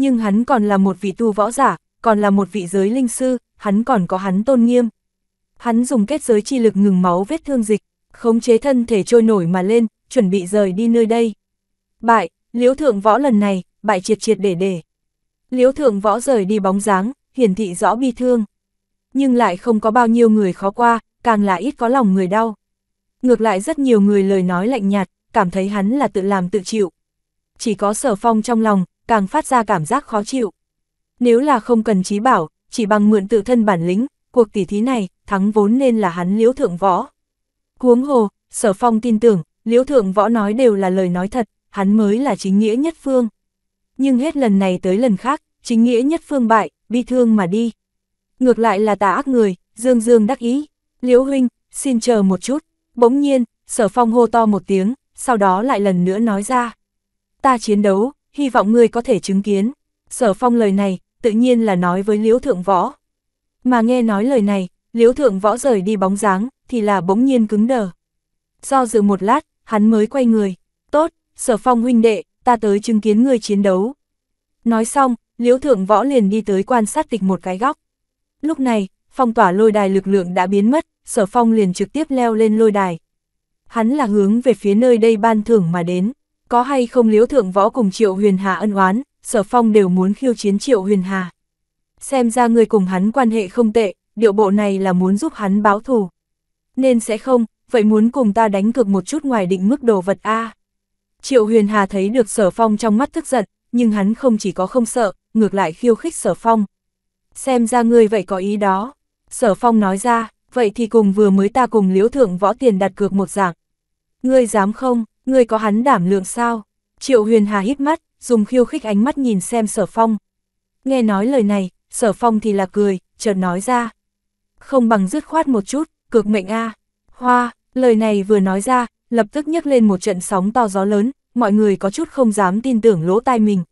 nhưng hắn còn là một vị tu võ giả, còn là một vị giới linh sư, hắn còn có hắn tôn nghiêm. Hắn dùng kết giới chi lực ngừng máu vết thương dịch, khống chế thân thể trôi nổi mà lên, chuẩn bị rời đi nơi đây. Bại, liễu thượng võ lần này, bại triệt triệt để để. Liễu thượng võ rời đi bóng dáng, hiển thị rõ bi thương. Nhưng lại không có bao nhiêu người khó qua, càng là ít có lòng người đau. Ngược lại rất nhiều người lời nói lạnh nhạt, cảm thấy hắn là tự làm tự chịu. Chỉ có sở phong trong lòng, càng phát ra cảm giác khó chịu. Nếu là không cần trí bảo, chỉ bằng mượn tự thân bản lĩnh, cuộc tỷ thí này, thắng vốn nên là hắn liễu thượng võ. Huống hồ, sở phong tin tưởng, liễu thượng võ nói đều là lời nói thật, hắn mới là chính nghĩa nhất phương. Nhưng hết lần này tới lần khác, chính nghĩa nhất phương bại, bi thương mà đi. Ngược lại là tà ác người, dương dương đắc ý, liễu huynh, xin chờ một chút, bỗng nhiên, sở phong hô to một tiếng, sau đó lại lần nữa nói ra. Ta chiến đấu, hy vọng ngươi có thể chứng kiến. Sở phong lời này, tự nhiên là nói với Liễu Thượng Võ. Mà nghe nói lời này, Liễu Thượng Võ rời đi bóng dáng, thì là bỗng nhiên cứng đờ. Do dự một lát, hắn mới quay người. Tốt, sở phong huynh đệ, ta tới chứng kiến ngươi chiến đấu. Nói xong, Liễu Thượng Võ liền đi tới quan sát tịch một cái góc. Lúc này, phong tỏa lôi đài lực lượng đã biến mất, sở phong liền trực tiếp leo lên lôi đài. Hắn là hướng về phía nơi đây ban thưởng mà đến. Có hay không liếu thượng võ cùng Triệu Huyền Hà ân oán, Sở Phong đều muốn khiêu chiến Triệu Huyền Hà. Xem ra người cùng hắn quan hệ không tệ, điệu bộ này là muốn giúp hắn báo thù. Nên sẽ không, vậy muốn cùng ta đánh cược một chút ngoài định mức đồ vật A. Triệu Huyền Hà thấy được Sở Phong trong mắt tức giận, nhưng hắn không chỉ có không sợ, ngược lại khiêu khích Sở Phong. Xem ra ngươi vậy có ý đó. Sở Phong nói ra, vậy thì cùng vừa mới ta cùng liếu Thượng Võ Tiền đặt cược một dạng. Ngươi dám không? Người có hắn đảm lượng sao? Triệu huyền hà hít mắt, dùng khiêu khích ánh mắt nhìn xem sở phong. Nghe nói lời này, sở phong thì là cười, chợt nói ra. Không bằng dứt khoát một chút, cực mệnh a Hoa, lời này vừa nói ra, lập tức nhấc lên một trận sóng to gió lớn, mọi người có chút không dám tin tưởng lỗ tai mình.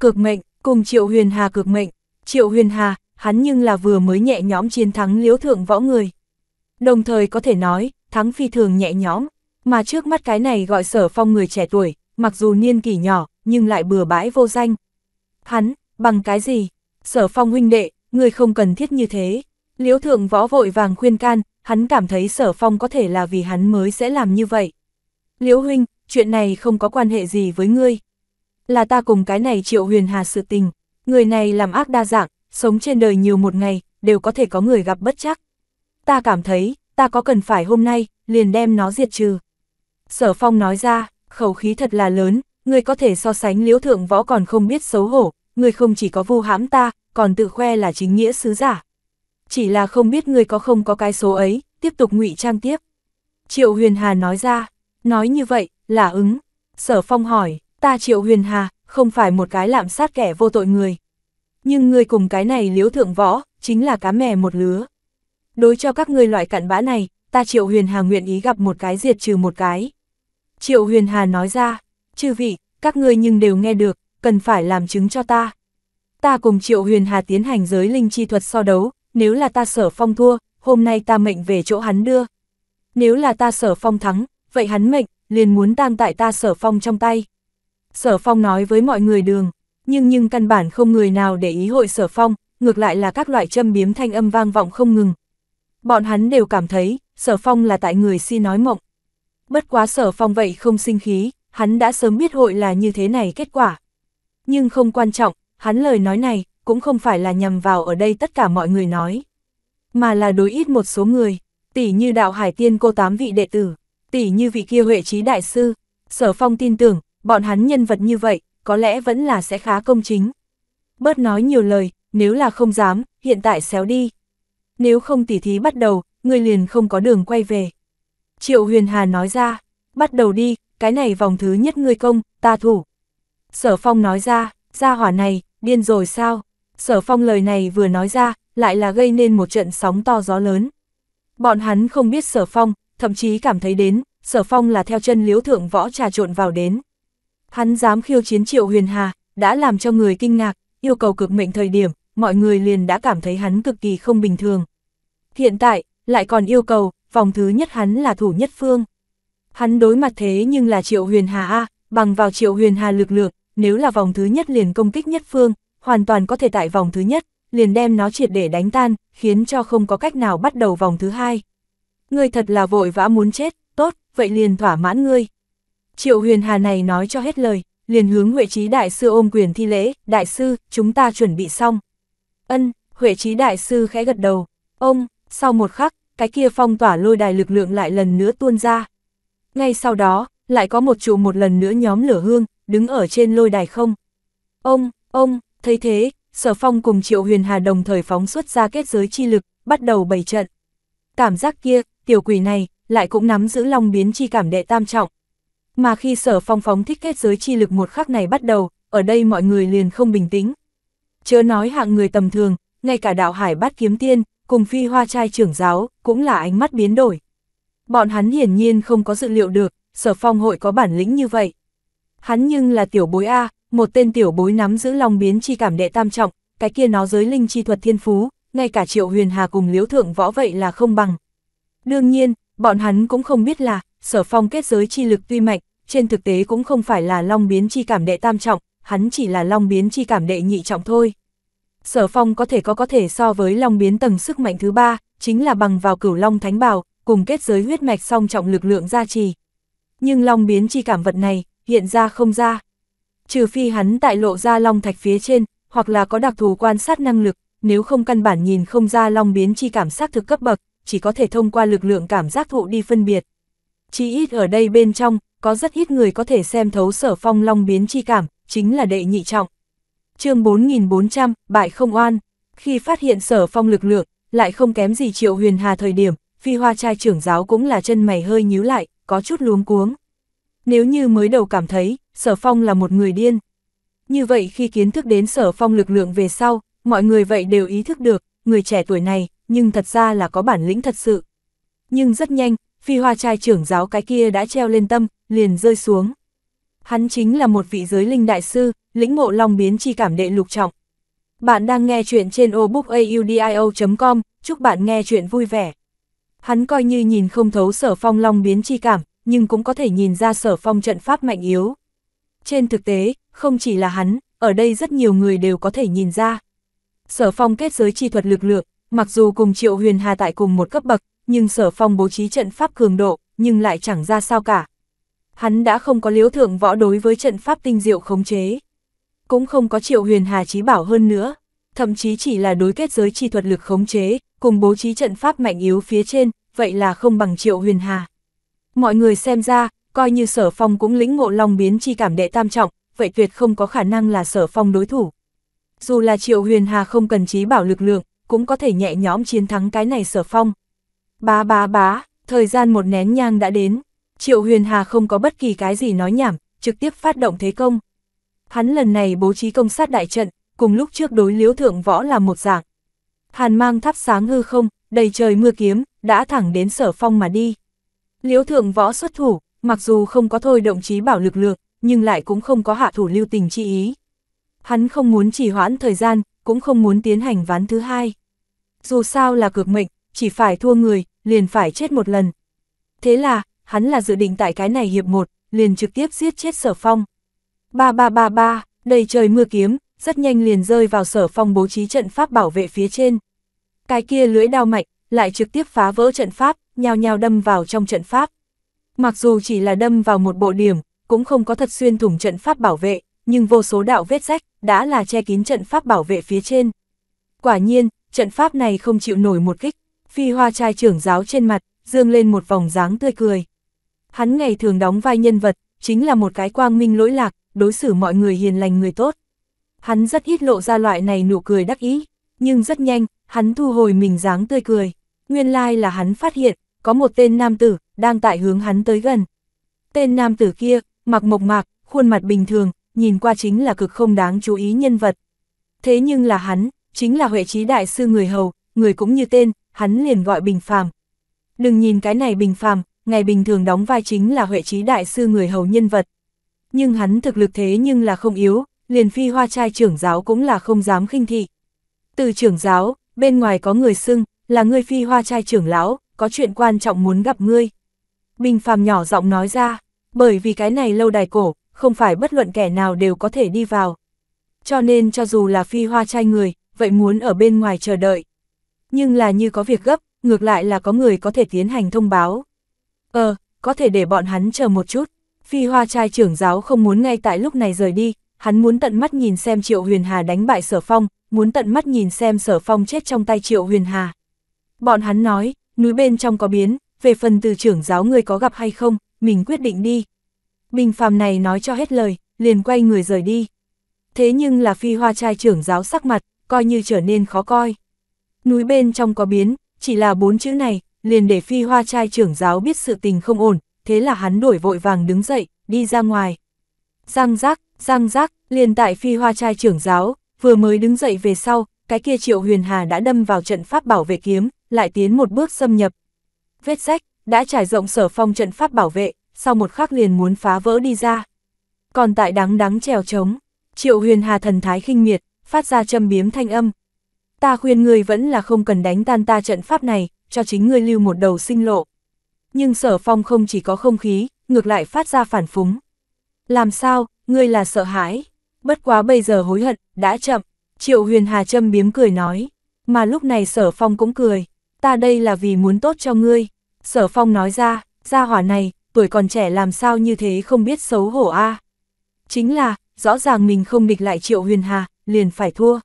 Cực mệnh, cùng Triệu Huyền Hà cực mệnh, Triệu Huyền Hà, hắn nhưng là vừa mới nhẹ nhõm chiến thắng liếu thượng võ người. Đồng thời có thể nói, thắng phi thường nhẹ nhõm. Mà trước mắt cái này gọi sở phong người trẻ tuổi, mặc dù niên kỷ nhỏ, nhưng lại bừa bãi vô danh. Hắn, bằng cái gì? Sở phong huynh đệ, người không cần thiết như thế. Liễu thượng võ vội vàng khuyên can, hắn cảm thấy sở phong có thể là vì hắn mới sẽ làm như vậy. Liễu huynh, chuyện này không có quan hệ gì với ngươi. Là ta cùng cái này triệu huyền hà sự tình. Người này làm ác đa dạng, sống trên đời nhiều một ngày, đều có thể có người gặp bất chắc. Ta cảm thấy, ta có cần phải hôm nay, liền đem nó diệt trừ. Sở phong nói ra, khẩu khí thật là lớn, người có thể so sánh liễu thượng võ còn không biết xấu hổ, người không chỉ có vu hãm ta, còn tự khoe là chính nghĩa sứ giả. Chỉ là không biết người có không có cái số ấy, tiếp tục ngụy trang tiếp. Triệu Huyền Hà nói ra, nói như vậy, là ứng. Sở Phong hỏi, ta Triệu Huyền Hà, không phải một cái lạm sát kẻ vô tội người. Nhưng người cùng cái này Liễu thượng võ, chính là cá mè một lứa. Đối cho các ngươi loại cặn bã này, ta Triệu Huyền Hà nguyện ý gặp một cái diệt trừ một cái. Triệu Huyền Hà nói ra, chư vị, các ngươi nhưng đều nghe được, cần phải làm chứng cho ta. Ta cùng Triệu Huyền Hà tiến hành giới linh chi thuật so đấu, nếu là ta sở phong thua, hôm nay ta mệnh về chỗ hắn đưa. Nếu là ta sở phong thắng, vậy hắn mệnh, liền muốn tang tại ta sở phong trong tay. Sở phong nói với mọi người đường, nhưng nhưng căn bản không người nào để ý hội sở phong, ngược lại là các loại châm biếm thanh âm vang vọng không ngừng. Bọn hắn đều cảm thấy, sở phong là tại người si nói mộng. Bất quá sở phong vậy không sinh khí, hắn đã sớm biết hội là như thế này kết quả. Nhưng không quan trọng, hắn lời nói này cũng không phải là nhằm vào ở đây tất cả mọi người nói, mà là đối ít một số người, tỷ như đạo hải tiên cô tám vị đệ tử, tỷ như vị kia huệ trí đại sư, sở phong tin tưởng, bọn hắn nhân vật như vậy, có lẽ vẫn là sẽ khá công chính. Bớt nói nhiều lời, nếu là không dám, hiện tại xéo đi. Nếu không tỉ thí bắt đầu, người liền không có đường quay về. Triệu Huyền Hà nói ra, bắt đầu đi, cái này vòng thứ nhất ngươi công, ta thủ. Sở Phong nói ra, ra hỏa này, điên rồi sao? Sở Phong lời này vừa nói ra, lại là gây nên một trận sóng to gió lớn. Bọn hắn không biết Sở Phong, thậm chí cảm thấy đến, Sở Phong là theo chân liếu thượng võ trà trộn vào đến. Hắn dám khiêu chiến Triệu Huyền Hà, đã làm cho người kinh ngạc, yêu cầu cực mệnh thời điểm, mọi người liền đã cảm thấy hắn cực kỳ không bình thường. Hiện tại, lại còn yêu cầu, vòng thứ nhất hắn là thủ nhất phương. Hắn đối mặt thế nhưng là triệu huyền hà A, bằng vào triệu huyền hà lực lượng, nếu là vòng thứ nhất liền công kích nhất phương, hoàn toàn có thể tại vòng thứ nhất, liền đem nó triệt để đánh tan, khiến cho không có cách nào bắt đầu vòng thứ hai. Ngươi thật là vội vã muốn chết, tốt, vậy liền thỏa mãn ngươi. Triệu huyền hà này nói cho hết lời, liền hướng Huệ Trí Đại Sư ôm quyền thi lễ, Đại Sư, chúng ta chuẩn bị xong. Ân, Huệ Trí Đại Sư khẽ gật đầu, ông, sau một khắc, cái kia phong tỏa lôi đài lực lượng lại lần nữa tuôn ra. Ngay sau đó, lại có một trụ một lần nữa nhóm lửa hương, đứng ở trên lôi đài không. Ông, ông, thấy thế, sở phong cùng triệu huyền hà đồng thời phóng xuất ra kết giới chi lực, bắt đầu bày trận. Cảm giác kia, tiểu quỷ này, lại cũng nắm giữ long biến chi cảm đệ tam trọng. Mà khi sở phong phóng thích kết giới chi lực một khắc này bắt đầu, ở đây mọi người liền không bình tĩnh. Chớ nói hạng người tầm thường, ngay cả đạo hải bát kiếm tiên, cùng phi hoa trai trưởng giáo, cũng là ánh mắt biến đổi. Bọn hắn hiển nhiên không có dự liệu được, sở phong hội có bản lĩnh như vậy. Hắn nhưng là tiểu bối A, một tên tiểu bối nắm giữ lòng biến chi cảm đệ tam trọng, cái kia nó giới linh chi thuật thiên phú, ngay cả triệu huyền hà cùng liếu thượng võ vậy là không bằng. Đương nhiên, bọn hắn cũng không biết là, sở phong kết giới chi lực tuy mạnh, trên thực tế cũng không phải là long biến chi cảm đệ tam trọng, hắn chỉ là long biến chi cảm đệ nhị trọng thôi. Sở Phong có thể có có thể so với Long biến tầng sức mạnh thứ ba, chính là bằng vào cửu Long Thánh bảo cùng kết giới huyết mạch song trọng lực lượng gia trì. Nhưng Long biến chi cảm vật này, hiện ra không ra. Trừ phi hắn tại lộ ra Long Thạch phía trên, hoặc là có đặc thù quan sát năng lực, nếu không căn bản nhìn không ra Long biến chi cảm xác thực cấp bậc, chỉ có thể thông qua lực lượng cảm giác thụ đi phân biệt. Chỉ ít ở đây bên trong, có rất ít người có thể xem thấu sở phong Long biến chi cảm, chính là đệ nhị trọng chương 4400, bại không oan. Khi phát hiện sở phong lực lượng, lại không kém gì triệu huyền hà thời điểm, phi hoa trai trưởng giáo cũng là chân mày hơi nhíu lại, có chút luống cuống. Nếu như mới đầu cảm thấy, sở phong là một người điên. Như vậy khi kiến thức đến sở phong lực lượng về sau, mọi người vậy đều ý thức được, người trẻ tuổi này, nhưng thật ra là có bản lĩnh thật sự. Nhưng rất nhanh, phi hoa trai trưởng giáo cái kia đã treo lên tâm, liền rơi xuống. Hắn chính là một vị giới linh đại sư, lĩnh ngộ long biến chi cảm đệ lục trọng. Bạn đang nghe chuyện trên obookaudio.com, chúc bạn nghe chuyện vui vẻ. Hắn coi như nhìn không thấu sở phong long biến chi cảm, nhưng cũng có thể nhìn ra sở phong trận pháp mạnh yếu. Trên thực tế, không chỉ là hắn, ở đây rất nhiều người đều có thể nhìn ra. Sở phong kết giới chi thuật lực lượng, mặc dù cùng triệu huyền hà tại cùng một cấp bậc, nhưng sở phong bố trí trận pháp cường độ, nhưng lại chẳng ra sao cả, hắn đã không có liếu thượng võ đối với trận pháp tinh diệu khống chế. Cũng không có triệu huyền hà trí bảo hơn nữa, thậm chí chỉ là đối kết giới chi thuật lực khống chế, cùng bố trí trận pháp mạnh yếu phía trên, vậy là không bằng triệu huyền hà. Mọi người xem ra, coi như sở phong cũng lĩnh ngộ long biến chi cảm đệ tam trọng, vậy tuyệt không có khả năng là sở phong đối thủ. Dù là triệu huyền hà không cần trí bảo lực lượng, cũng có thể nhẹ nhõm chiến thắng cái này sở phong. Bá bá bá, thời gian một nén nhang đã đến, Triệu Huyền Hà không có bất kỳ cái gì nói nhảm, trực tiếp phát động thế công. Hắn lần này bố trí công sát đại trận, cùng lúc trước đối liếu thượng võ là một dạng. Hàn mang thắp sáng hư không, đầy trời mưa kiếm, đã thẳng đến sở phong mà đi. Liễu thượng võ xuất thủ, mặc dù không có thôi động chí bảo lực lượng, nhưng lại cũng không có hạ thủ lưu tình chi ý. Hắn không muốn chỉ hoãn thời gian, cũng không muốn tiến hành ván thứ hai. Dù sao là cược mệnh, chỉ phải thua người, liền phải chết một lần. Thế là, hắn là dự định tại cái này hiệp một, liền trực tiếp giết chết sở phong. Ba ba ba ba, đầy trời mưa kiếm, rất nhanh liền rơi vào sở phong bố trí trận pháp bảo vệ phía trên. Cái kia lưỡi đao mạnh, lại trực tiếp phá vỡ trận pháp, nhào nhào đâm vào trong trận pháp. Mặc dù chỉ là đâm vào một bộ điểm, cũng không có thật xuyên thủng trận pháp bảo vệ, nhưng vô số đạo vết rách đã là che kín trận pháp bảo vệ phía trên. Quả nhiên, trận pháp này không chịu nổi một kích, phi hoa trai trưởng giáo trên mặt, dương lên một vòng dáng tươi cười. Hắn ngày thường đóng vai nhân vật, chính là một cái quang minh lỗi lạc, đối xử mọi người hiền lành người tốt. Hắn rất ít lộ ra loại này nụ cười đắc ý, nhưng rất nhanh, hắn thu hồi mình dáng tươi cười. Nguyên lai like là hắn phát hiện, có một tên nam tử, đang tại hướng hắn tới gần. Tên nam tử kia, mặc mộc mạc, khuôn mặt bình thường, nhìn qua chính là cực không đáng chú ý nhân vật. Thế nhưng là hắn, chính là Huệ Trí Đại Sư người hầu, người cũng như tên, hắn liền gọi bình phàm. Đừng nhìn cái này bình phàm, ngày bình thường đóng vai chính là Huệ Trí Đại Sư người hầu nhân vật. Nhưng hắn thực lực thế nhưng là không yếu, liền phi hoa trai trưởng giáo cũng là không dám khinh thị. Từ trưởng giáo, bên ngoài có người xưng, là người phi hoa trai trưởng lão, có chuyện quan trọng muốn gặp ngươi. Bình phàm nhỏ giọng nói ra, bởi vì cái này lâu đài cổ, không phải bất luận kẻ nào đều có thể đi vào. Cho nên cho dù là phi hoa trai người, vậy muốn ở bên ngoài chờ đợi. Nhưng là như có việc gấp, ngược lại là có người có thể tiến hành thông báo. Ờ, có thể để bọn hắn chờ một chút. Phi hoa trai trưởng giáo không muốn ngay tại lúc này rời đi, hắn muốn tận mắt nhìn xem Triệu Huyền Hà đánh bại Sở Phong, muốn tận mắt nhìn xem Sở Phong chết trong tay Triệu Huyền Hà. Bọn hắn nói, núi bên trong có biến, về phần từ trưởng giáo người có gặp hay không, mình quyết định đi. Bình phàm này nói cho hết lời, liền quay người rời đi. Thế nhưng là phi hoa trai trưởng giáo sắc mặt, coi như trở nên khó coi. Núi bên trong có biến, chỉ là bốn chữ này, liền để phi hoa trai trưởng giáo biết sự tình không ổn, thế là hắn đổi vội vàng đứng dậy, đi ra ngoài. Giang giác, giang giác, liền tại phi hoa trai trưởng giáo, vừa mới đứng dậy về sau, cái kia triệu huyền hà đã đâm vào trận pháp bảo vệ kiếm, lại tiến một bước xâm nhập. Vết rách, đã trải rộng sở phong trận pháp bảo vệ, sau một khắc liền muốn phá vỡ đi ra. Còn tại đáng đáng trèo trống, triệu huyền hà thần thái khinh miệt, phát ra châm biếm thanh âm. Ta khuyên người vẫn là không cần đánh tan ta trận pháp này, cho chính ngươi lưu một đầu sinh lộ. Nhưng sở phong không chỉ có không khí, ngược lại phát ra phản phúng. Làm sao, ngươi là sợ hãi? Bất quá bây giờ hối hận, đã chậm. Triệu huyền hà châm biếm cười nói. Mà lúc này sở phong cũng cười. Ta đây là vì muốn tốt cho ngươi. Sở phong nói ra, gia hỏa này, tuổi còn trẻ làm sao như thế không biết xấu hổ a Chính là, rõ ràng mình không địch lại triệu huyền hà, liền phải thua.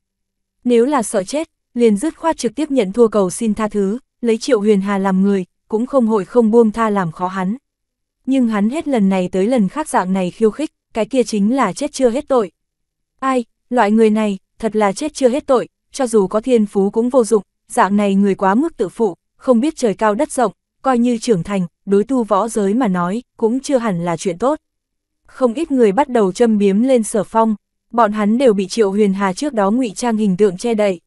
Nếu là sợ chết, liền dứt khoát trực tiếp nhận thua cầu xin tha thứ, lấy triệu huyền hà làm người, cũng không hội không buông tha làm khó hắn. Nhưng hắn hết lần này tới lần khác dạng này khiêu khích, cái kia chính là chết chưa hết tội. Ai, loại người này, thật là chết chưa hết tội, cho dù có thiên phú cũng vô dụng, dạng này người quá mức tự phụ, không biết trời cao đất rộng, coi như trưởng thành, đối tu võ giới mà nói, cũng chưa hẳn là chuyện tốt. Không ít người bắt đầu châm biếm lên sở phong, bọn hắn đều bị triệu huyền hà trước đó ngụy trang hình tượng che đậy.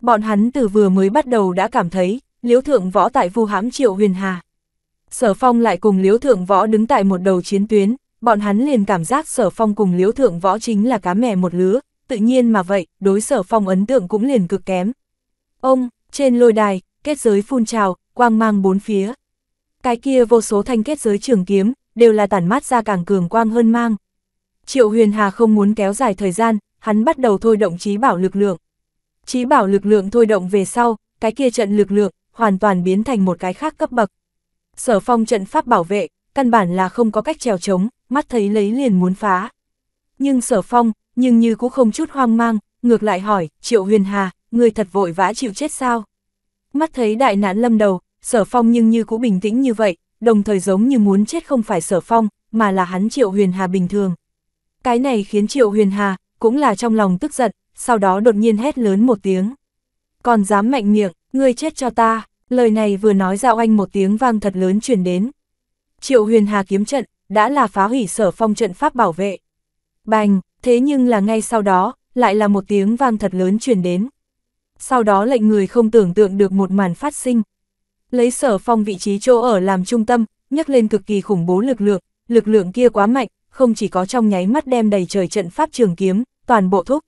Bọn hắn từ vừa mới bắt đầu đã cảm thấy, Liễu Thượng Võ tại Vu hãm Triệu Huyền Hà. Sở Phong lại cùng Liễu Thượng Võ đứng tại một đầu chiến tuyến, bọn hắn liền cảm giác Sở Phong cùng Liễu Thượng Võ chính là cá mè một lứa, tự nhiên mà vậy, đối Sở Phong ấn tượng cũng liền cực kém. Ông, trên lôi đài, kết giới phun trào, quang mang bốn phía. Cái kia vô số thanh kết giới trường kiếm, đều là tản mát ra càng cường quang hơn mang. Triệu Huyền Hà không muốn kéo dài thời gian, hắn bắt đầu thôi động trí bảo lực lượng. Trí bảo lực lượng thôi động về sau, cái kia trận lực lượng, hoàn toàn biến thành một cái khác cấp bậc. Sở phong trận pháp bảo vệ, căn bản là không có cách trèo trống, mắt thấy lấy liền muốn phá. Nhưng sở phong, nhưng như cũng không chút hoang mang, ngược lại hỏi, triệu huyền hà, người thật vội vã chịu chết sao? Mắt thấy đại nạn lâm đầu, sở phong nhưng như cũng bình tĩnh như vậy, đồng thời giống như muốn chết không phải sở phong, mà là hắn triệu huyền hà bình thường. Cái này khiến triệu huyền hà, cũng là trong lòng tức giận, sau đó đột nhiên hét lớn một tiếng. Còn dám mạnh miệng, Ngươi chết cho ta, lời này vừa nói ra oanh một tiếng vang thật lớn chuyển đến. Triệu huyền hà kiếm trận, đã là phá hủy sở phong trận pháp bảo vệ. Bành, thế nhưng là ngay sau đó, lại là một tiếng vang thật lớn chuyển đến. Sau đó lệnh người không tưởng tượng được một màn phát sinh. Lấy sở phong vị trí chỗ ở làm trung tâm, nhấc lên cực kỳ khủng bố lực lượng, lực lượng kia quá mạnh, không chỉ có trong nháy mắt đem đầy trời trận pháp trường kiếm, toàn bộ thúc.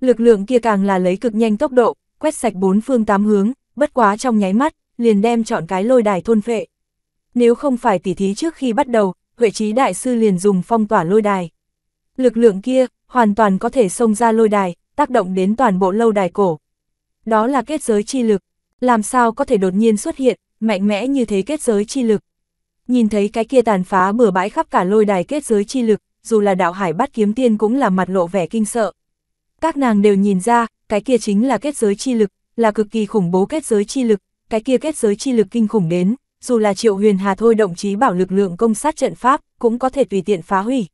Lực lượng kia càng là lấy cực nhanh tốc độ, quét sạch bốn phương tám hướng, bất quá trong nháy mắt, liền đem chọn cái lôi đài thôn phệ. Nếu không phải tỉ thí trước khi bắt đầu, Huệ trí đại sư liền dùng phong tỏa lôi đài. Lực lượng kia, hoàn toàn có thể xông ra lôi đài, tác động đến toàn bộ lâu đài cổ. Đó là kết giới chi lực, làm sao có thể đột nhiên xuất hiện, mạnh mẽ như thế kết giới chi lực. Nhìn thấy cái kia tàn phá bừa bãi khắp cả lôi đài kết giới chi lực, dù là đạo hải bát kiếm tiên cũng là mặt lộ vẻ kinh sợ. Các nàng đều nhìn ra, cái kia chính là kết giới chi lực, là cực kỳ khủng bố kết giới chi lực, cái kia kết giới chi lực kinh khủng đến, dù là Triệu Huyền Hà thôi động chí bảo lực lượng công sát trận pháp, cũng có thể tùy tiện phá hủy.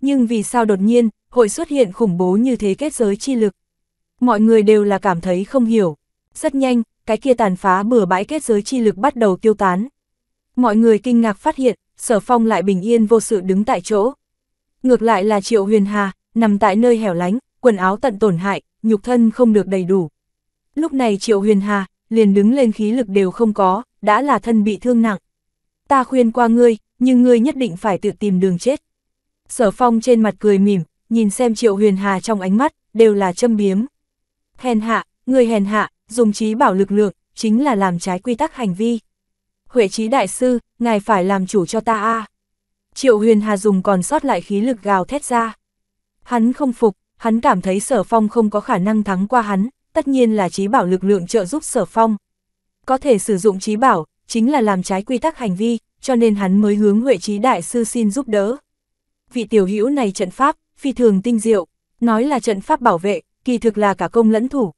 Nhưng vì sao đột nhiên, hội xuất hiện khủng bố như thế kết giới chi lực? Mọi người đều là cảm thấy không hiểu. Rất nhanh, cái kia tàn phá bừa bãi kết giới chi lực bắt đầu tiêu tán. Mọi người kinh ngạc phát hiện, Sở Phong lại bình yên vô sự đứng tại chỗ. Ngược lại là Triệu Huyền Hà, nằm tại nơi hẻo lánh, quần áo tận tổn hại, nhục thân không được đầy đủ. Lúc này Triệu Huyền Hà, liền đứng lên khí lực đều không có, đã là thân bị thương nặng. Ta khuyên qua ngươi, nhưng ngươi nhất định phải tự tìm đường chết. Sở phong trên mặt cười mỉm, nhìn xem Triệu Huyền Hà trong ánh mắt, đều là châm biếm. Hèn hạ, người hèn hạ, dùng trí bảo lực lượng, chính là làm trái quy tắc hành vi. Huệ trí đại sư, ngài phải làm chủ cho ta a Triệu Huyền Hà dùng còn sót lại khí lực gào thét ra. Hắn không phục, hắn cảm thấy sở phong không có khả năng thắng qua hắn, tất nhiên là trí bảo lực lượng trợ giúp sở phong. Có thể sử dụng trí bảo, chính là làm trái quy tắc hành vi, cho nên hắn mới hướng Huệ trí đại sư xin giúp đỡ. Vị tiểu hữu này trận pháp, phi thường tinh diệu, nói là trận pháp bảo vệ, kỳ thực là cả công lẫn thủ.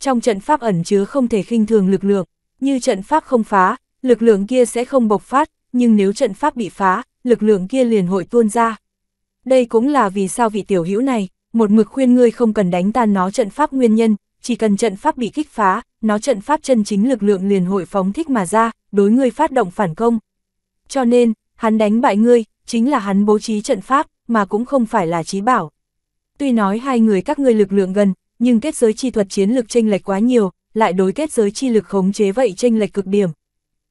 Trong trận pháp ẩn chứa không thể khinh thường lực lượng, như trận pháp không phá, lực lượng kia sẽ không bộc phát, nhưng nếu trận pháp bị phá, lực lượng kia liền hội tuôn ra. Đây cũng là vì sao vị tiểu hữu này, một mực khuyên ngươi không cần đánh tan nó trận pháp nguyên nhân, chỉ cần trận pháp bị kích phá, nó trận pháp chân chính lực lượng liền hội phóng thích mà ra, đối ngươi phát động phản công. Cho nên, hắn đánh bại ngươi, chính là hắn bố trí trận pháp, mà cũng không phải là trí bảo. Tuy nói hai người các ngươi lực lượng gần, nhưng kết giới chi thuật chiến lực chênh lệch quá nhiều, lại đối kết giới chi lực khống chế vậy chênh lệch cực điểm.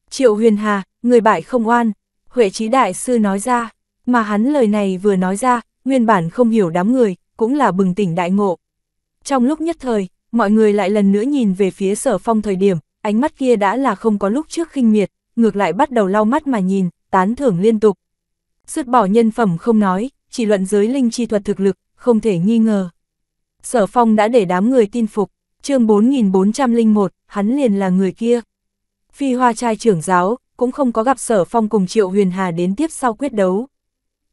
Triệu Huyền Hà, người bại không oan, Huệ Trí Đại Sư nói ra, mà hắn lời này vừa nói ra, nguyên bản không hiểu đám người, cũng là bừng tỉnh đại ngộ. Trong lúc nhất thời, mọi người lại lần nữa nhìn về phía sở phong thời điểm, ánh mắt kia đã là không có lúc trước khinh miệt, ngược lại bắt đầu lau mắt mà nhìn, tán thưởng liên tục. Sứt bỏ nhân phẩm không nói, chỉ luận giới linh chi thuật thực lực, không thể nghi ngờ. Sở phong đã để đám người tin phục, chương 4401, hắn liền là người kia. Phi hoa trai trưởng giáo, cũng không có gặp sở phong cùng triệu huyền hà đến tiếp sau quyết đấu.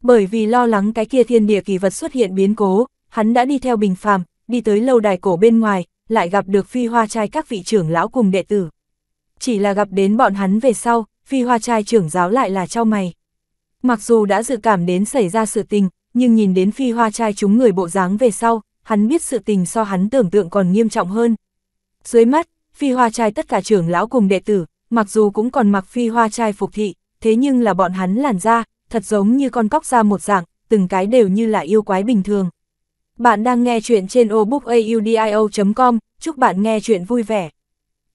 Bởi vì lo lắng cái kia thiên địa kỳ vật xuất hiện biến cố, hắn đã đi theo bình phàm, đi tới lâu đài cổ bên ngoài, lại gặp được phi hoa trai các vị trưởng lão cùng đệ tử. Chỉ là gặp đến bọn hắn về sau, phi hoa trai trưởng giáo lại là trao mày. Mặc dù đã dự cảm đến xảy ra sự tình, nhưng nhìn đến phi hoa trai chúng người bộ dáng về sau, hắn biết sự tình so hắn tưởng tượng còn nghiêm trọng hơn. Dưới mắt, phi hoa trai tất cả trưởng lão cùng đệ tử, mặc dù cũng còn mặc phi hoa trai phục thị, thế nhưng là bọn hắn làn ra thật giống như con cóc ra một dạng, từng cái đều như là yêu quái bình thường. Bạn đang nghe chuyện trên obookaudio.com, chúc bạn nghe chuyện vui vẻ.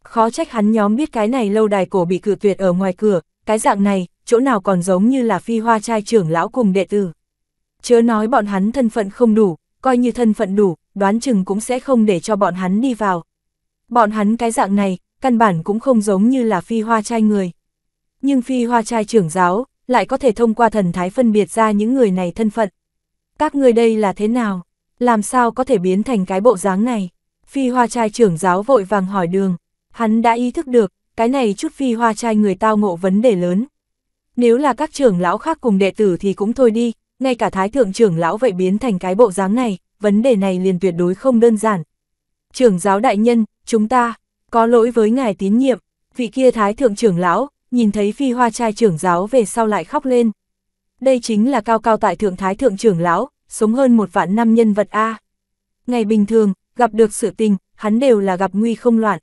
Khó trách hắn nhóm biết cái này lâu đài cổ bị cử tuyệt ở ngoài cửa, cái dạng này, chỗ nào còn giống như là phi hoa trai trưởng lão cùng đệ tử. Chớ nói bọn hắn thân phận không đủ, coi như thân phận đủ, đoán chừng cũng sẽ không để cho bọn hắn đi vào. Bọn hắn cái dạng này, căn bản cũng không giống như là phi hoa trai người. Nhưng phi hoa trai trưởng giáo, lại có thể thông qua thần thái phân biệt ra những người này thân phận. Các người đây là thế nào? làm sao có thể biến thành cái bộ dáng này? Phi hoa trai trưởng giáo vội vàng hỏi đường, hắn đã ý thức được, cái này chút phi hoa trai người tao ngộ vấn đề lớn. Nếu là các trưởng lão khác cùng đệ tử thì cũng thôi đi, ngay cả thái thượng trưởng lão vậy biến thành cái bộ dáng này, vấn đề này liền tuyệt đối không đơn giản. Trưởng giáo đại nhân, chúng ta, có lỗi với ngài tín nhiệm, vị kia thái thượng trưởng lão, nhìn thấy phi hoa trai trưởng giáo về sau lại khóc lên. Đây chính là cao cao tại thượng thái thượng trưởng lão, sống hơn một vạn năm nhân vật A. Ngày bình thường, gặp được sự tình, hắn đều là gặp nguy không loạn.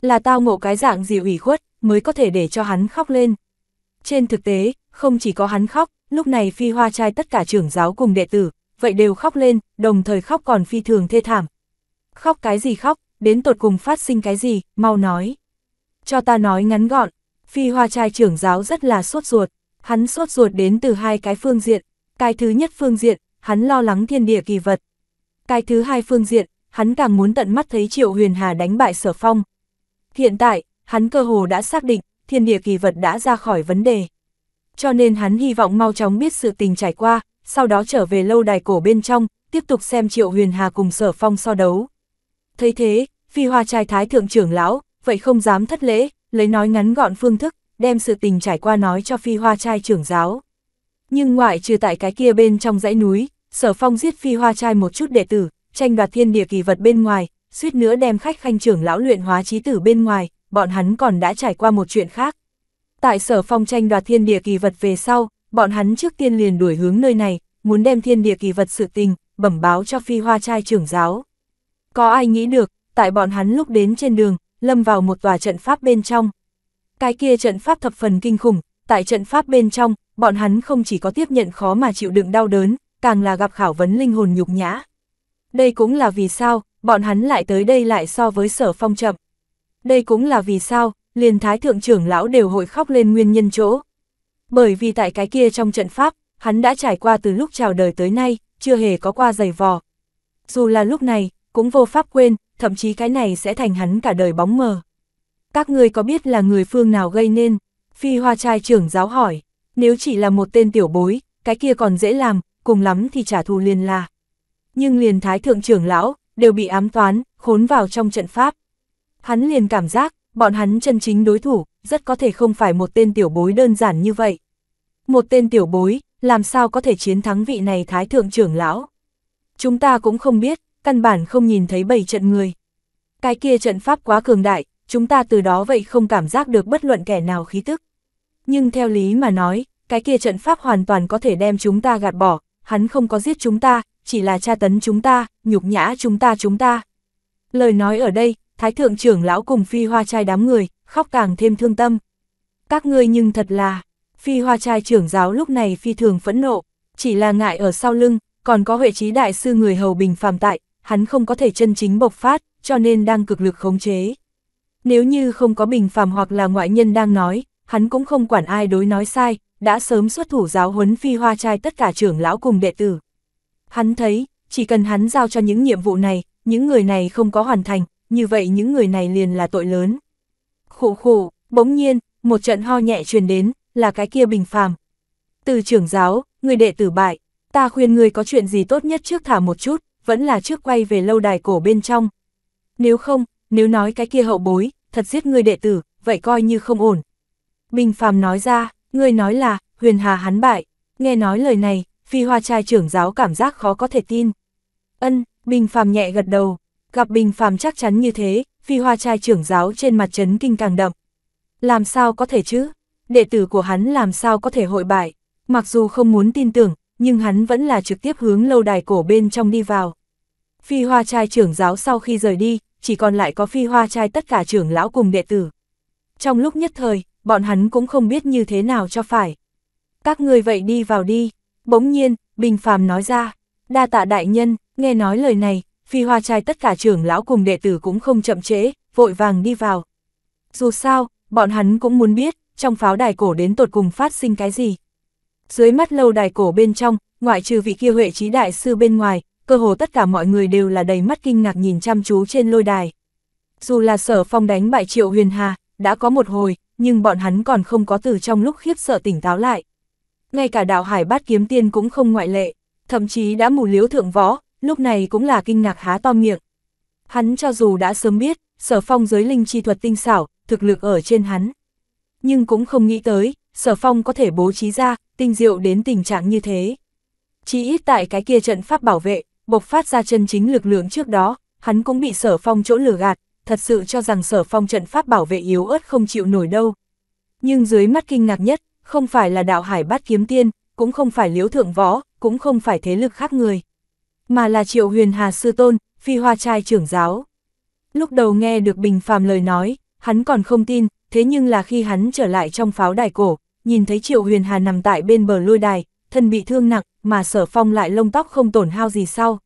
Là tao ngộ cái dạng gì ủy khuất, mới có thể để cho hắn khóc lên. Trên thực tế, không chỉ có hắn khóc, lúc này phi hoa trai tất cả trưởng giáo cùng đệ tử, vậy đều khóc lên, đồng thời khóc còn phi thường thê thảm. Khóc cái gì khóc, đến tột cùng phát sinh cái gì, mau nói. Cho ta nói ngắn gọn, phi hoa trai trưởng giáo rất là sốt ruột, hắn sốt ruột đến từ hai cái phương diện. Cái thứ nhất phương diện, hắn lo lắng thiên địa kỳ vật. Cái thứ hai phương diện, hắn càng muốn tận mắt thấy Triệu Huyền Hà đánh bại Sở Phong. Hiện tại, hắn cơ hồ đã xác định, thiên địa kỳ vật đã ra khỏi vấn đề. Cho nên hắn hy vọng mau chóng biết sự tình trải qua, sau đó trở về lâu đài cổ bên trong, tiếp tục xem Triệu Huyền Hà cùng Sở Phong so đấu. Thấy thế, phi hoa trai thái thượng trưởng lão, vậy không dám thất lễ, lấy nói ngắn gọn phương thức, đem sự tình trải qua nói cho phi hoa trai trưởng giáo. Nhưng ngoại trừ tại cái kia bên trong dãy núi, sở phong giết phi hoa trai một chút đệ tử, tranh đoạt thiên địa kỳ vật bên ngoài, suýt nữa đem khách khanh trưởng lão luyện hóa trí tử bên ngoài, bọn hắn còn đã trải qua một chuyện khác. Tại sở phong tranh đoạt thiên địa kỳ vật về sau, bọn hắn trước tiên liền đuổi hướng nơi này, muốn đem thiên địa kỳ vật sự tình, bẩm báo cho phi hoa trai trưởng giáo. Có ai nghĩ được, tại bọn hắn lúc đến trên đường, lâm vào một tòa trận pháp bên trong. Cái kia trận pháp thập phần kinh khủng, tại trận pháp bên trong, bọn hắn không chỉ có tiếp nhận khó mà chịu đựng đau đớn, càng là gặp khảo vấn linh hồn nhục nhã. Đây cũng là vì sao, bọn hắn lại tới đây lại so với sở phong chậm. Đây cũng là vì sao, liền thái thượng trưởng lão đều hội khóc lên nguyên nhân chỗ. Bởi vì tại cái kia trong trận pháp, hắn đã trải qua từ lúc chào đời tới nay, chưa hề có qua giày vò. Dù là lúc này, cũng vô pháp quên, thậm chí cái này sẽ thành hắn cả đời bóng mờ. Các ngươi có biết là người phương nào gây nên? Phi hoa trai trưởng giáo hỏi, nếu chỉ là một tên tiểu bối, cái kia còn dễ làm, cùng lắm thì trả thù liền là. Nhưng liền thái thượng trưởng lão, đều bị ám toán, khốn vào trong trận pháp. Hắn liền cảm giác, bọn hắn chân chính đối thủ, rất có thể không phải một tên tiểu bối đơn giản như vậy. Một tên tiểu bối, làm sao có thể chiến thắng vị này thái thượng trưởng lão? Chúng ta cũng không biết, căn bản không nhìn thấy bảy trận người. Cái kia trận pháp quá cường đại, chúng ta từ đó vậy không cảm giác được bất luận kẻ nào khí tức. Nhưng theo lý mà nói, cái kia trận pháp hoàn toàn có thể đem chúng ta gạt bỏ, hắn không có giết chúng ta, chỉ là tra tấn chúng ta, nhục nhã chúng ta chúng ta. Lời nói ở đây, Thái Thượng trưởng lão cùng Phi Hoa trai đám người, khóc càng thêm thương tâm. Các ngươi nhưng thật là, Phi Hoa trai trưởng giáo lúc này phi thường phẫn nộ, chỉ là ngại ở sau lưng, còn có huệ trí đại sư người hầu bình phàm tại, hắn không có thể chân chính bộc phát, cho nên đang cực lực khống chế. Nếu như không có bình phàm hoặc là ngoại nhân đang nói, hắn cũng không quản ai đối nói sai, đã sớm xuất thủ giáo huấn phi hoa trai tất cả trưởng lão cùng đệ tử. Hắn thấy, chỉ cần hắn giao cho những nhiệm vụ này, những người này không có hoàn thành, như vậy những người này liền là tội lớn. Khụ khụ, bỗng nhiên, một trận ho nhẹ truyền đến, là cái kia bình phàm. Từ trưởng giáo, người đệ tử bại, ta khuyên người có chuyện gì tốt nhất trước thả một chút, vẫn là trước quay về lâu đài cổ bên trong. Nếu không, nếu nói cái kia hậu bối, thật giết người đệ tử, vậy coi như không ổn. Bình Phàm nói ra, người nói là, huyền hà hắn bại, nghe nói lời này, phi hoa trai trưởng giáo cảm giác khó có thể tin. Ân, Bình Phàm nhẹ gật đầu, gặp Bình Phàm chắc chắn như thế, phi hoa trai trưởng giáo trên mặt chấn kinh càng đậm. Làm sao có thể chứ? Đệ tử của hắn làm sao có thể hội bại? Mặc dù không muốn tin tưởng, nhưng hắn vẫn là trực tiếp hướng lâu đài cổ bên trong đi vào. Phi hoa trai trưởng giáo sau khi rời đi, chỉ còn lại có phi hoa trai tất cả trưởng lão cùng đệ tử. Trong lúc nhất thời, bọn hắn cũng không biết như thế nào cho phải. Các người vậy đi vào đi, bỗng nhiên, Bình Phàm nói ra, đa tạ đại nhân, nghe nói lời này, phi hoa trai tất cả trưởng lão cùng đệ tử cũng không chậm trễ, vội vàng đi vào. Dù sao, bọn hắn cũng muốn biết, trong pháo đài cổ đến tột cùng phát sinh cái gì. Dưới mắt lâu đài cổ bên trong, ngoại trừ vị kia huệ trí đại sư bên ngoài, cơ hồ tất cả mọi người đều là đầy mắt kinh ngạc nhìn chăm chú trên lôi đài. Dù là sở phong đánh bại triệu huyền hà, đã có một hồi, nhưng bọn hắn còn không có từ trong lúc khiếp sợ tỉnh táo lại. Ngay cả đạo hải bát kiếm tiên cũng không ngoại lệ, thậm chí đã mù liếu thượng võ, lúc này cũng là kinh ngạc há to miệng. Hắn cho dù đã sớm biết, sở phong giới linh chi thuật tinh xảo, thực lực ở trên hắn. Nhưng cũng không nghĩ tới, sở phong có thể bố trí ra, tinh diệu đến tình trạng như thế. Chỉ ít tại cái kia trận pháp bảo vệ, bộc phát ra chân chính lực lượng trước đó, hắn cũng bị sở phong chỗ lừa gạt, thật sự cho rằng sở phong trận pháp bảo vệ yếu ớt không chịu nổi đâu. Nhưng dưới mắt kinh ngạc nhất, không phải là đạo hải bát kiếm tiên, cũng không phải liễu thượng võ, cũng không phải thế lực khác người. Mà là triệu huyền hà sư tôn, phi hoa trai trưởng giáo. Lúc đầu nghe được bình phàm lời nói, hắn còn không tin, thế nhưng là khi hắn trở lại trong pháo đài cổ, nhìn thấy triệu huyền hà nằm tại bên bờ lôi đài, thân bị thương nặng, mà sở phong lại lông tóc không tổn hao gì sau.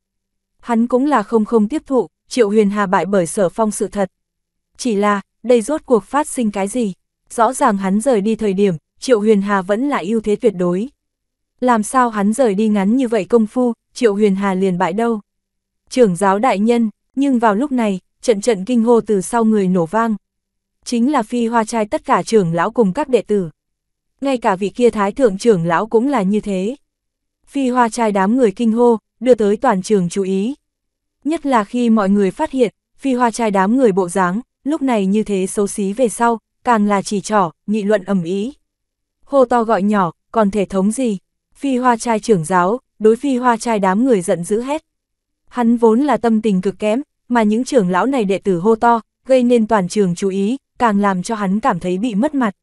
Hắn cũng là không không tiếp thụ, triệu huyền hà bại bởi sở phong sự thật. Chỉ là, đây rốt cuộc phát sinh cái gì? Rõ ràng hắn rời đi thời điểm, triệu huyền hà vẫn là ưu thế tuyệt đối. Làm sao hắn rời đi ngắn như vậy công phu, triệu huyền hà liền bại đâu? Trưởng giáo đại nhân, nhưng vào lúc này, trận trận kinh hô từ sau người nổ vang. Chính là phi hoa trai tất cả trưởng lão cùng các đệ tử ngay cả vị kia thái thượng trưởng lão cũng là như thế. Phi hoa trai đám người kinh hô, đưa tới toàn trường chú ý. Nhất là khi mọi người phát hiện, phi hoa trai đám người bộ dáng, lúc này như thế xấu xí về sau, càng là chỉ trỏ, nghị luận ầm ý. Hô to gọi nhỏ, còn thể thống gì? Phi hoa trai trưởng giáo, đối phi hoa trai đám người giận dữ hết. Hắn vốn là tâm tình cực kém, mà những trưởng lão này đệ tử hô to, gây nên toàn trường chú ý, càng làm cho hắn cảm thấy bị mất mặt.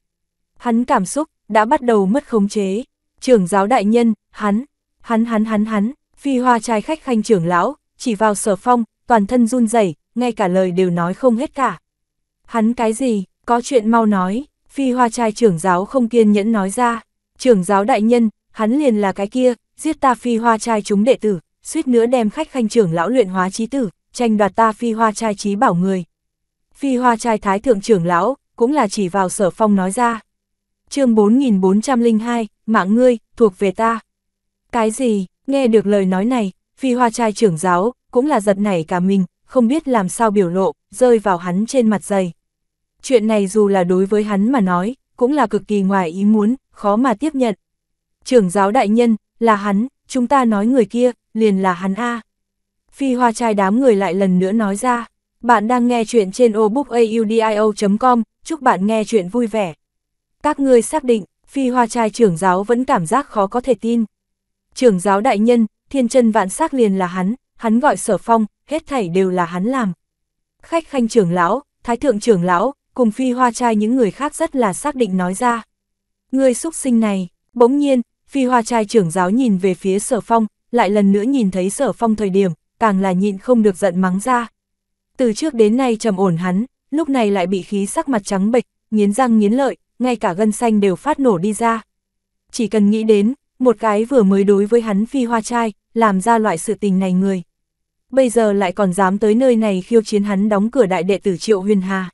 Hắn cảm xúc, đã bắt đầu mất khống chế. Trưởng giáo đại nhân, hắn, hắn hắn hắn hắn, phi hoa trai khách khanh trưởng lão, chỉ vào sở phong, toàn thân run rẩy ngay cả lời đều nói không hết cả. Hắn cái gì, có chuyện mau nói, phi hoa trai trưởng giáo không kiên nhẫn nói ra. Trưởng giáo đại nhân, hắn liền là cái kia, giết ta phi hoa trai chúng đệ tử, suýt nữa đem khách khanh trưởng lão luyện hóa trí tử, tranh đoạt ta phi hoa trai trí bảo người. Phi hoa trai thái thượng trưởng lão, cũng là chỉ vào sở phong nói ra chương 4402, mạng ngươi, thuộc về ta. Cái gì, nghe được lời nói này, phi hoa trai trưởng giáo, cũng là giật nảy cả mình, không biết làm sao biểu lộ, rơi vào hắn trên mặt dày. Chuyện này dù là đối với hắn mà nói, cũng là cực kỳ ngoài ý muốn, khó mà tiếp nhận. Trưởng giáo đại nhân, là hắn, chúng ta nói người kia, liền là hắn A. Phi hoa trai đám người lại lần nữa nói ra, bạn đang nghe chuyện trên obookaudio.com, chúc bạn nghe chuyện vui vẻ. Các ngươi xác định, phi hoa trai trưởng giáo vẫn cảm giác khó có thể tin. Trưởng giáo đại nhân, thiên chân vạn sắc liền là hắn, hắn gọi sở phong, hết thảy đều là hắn làm. Khách khanh trưởng lão, thái thượng trưởng lão, cùng phi hoa trai những người khác rất là xác định nói ra. Người xúc sinh này, bỗng nhiên, phi hoa trai trưởng giáo nhìn về phía sở phong, lại lần nữa nhìn thấy sở phong thời điểm, càng là nhịn không được giận mắng ra. Từ trước đến nay trầm ổn hắn, lúc này lại bị khí sắc mặt trắng bệch, nghiến răng nghiến lợi, ngay cả gân xanh đều phát nổ đi ra. Chỉ cần nghĩ đến, một cái vừa mới đối với hắn phi hoa trai, làm ra loại sự tình này người. Bây giờ lại còn dám tới nơi này khiêu chiến hắn đóng cửa đại đệ tử Triệu Huyền Hà.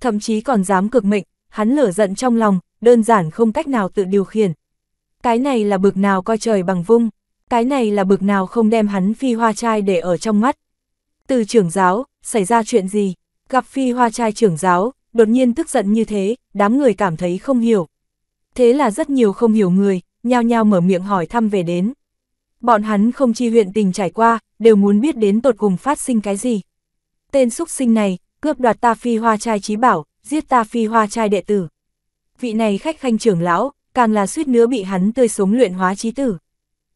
Thậm chí còn dám cực mệnh, hắn lửa giận trong lòng, đơn giản không cách nào tự điều khiển. Cái này là bực nào coi trời bằng vung, cái này là bực nào không đem hắn phi hoa trai để ở trong mắt. Từ trưởng giáo, xảy ra chuyện gì? Gặp phi hoa trai trưởng giáo, đột nhiên tức giận như thế, đám người cảm thấy không hiểu. Thế là rất nhiều không hiểu người, nhao nhao mở miệng hỏi thăm về đến. Bọn hắn không chi huyện tình trải qua, đều muốn biết đến tột cùng phát sinh cái gì. Tên xúc sinh này, cướp đoạt ta phi hoa trai trí bảo, giết ta phi hoa trai đệ tử. Vị này khách khanh trưởng lão, càng là suýt nữa bị hắn tươi sống luyện hóa trí tử.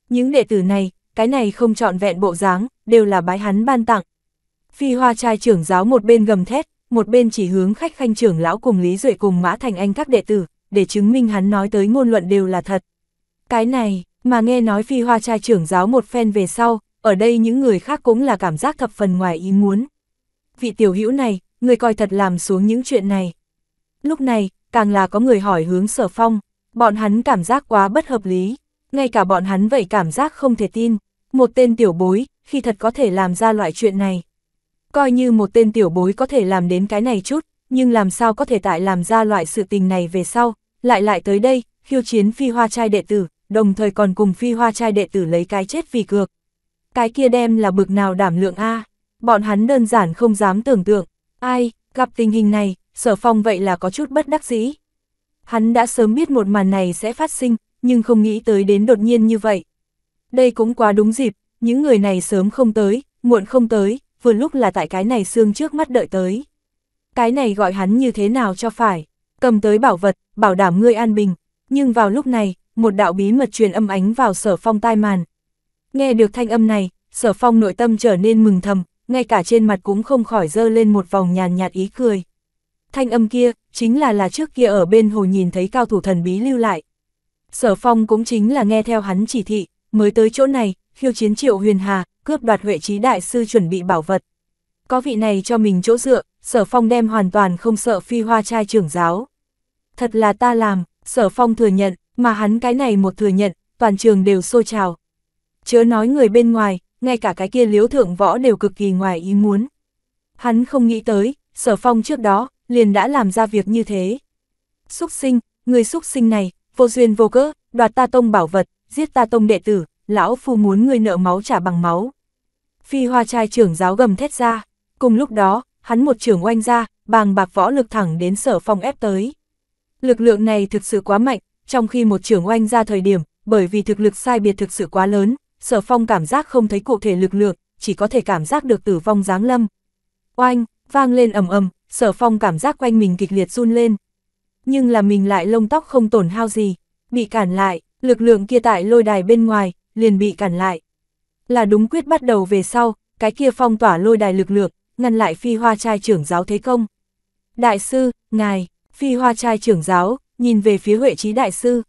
Những đệ tử này, cái này không trọn vẹn bộ dáng, đều là bái hắn ban tặng. Phi hoa trai trưởng giáo một bên gầm thét, một bên chỉ hướng khách khanh trưởng lão cùng Lý Duệ cùng Mã Thành Anh các đệ tử, để chứng minh hắn nói tới ngôn luận đều là thật. Cái này, mà nghe nói phi hoa trai trưởng giáo một phen về sau, ở đây những người khác cũng là cảm giác thập phần ngoài ý muốn. Vị tiểu hữu này, người coi thật làm xuống những chuyện này. Lúc này, càng là có người hỏi hướng sở phong, bọn hắn cảm giác quá bất hợp lý, ngay cả bọn hắn vậy cảm giác không thể tin, một tên tiểu bối, khi thật có thể làm ra loại chuyện này. Coi như một tên tiểu bối có thể làm đến cái này chút, nhưng làm sao có thể tại làm ra loại sự tình này về sau, lại lại tới đây, khiêu chiến phi hoa trai đệ tử, đồng thời còn cùng phi hoa trai đệ tử lấy cái chết vì cược. Cái kia đem là bực nào đảm lượng A, bọn hắn đơn giản không dám tưởng tượng, ai, gặp tình hình này, sở phong vậy là có chút bất đắc dĩ. Hắn đã sớm biết một màn này sẽ phát sinh, nhưng không nghĩ tới đến đột nhiên như vậy. Đây cũng quá đúng dịp, những người này sớm không tới, muộn không tới, vừa lúc là tại cái này xương trước mắt đợi tới. Cái này gọi hắn như thế nào cho phải, cầm tới bảo vật, bảo đảm ngươi an bình, nhưng vào lúc này, một đạo bí mật truyền âm ánh vào sở phong tai màn. Nghe được thanh âm này, sở phong nội tâm trở nên mừng thầm, ngay cả trên mặt cũng không khỏi dơ lên một vòng nhàn nhạt ý cười. Thanh âm kia, chính là là trước kia ở bên hồ nhìn thấy cao thủ thần bí lưu lại. Sở phong cũng chính là nghe theo hắn chỉ thị, mới tới chỗ này, khiêu chiến triệu huyền hà, cướp đoạt huệ trí đại sư chuẩn bị bảo vật. Có vị này cho mình chỗ dựa, sở phong đem hoàn toàn không sợ phi hoa trai trưởng giáo. Thật là ta làm, sở phong thừa nhận, mà hắn cái này một thừa nhận, toàn trường đều xô trào. Chớ nói người bên ngoài, ngay cả cái kia liếu thượng võ đều cực kỳ ngoài ý muốn. Hắn không nghĩ tới, sở phong trước đó, liền đã làm ra việc như thế. Xúc sinh, người xúc sinh này, vô duyên vô cớ, đoạt ta tông bảo vật, giết ta tông đệ tử, lão phu muốn người nợ máu trả bằng máu. Phi hoa trai trưởng giáo gầm thét ra, cùng lúc đó, hắn một trưởng oanh ra, bàng bạc võ lực thẳng đến sở phong ép tới. Lực lượng này thực sự quá mạnh, trong khi một trưởng oanh ra thời điểm, bởi vì thực lực sai biệt thực sự quá lớn, sở phong cảm giác không thấy cụ thể lực lượng, chỉ có thể cảm giác được tử vong giáng lâm. Oanh, vang lên ầm ầm, sở phong cảm giác quanh mình kịch liệt run lên. Nhưng là mình lại lông tóc không tổn hao gì, bị cản lại, lực lượng kia tại lôi đài bên ngoài, liền bị cản lại. Là đúng quyết bắt đầu về sau, cái kia phong tỏa lôi đài lực lượng, ngăn lại phi hoa trai trưởng giáo thế công. Đại sư, ngài, phi hoa trai trưởng giáo, nhìn về phía Huệ Trí Đại sư.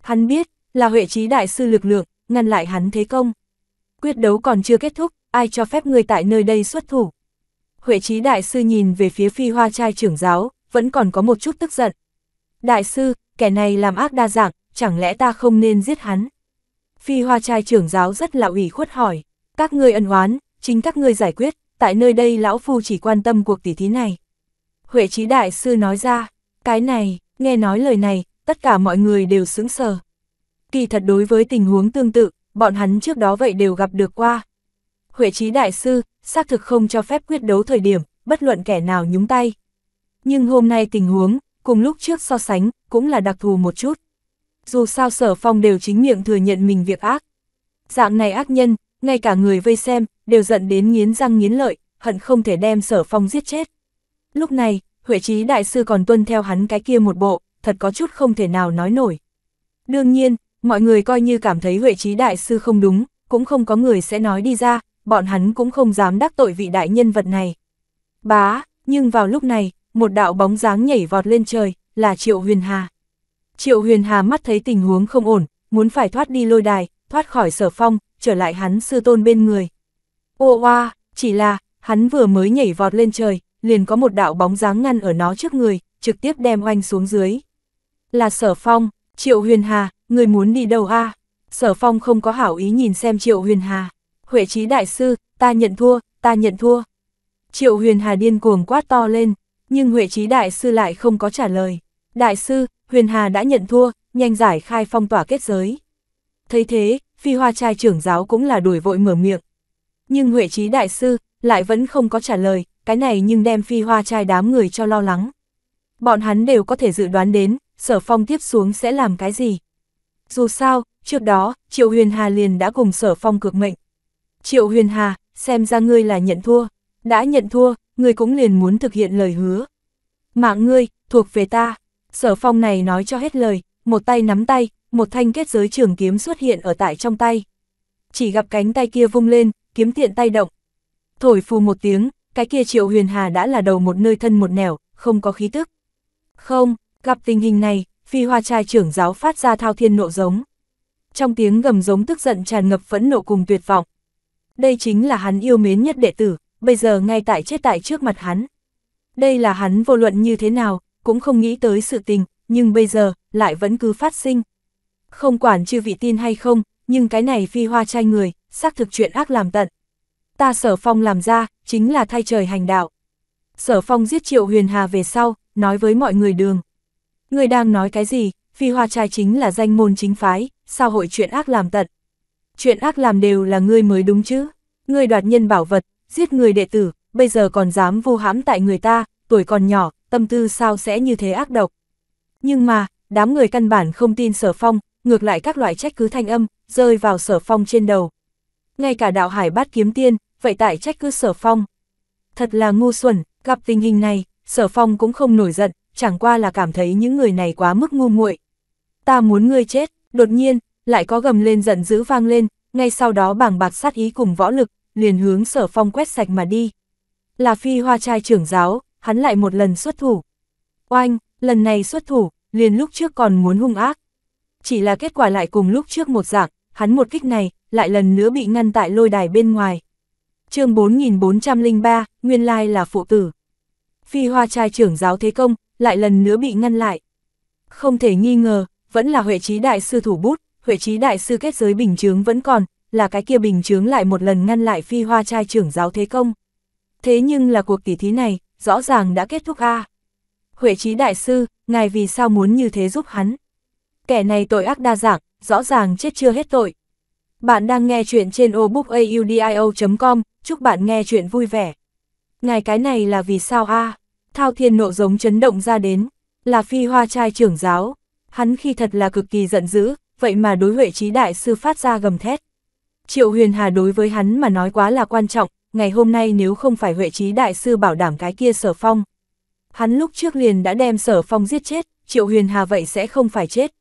Hắn biết, là Huệ Trí Đại sư lực lượng, ngăn lại hắn thế công. Quyết đấu còn chưa kết thúc, ai cho phép người tại nơi đây xuất thủ. Huệ Trí Đại sư nhìn về phía phi hoa trai trưởng giáo, vẫn còn có một chút tức giận. Đại sư, kẻ này làm ác đa dạng, chẳng lẽ ta không nên giết hắn? Phi hoa trai trưởng giáo rất là ủy khuất hỏi, các ngươi ân oán, chính các ngươi giải quyết, tại nơi đây lão phu chỉ quan tâm cuộc tỉ thí này. Huệ trí đại sư nói ra, cái này, nghe nói lời này, tất cả mọi người đều sững sờ. Kỳ thật đối với tình huống tương tự, bọn hắn trước đó vậy đều gặp được qua. Huệ trí đại sư, xác thực không cho phép quyết đấu thời điểm, bất luận kẻ nào nhúng tay. Nhưng hôm nay tình huống, cùng lúc trước so sánh, cũng là đặc thù một chút dù sao sở phong đều chính miệng thừa nhận mình việc ác. Dạng này ác nhân, ngay cả người vây xem, đều giận đến nghiến răng nghiến lợi, hận không thể đem sở phong giết chết. Lúc này, Huệ trí đại sư còn tuân theo hắn cái kia một bộ, thật có chút không thể nào nói nổi. Đương nhiên, mọi người coi như cảm thấy Huệ trí đại sư không đúng, cũng không có người sẽ nói đi ra, bọn hắn cũng không dám đắc tội vị đại nhân vật này. Bá, nhưng vào lúc này, một đạo bóng dáng nhảy vọt lên trời, là Triệu Huyền Hà. Triệu Huyền Hà mắt thấy tình huống không ổn, muốn phải thoát đi lôi đài, thoát khỏi sở phong, trở lại hắn sư tôn bên người. Ô oa, chỉ là, hắn vừa mới nhảy vọt lên trời, liền có một đạo bóng dáng ngăn ở nó trước người, trực tiếp đem oanh xuống dưới. Là sở phong, Triệu Huyền Hà, người muốn đi đâu a Sở phong không có hảo ý nhìn xem Triệu Huyền Hà. Huệ trí đại sư, ta nhận thua, ta nhận thua. Triệu Huyền Hà điên cuồng quát to lên, nhưng Huệ trí đại sư lại không có trả lời. Đại sư, Huyền Hà đã nhận thua, nhanh giải khai phong tỏa kết giới. Thấy thế, phi hoa trai trưởng giáo cũng là đuổi vội mở miệng. Nhưng Huệ Trí Đại Sư lại vẫn không có trả lời, cái này nhưng đem phi hoa trai đám người cho lo lắng. Bọn hắn đều có thể dự đoán đến, sở phong tiếp xuống sẽ làm cái gì. Dù sao, trước đó, Triệu Huyền Hà liền đã cùng sở phong cược mệnh. Triệu Huyền Hà, xem ra ngươi là nhận thua. Đã nhận thua, ngươi cũng liền muốn thực hiện lời hứa. Mạng ngươi, thuộc về ta. Sở phong này nói cho hết lời, một tay nắm tay, một thanh kết giới trường kiếm xuất hiện ở tại trong tay. Chỉ gặp cánh tay kia vung lên, kiếm tiện tay động. Thổi phù một tiếng, cái kia triệu huyền hà đã là đầu một nơi thân một nẻo, không có khí tức. Không, gặp tình hình này, phi hoa trai trưởng giáo phát ra thao thiên nộ giống. Trong tiếng gầm giống tức giận tràn ngập phẫn nộ cùng tuyệt vọng. Đây chính là hắn yêu mến nhất đệ tử, bây giờ ngay tại chết tại trước mặt hắn. Đây là hắn vô luận như thế nào, cũng không nghĩ tới sự tình, nhưng bây giờ, lại vẫn cứ phát sinh. Không quản chư vị tin hay không, nhưng cái này phi hoa trai người, xác thực chuyện ác làm tận. Ta sở phong làm ra, chính là thay trời hành đạo. Sở phong giết triệu huyền hà về sau, nói với mọi người đường. Người đang nói cái gì, phi hoa trai chính là danh môn chính phái, sao hội chuyện ác làm tận. Chuyện ác làm đều là ngươi mới đúng chứ. Ngươi đoạt nhân bảo vật, giết người đệ tử, bây giờ còn dám vô hãm tại người ta, tuổi còn nhỏ, tâm tư sao sẽ như thế ác độc. Nhưng mà, đám người căn bản không tin sở phong, ngược lại các loại trách cứ thanh âm, rơi vào sở phong trên đầu. Ngay cả đạo hải bát kiếm tiên, vậy tại trách cứ sở phong. Thật là ngu xuẩn, gặp tình hình này, sở phong cũng không nổi giận, chẳng qua là cảm thấy những người này quá mức ngu muội. Ta muốn ngươi chết, đột nhiên, lại có gầm lên giận dữ vang lên, ngay sau đó bảng bạc sát ý cùng võ lực, liền hướng sở phong quét sạch mà đi. Là phi hoa trai trưởng giáo, hắn lại một lần xuất thủ. Oanh, lần này xuất thủ, liền lúc trước còn muốn hung ác. Chỉ là kết quả lại cùng lúc trước một dạng, hắn một kích này, lại lần nữa bị ngăn tại lôi đài bên ngoài. chương 4403, nguyên lai là phụ tử. Phi hoa trai trưởng giáo thế công, lại lần nữa bị ngăn lại. Không thể nghi ngờ, vẫn là Huệ Trí Đại Sư thủ bút, Huệ Trí Đại Sư kết giới bình chướng vẫn còn, là cái kia bình chướng lại một lần ngăn lại phi hoa trai trưởng giáo thế công. Thế nhưng là cuộc tỷ thí này, rõ ràng đã kết thúc a. Huệ trí đại sư, ngài vì sao muốn như thế giúp hắn? Kẻ này tội ác đa dạng, rõ ràng chết chưa hết tội. Bạn đang nghe chuyện trên obookaudio.com, chúc bạn nghe chuyện vui vẻ. Ngài cái này là vì sao a? Thao thiên nộ giống chấn động ra đến, là phi hoa trai trưởng giáo. Hắn khi thật là cực kỳ giận dữ, vậy mà đối Huệ trí đại sư phát ra gầm thét. Triệu Huyền Hà đối với hắn mà nói quá là quan trọng, ngày hôm nay nếu không phải Huệ Trí Đại Sư bảo đảm cái kia Sở Phong. Hắn lúc trước liền đã đem Sở Phong giết chết, Triệu Huyền Hà vậy sẽ không phải chết.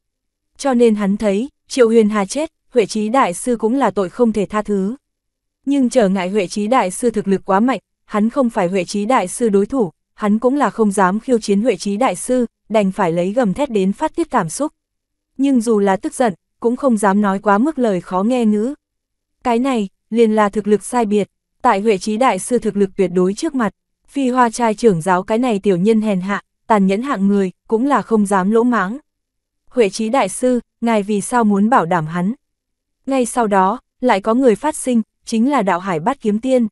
Cho nên hắn thấy, Triệu Huyền Hà chết, Huệ Trí Đại Sư cũng là tội không thể tha thứ. Nhưng trở ngại Huệ Trí Đại Sư thực lực quá mạnh, hắn không phải Huệ Trí Đại Sư đối thủ, hắn cũng là không dám khiêu chiến Huệ Trí Đại Sư, đành phải lấy gầm thét đến phát tiết cảm xúc. Nhưng dù là tức giận, cũng không dám nói quá mức lời khó nghe ngữ. Cái này, liền là thực lực sai biệt, tại Huệ Trí Đại Sư thực lực tuyệt đối trước mặt, phi hoa trai trưởng giáo cái này tiểu nhân hèn hạ, tàn nhẫn hạng người, cũng là không dám lỗ mãng. Huệ Trí Đại Sư, ngài vì sao muốn bảo đảm hắn? Ngay sau đó, lại có người phát sinh, chính là đạo hải bát kiếm tiên.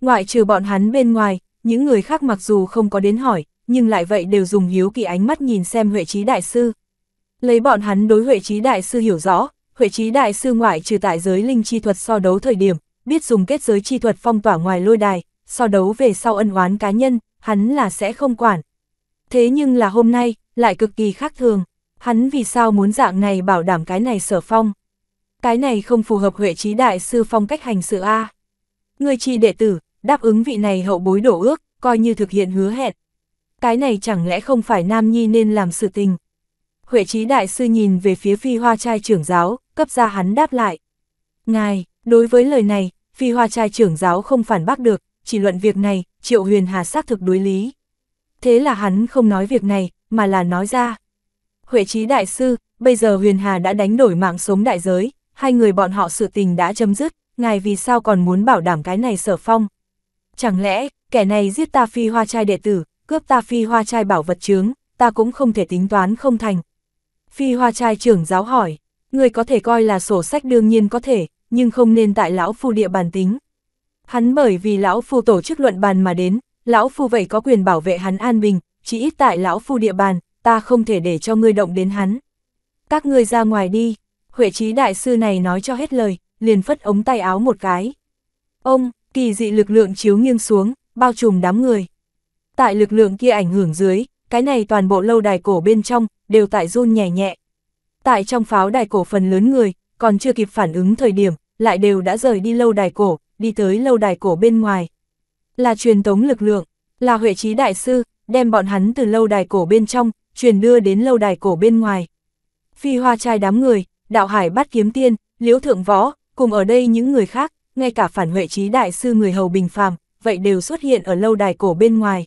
Ngoại trừ bọn hắn bên ngoài, những người khác mặc dù không có đến hỏi, nhưng lại vậy đều dùng hiếu kỳ ánh mắt nhìn xem Huệ Trí Đại Sư. Lấy bọn hắn đối Huệ Trí Đại Sư hiểu rõ, Huệ Trí Đại Sư ngoại trừ tại giới linh chi thuật so đấu thời điểm, biết dùng kết giới chi thuật phong tỏa ngoài lôi đài, so đấu về sau ân oán cá nhân, hắn là sẽ không quản. Thế nhưng là hôm nay, lại cực kỳ khác thường, hắn vì sao muốn dạng này bảo đảm cái này sở phong. Cái này không phù hợp Huệ trí Đại Sư Phong cách hành sự A. Người chi đệ tử, đáp ứng vị này hậu bối đổ ước, coi như thực hiện hứa hẹn. Cái này chẳng lẽ không phải Nam Nhi nên làm sự tình. Huệ trí Đại Sư nhìn về phía phi hoa trai trưởng giáo, cấp ra hắn đáp lại. Ngài, đối với lời này, Phi hoa trai trưởng giáo không phản bác được, chỉ luận việc này, Triệu Huyền Hà xác thực đối lý. Thế là hắn không nói việc này, mà là nói ra. Huệ trí đại sư, bây giờ Huyền Hà đã đánh đổi mạng sống đại giới, hai người bọn họ sự tình đã chấm dứt, ngài vì sao còn muốn bảo đảm cái này sở phong? Chẳng lẽ, kẻ này giết ta phi hoa trai đệ tử, cướp ta phi hoa trai bảo vật chướng, ta cũng không thể tính toán không thành. Phi hoa trai trưởng giáo hỏi, người có thể coi là sổ sách đương nhiên có thể, nhưng không nên tại lão phu địa bàn tính. Hắn bởi vì lão phu tổ chức luận bàn mà đến, lão phu vậy có quyền bảo vệ hắn an bình, chỉ ít tại lão phu địa bàn, ta không thể để cho ngươi động đến hắn. Các ngươi ra ngoài đi, Huệ trí đại sư này nói cho hết lời, liền phất ống tay áo một cái. Ông, kỳ dị lực lượng chiếu nghiêng xuống, bao trùm đám người. Tại lực lượng kia ảnh hưởng dưới, cái này toàn bộ lâu đài cổ bên trong, đều tại run nhẹ nhẹ. Tại trong pháo đài cổ phần lớn người, còn chưa kịp phản ứng thời điểm, lại đều đã rời đi lâu đài cổ, đi tới lâu đài cổ bên ngoài. Là truyền tống lực lượng, là Huệ Trí Đại Sư, đem bọn hắn từ lâu đài cổ bên trong, truyền đưa đến lâu đài cổ bên ngoài. Phi hoa trai đám người, đạo hải bắt kiếm tiên, liễu thượng võ, cùng ở đây những người khác, ngay cả phản Huệ Trí Đại Sư người hầu bình phàm, vậy đều xuất hiện ở lâu đài cổ bên ngoài.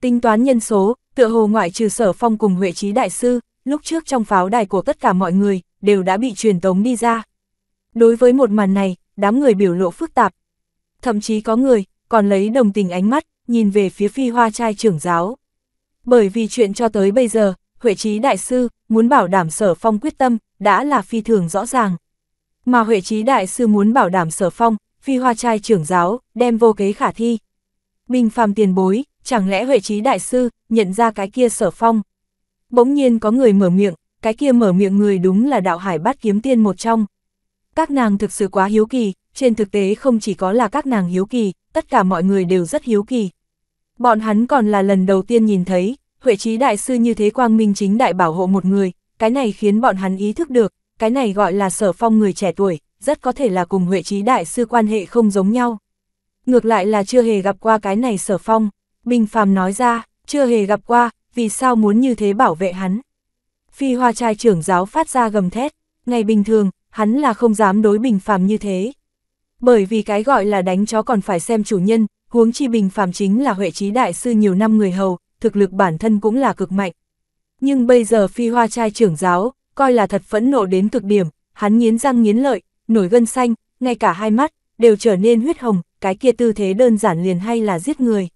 Tính toán nhân số, tựa hồ ngoại trừ sở phong cùng Huệ Trí Đại Sư, lúc trước trong pháo đài của tất cả mọi người, đều đã bị truyền tống đi ra. Đối với một màn này, đám người biểu lộ phức tạp. Thậm chí có người, còn lấy đồng tình ánh mắt, nhìn về phía phi hoa trai trưởng giáo. Bởi vì chuyện cho tới bây giờ, Huệ Trí Đại Sư muốn bảo đảm sở phong quyết tâm, đã là phi thường rõ ràng. Mà Huệ Trí Đại Sư muốn bảo đảm sở phong, phi hoa trai trưởng giáo, đem vô kế khả thi. Bình phàm tiền bối, chẳng lẽ Huệ Trí Đại Sư nhận ra cái kia sở phong? Bỗng nhiên có người mở miệng, cái kia mở miệng người đúng là đạo hải bát kiếm tiên một trong. Các nàng thực sự quá hiếu kỳ, trên thực tế không chỉ có là các nàng hiếu kỳ, tất cả mọi người đều rất hiếu kỳ. Bọn hắn còn là lần đầu tiên nhìn thấy, Huệ trí đại sư như thế quang minh chính đại bảo hộ một người, cái này khiến bọn hắn ý thức được, cái này gọi là sở phong người trẻ tuổi, rất có thể là cùng Huệ trí đại sư quan hệ không giống nhau. Ngược lại là chưa hề gặp qua cái này sở phong, Bình Phàm nói ra, chưa hề gặp qua, vì sao muốn như thế bảo vệ hắn. Phi hoa trai trưởng giáo phát ra gầm thét, ngày bình thường, hắn là không dám đối bình phàm như thế. Bởi vì cái gọi là đánh chó còn phải xem chủ nhân, huống chi bình phàm chính là huệ trí đại sư nhiều năm người hầu, thực lực bản thân cũng là cực mạnh. Nhưng bây giờ phi hoa trai trưởng giáo, coi là thật phẫn nộ đến cực điểm, hắn nghiến răng nghiến lợi, nổi gân xanh, ngay cả hai mắt, đều trở nên huyết hồng, cái kia tư thế đơn giản liền hay là giết người.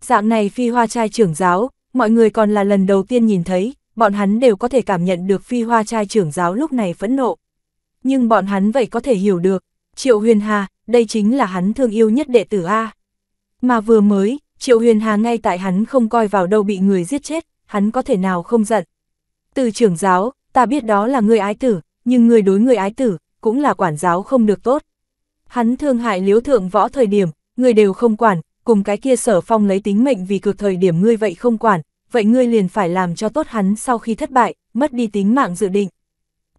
Dạng này phi hoa trai trưởng giáo, mọi người còn là lần đầu tiên nhìn thấy, bọn hắn đều có thể cảm nhận được phi hoa trai trưởng giáo lúc này phẫn nộ. Nhưng bọn hắn vậy có thể hiểu được, Triệu Huyền Hà, đây chính là hắn thương yêu nhất đệ tử A. Mà vừa mới, Triệu Huyền Hà ngay tại hắn không coi vào đâu bị người giết chết, hắn có thể nào không giận. Từ trưởng giáo, ta biết đó là người ái tử, nhưng người đối người ái tử, cũng là quản giáo không được tốt. Hắn thương hại liếu thượng võ thời điểm, người đều không quản, cùng cái kia sở phong lấy tính mệnh vì cực thời điểm ngươi vậy không quản, vậy ngươi liền phải làm cho tốt hắn sau khi thất bại, mất đi tính mạng dự định.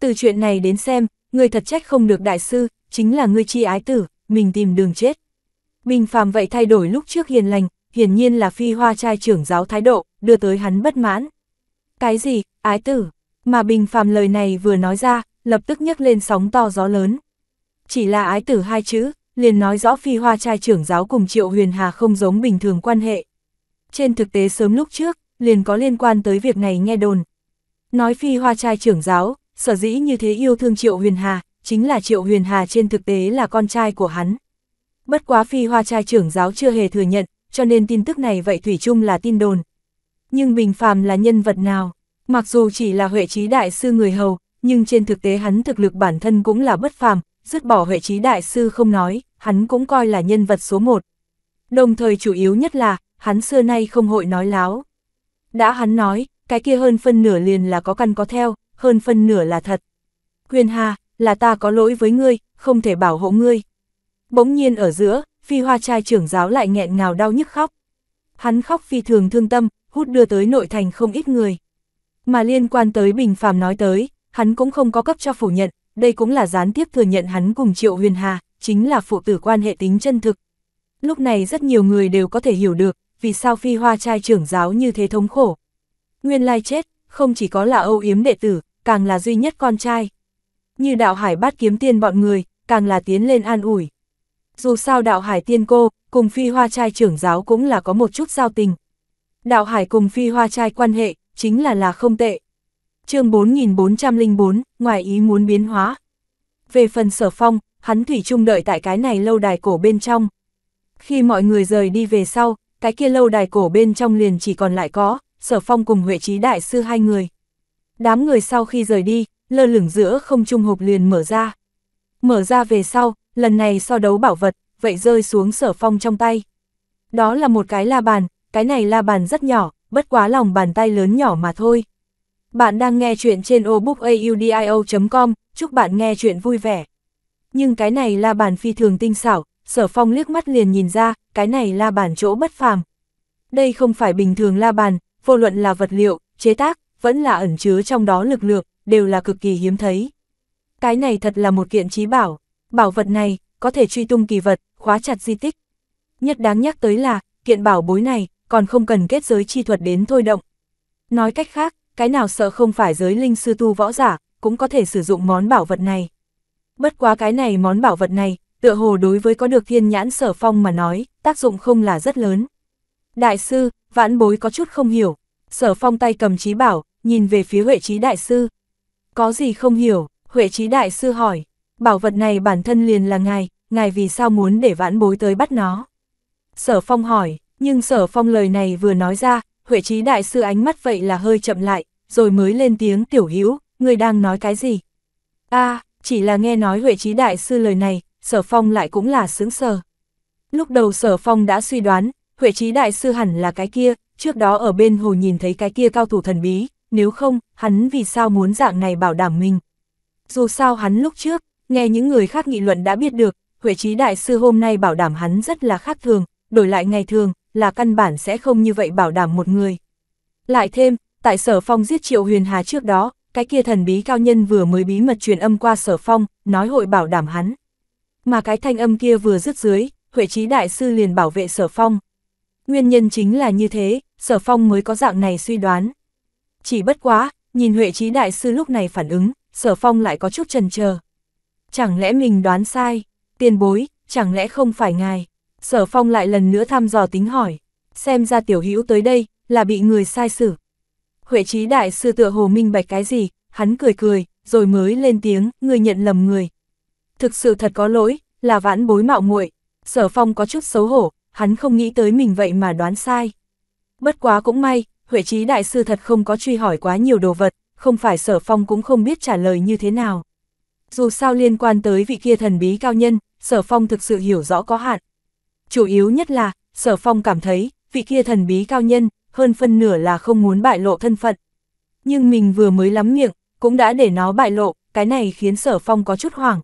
Từ chuyện này đến xem, ngươi thật trách không được đại sư, chính là ngươi chi ái tử, mình tìm đường chết. Bình phàm vậy thay đổi lúc trước hiền lành, hiển nhiên là phi hoa trai trưởng giáo thái độ, đưa tới hắn bất mãn. Cái gì, ái tử? Mà bình phàm lời này vừa nói ra, lập tức nhấc lên sóng to gió lớn. Chỉ là ái tử hai chữ, liền nói rõ phi hoa trai trưởng giáo cùng triệu huyền hà không giống bình thường quan hệ. Trên thực tế sớm lúc trước, liền có liên quan tới việc này nghe đồn. Nói phi hoa trai trưởng giáo, sở dĩ như thế yêu thương Triệu Huyền Hà, chính là Triệu Huyền Hà trên thực tế là con trai của hắn. Bất quá phi hoa trai trưởng giáo chưa hề thừa nhận, cho nên tin tức này vậy Thủy chung là tin đồn. Nhưng Bình Phàm là nhân vật nào? Mặc dù chỉ là Huệ Trí Đại Sư người hầu, nhưng trên thực tế hắn thực lực bản thân cũng là bất phàm, dứt bỏ Huệ Trí Đại Sư không nói, hắn cũng coi là nhân vật số một. Đồng thời chủ yếu nhất là, hắn xưa nay không hội nói láo. Đã hắn nói, cái kia hơn phân nửa liền là có căn có theo, hơn phân nửa là thật. Huyền Hà, là ta có lỗi với ngươi, không thể bảo hộ ngươi. Bỗng nhiên ở giữa, phi hoa trai trưởng giáo lại nghẹn ngào đau nhức khóc. Hắn khóc phi thường thương tâm, hút đưa tới nội thành không ít người. Mà liên quan tới bình phàm nói tới, hắn cũng không có cấp cho phủ nhận, đây cũng là gián tiếp thừa nhận hắn cùng Triệu Huyền Hà, chính là phụ tử quan hệ tính chân thực. Lúc này rất nhiều người đều có thể hiểu được, vì sao phi hoa trai trưởng giáo như thế thống khổ. Nguyên lai chết, không chỉ có là âu yếm đệ tử, càng là duy nhất con trai. Như đạo hải bát kiếm tiên bọn người, càng là tiến lên an ủi. Dù sao đạo hải tiên cô, cùng phi hoa trai trưởng giáo cũng là có một chút giao tình. Đạo hải cùng phi hoa trai quan hệ, chính là là không tệ. chương 4404, ngoài ý muốn biến hóa. Về phần sở phong, hắn thủy chung đợi tại cái này lâu đài cổ bên trong. Khi mọi người rời đi về sau, cái kia lâu đài cổ bên trong liền chỉ còn lại có, sở phong cùng Huệ Trí Đại Sư hai người. Đám người sau khi rời đi, lơ lửng giữa không trung hộp liền mở ra. Mở ra về sau, lần này so đấu bảo vật, vậy rơi xuống sở phong trong tay. Đó là một cái la bàn, cái này la bàn rất nhỏ, bất quá lòng bàn tay lớn nhỏ mà thôi. Bạn đang nghe chuyện trên obookaudio.com, chúc bạn nghe chuyện vui vẻ. Nhưng cái này la bàn phi thường tinh xảo, sở phong liếc mắt liền nhìn ra, cái này la bàn chỗ bất phàm. Đây không phải bình thường la bàn, vô luận là vật liệu, chế tác, vẫn là ẩn chứa trong đó lực lượng, đều là cực kỳ hiếm thấy. Cái này thật là một kiện trí bảo, bảo vật này, có thể truy tung kỳ vật, khóa chặt di tích. Nhất đáng nhắc tới là, kiện bảo bối này, còn không cần kết giới chi thuật đến thôi động. Nói cách khác, cái nào sợ không phải giới linh sư tu võ giả, cũng có thể sử dụng món bảo vật này. Bất quá cái này món bảo vật này, tựa hồ đối với có được thiên nhãn sở phong mà nói, tác dụng không là rất lớn. Đại sư, vãn bối có chút không hiểu, sở phong tay cầm trí bảo, nhìn về phía Huệ trí đại sư. Có gì không hiểu, Huệ trí đại sư hỏi, bảo vật này bản thân liền là ngài, ngài vì sao muốn để vãn bối tới bắt nó? Sở phong hỏi, nhưng sở phong lời này vừa nói ra, Huệ trí đại sư ánh mắt vậy là hơi chậm lại, rồi mới lên tiếng tiểu hữu người đang nói cái gì? a chỉ là nghe nói Huệ trí đại sư lời này, Sở Phong lại cũng là sướng sờ. Lúc đầu Sở Phong đã suy đoán, Huệ Trí Đại Sư hẳn là cái kia, trước đó ở bên hồ nhìn thấy cái kia cao thủ thần bí, nếu không, hắn vì sao muốn dạng này bảo đảm mình. Dù sao hắn lúc trước, nghe những người khác nghị luận đã biết được, Huệ Trí Đại Sư hôm nay bảo đảm hắn rất là khác thường, đổi lại ngày thường, là căn bản sẽ không như vậy bảo đảm một người. Lại thêm, tại Sở Phong giết Triệu Huyền Hà trước đó, cái kia thần bí cao nhân vừa mới bí mật truyền âm qua Sở Phong, nói hội bảo đảm hắn mà cái thanh âm kia vừa rứt dưới, Huệ Trí Đại Sư liền bảo vệ Sở Phong. Nguyên nhân chính là như thế, Sở Phong mới có dạng này suy đoán. Chỉ bất quá, nhìn Huệ Trí Đại Sư lúc này phản ứng, Sở Phong lại có chút trần chờ Chẳng lẽ mình đoán sai, tiền bối, chẳng lẽ không phải ngài? Sở Phong lại lần nữa thăm dò tính hỏi, xem ra tiểu hữu tới đây, là bị người sai xử. Huệ Trí Đại Sư tựa hồ minh bạch cái gì, hắn cười cười, rồi mới lên tiếng, người nhận lầm người, thực sự thật có lỗi, là vãn bối mạo muội. Sở phong có chút xấu hổ, hắn không nghĩ tới mình vậy mà đoán sai. Bất quá cũng may, Huệ trí đại sư thật không có truy hỏi quá nhiều đồ vật, không phải sở phong cũng không biết trả lời như thế nào. Dù sao liên quan tới vị kia thần bí cao nhân, sở phong thực sự hiểu rõ có hạn. Chủ yếu nhất là, sở phong cảm thấy, vị kia thần bí cao nhân, hơn phân nửa là không muốn bại lộ thân phận. Nhưng mình vừa mới lắm miệng, cũng đã để nó bại lộ, cái này khiến sở phong có chút hoảng,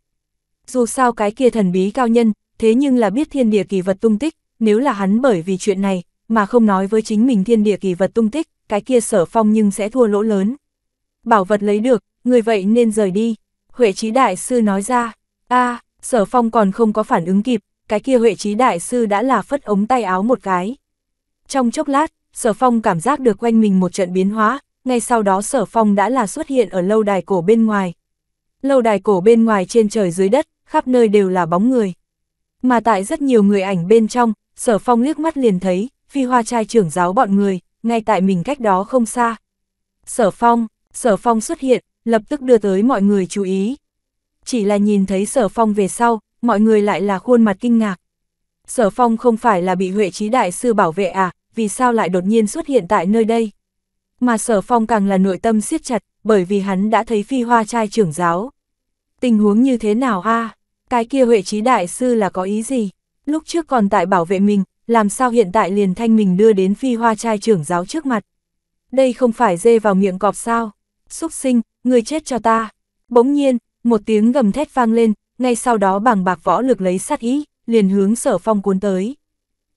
dù sao cái kia thần bí cao nhân, thế nhưng là biết thiên địa kỳ vật tung tích, nếu là hắn bởi vì chuyện này, mà không nói với chính mình thiên địa kỳ vật tung tích, cái kia sở phong nhưng sẽ thua lỗ lớn. Bảo vật lấy được, người vậy nên rời đi, Huệ trí đại sư nói ra, a sở phong còn không có phản ứng kịp, cái kia Huệ trí đại sư đã là phất ống tay áo một cái. Trong chốc lát, sở phong cảm giác được quanh mình một trận biến hóa, ngay sau đó sở phong đã là xuất hiện ở lâu đài cổ bên ngoài. Lâu đài cổ bên ngoài trên trời dưới đất, khắp nơi đều là bóng người. Mà tại rất nhiều người ảnh bên trong, sở phong liếc mắt liền thấy, phi hoa trai trưởng giáo bọn người, ngay tại mình cách đó không xa. Sở phong, sở phong xuất hiện, lập tức đưa tới mọi người chú ý. Chỉ là nhìn thấy sở phong về sau, mọi người lại là khuôn mặt kinh ngạc. Sở phong không phải là bị Huệ trí đại sư bảo vệ à, vì sao lại đột nhiên xuất hiện tại nơi đây? Mà sở phong càng là nội tâm siết chặt, bởi vì hắn đã thấy phi hoa trai trưởng giáo. Tình huống như thế nào a Cái kia Huệ Trí Đại Sư là có ý gì? Lúc trước còn tại bảo vệ mình, làm sao hiện tại liền thanh mình đưa đến phi hoa trai trưởng giáo trước mặt? Đây không phải dê vào miệng cọp sao? Xúc sinh, người chết cho ta. Bỗng nhiên, một tiếng gầm thét vang lên, ngay sau đó bảng bạc võ lực lấy sát ý, liền hướng sở phong cuốn tới.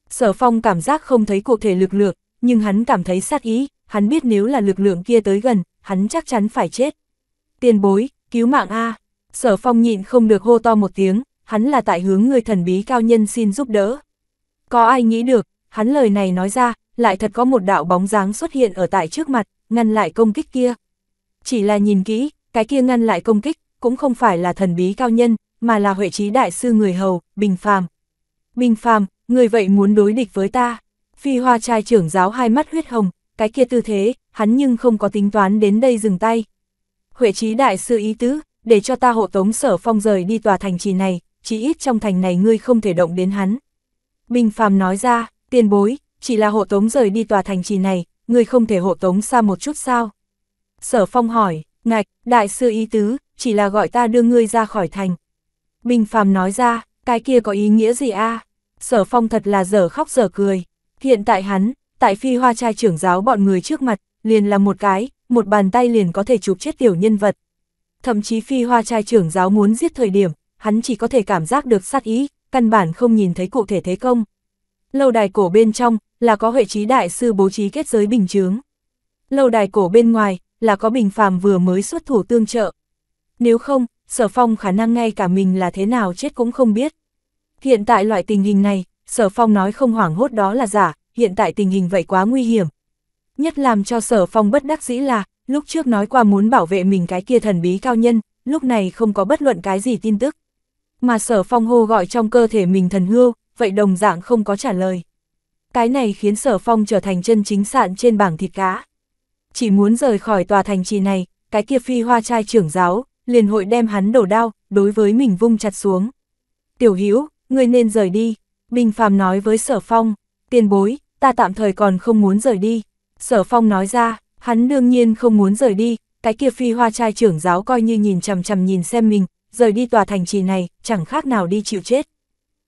Sở phong cảm giác không thấy cụ thể lực lượng, nhưng hắn cảm thấy sát ý, hắn biết nếu là lực lượng kia tới gần, hắn chắc chắn phải chết. Tiền bối, cứu mạng A, sở phong nhịn không được hô to một tiếng, hắn là tại hướng người thần bí cao nhân xin giúp đỡ. Có ai nghĩ được, hắn lời này nói ra, lại thật có một đạo bóng dáng xuất hiện ở tại trước mặt, ngăn lại công kích kia. Chỉ là nhìn kỹ, cái kia ngăn lại công kích, cũng không phải là thần bí cao nhân, mà là huệ trí đại sư người hầu, bình phàm. Bình phàm, người vậy muốn đối địch với ta. Phi hoa trai trưởng giáo hai mắt huyết hồng, cái kia tư thế, hắn nhưng không có tính toán đến đây dừng tay. Huệ trí đại sư ý tứ, để cho ta hộ tống sở phong rời đi tòa thành trì này, chỉ ít trong thành này ngươi không thể động đến hắn. Bình phàm nói ra, tiền bối, chỉ là hộ tống rời đi tòa thành trì này, ngươi không thể hộ tống xa một chút sao? Sở phong hỏi, ngạch, đại sư ý tứ, chỉ là gọi ta đưa ngươi ra khỏi thành. Bình phàm nói ra, cái kia có ý nghĩa gì a? Sở phong thật là dở khóc dở cười. Hiện tại hắn, tại phi hoa trai trưởng giáo bọn người trước mặt, liền là một cái, một bàn tay liền có thể chụp chết tiểu nhân vật thậm chí phi hoa trai trưởng giáo muốn giết thời điểm, hắn chỉ có thể cảm giác được sát ý, căn bản không nhìn thấy cụ thể thế công. Lâu đài cổ bên trong là có huệ trí đại sư bố trí kết giới bình chướng. Lâu đài cổ bên ngoài là có bình phàm vừa mới xuất thủ tương trợ. Nếu không, sở phong khả năng ngay cả mình là thế nào chết cũng không biết. Hiện tại loại tình hình này, sở phong nói không hoảng hốt đó là giả, hiện tại tình hình vậy quá nguy hiểm. Nhất làm cho sở phong bất đắc dĩ là, lúc trước nói qua muốn bảo vệ mình cái kia thần bí cao nhân, lúc này không có bất luận cái gì tin tức. Mà sở phong hô gọi trong cơ thể mình thần hưu, vậy đồng dạng không có trả lời. Cái này khiến sở phong trở thành chân chính sạn trên bảng thịt cá. Chỉ muốn rời khỏi tòa thành trì này, cái kia phi hoa trai trưởng giáo, liền hội đem hắn đổ đao, đối với mình vung chặt xuống. Tiểu Hữu ngươi nên rời đi, Bình Phàm nói với sở phong, tiền bối, ta tạm thời còn không muốn rời đi. Sở phong nói ra, Hắn đương nhiên không muốn rời đi, cái kia phi hoa trai trưởng giáo coi như nhìn chằm chằm nhìn xem mình, rời đi tòa thành trì này, chẳng khác nào đi chịu chết.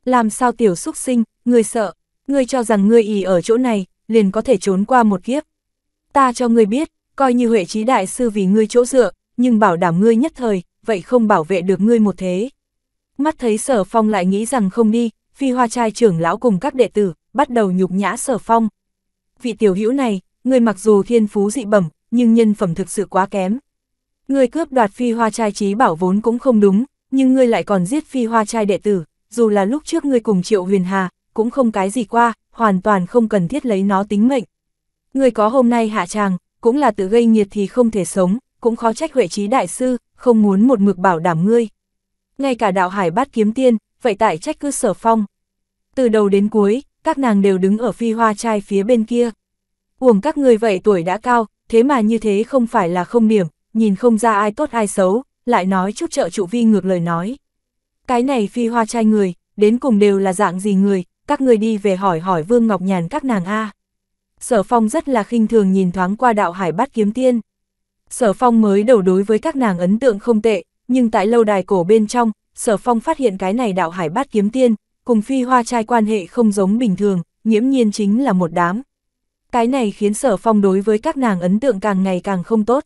Làm sao tiểu xúc sinh, ngươi sợ, ngươi cho rằng ngươi ì ở chỗ này, liền có thể trốn qua một kiếp. Ta cho ngươi biết, coi như Huệ trí đại sư vì ngươi chỗ dựa, nhưng bảo đảm ngươi nhất thời, vậy không bảo vệ được ngươi một thế. Mắt thấy sở phong lại nghĩ rằng không đi, phi hoa trai trưởng lão cùng các đệ tử, bắt đầu nhục nhã sở phong. Vị tiểu hữu này, ngươi mặc dù thiên phú dị bẩm, nhưng nhân phẩm thực sự quá kém. Ngươi cướp đoạt phi hoa trai trí bảo vốn cũng không đúng, nhưng ngươi lại còn giết phi hoa trai đệ tử, dù là lúc trước ngươi cùng Triệu Huyền Hà, cũng không cái gì qua, hoàn toàn không cần thiết lấy nó tính mệnh. Ngươi có hôm nay hạ tràng, cũng là tự gây nghiệt thì không thể sống, cũng khó trách Huệ Trí Đại Sư, không muốn một mực bảo đảm ngươi. Ngay cả đạo hải bát kiếm tiên, vậy tại trách cứ sở phong. Từ đầu đến cuối, các nàng đều đứng ở phi hoa trai phía bên kia. Uổng các người vậy tuổi đã cao, thế mà như thế không phải là không điểm, nhìn không ra ai tốt ai xấu, lại nói chút trợ trụ vi ngược lời nói. Cái này phi hoa trai người, đến cùng đều là dạng gì người, các người đi về hỏi hỏi Vương Ngọc Nhàn các nàng A. Sở Phong rất là khinh thường nhìn thoáng qua đạo hải bát kiếm tiên. Sở Phong mới đầu đối với các nàng ấn tượng không tệ, nhưng tại lâu đài cổ bên trong, Sở Phong phát hiện cái này đạo hải bát kiếm tiên, cùng phi hoa trai quan hệ không giống bình thường, nhiễm nhiên chính là một đám, cái này khiến sở phong đối với các nàng ấn tượng càng ngày càng không tốt.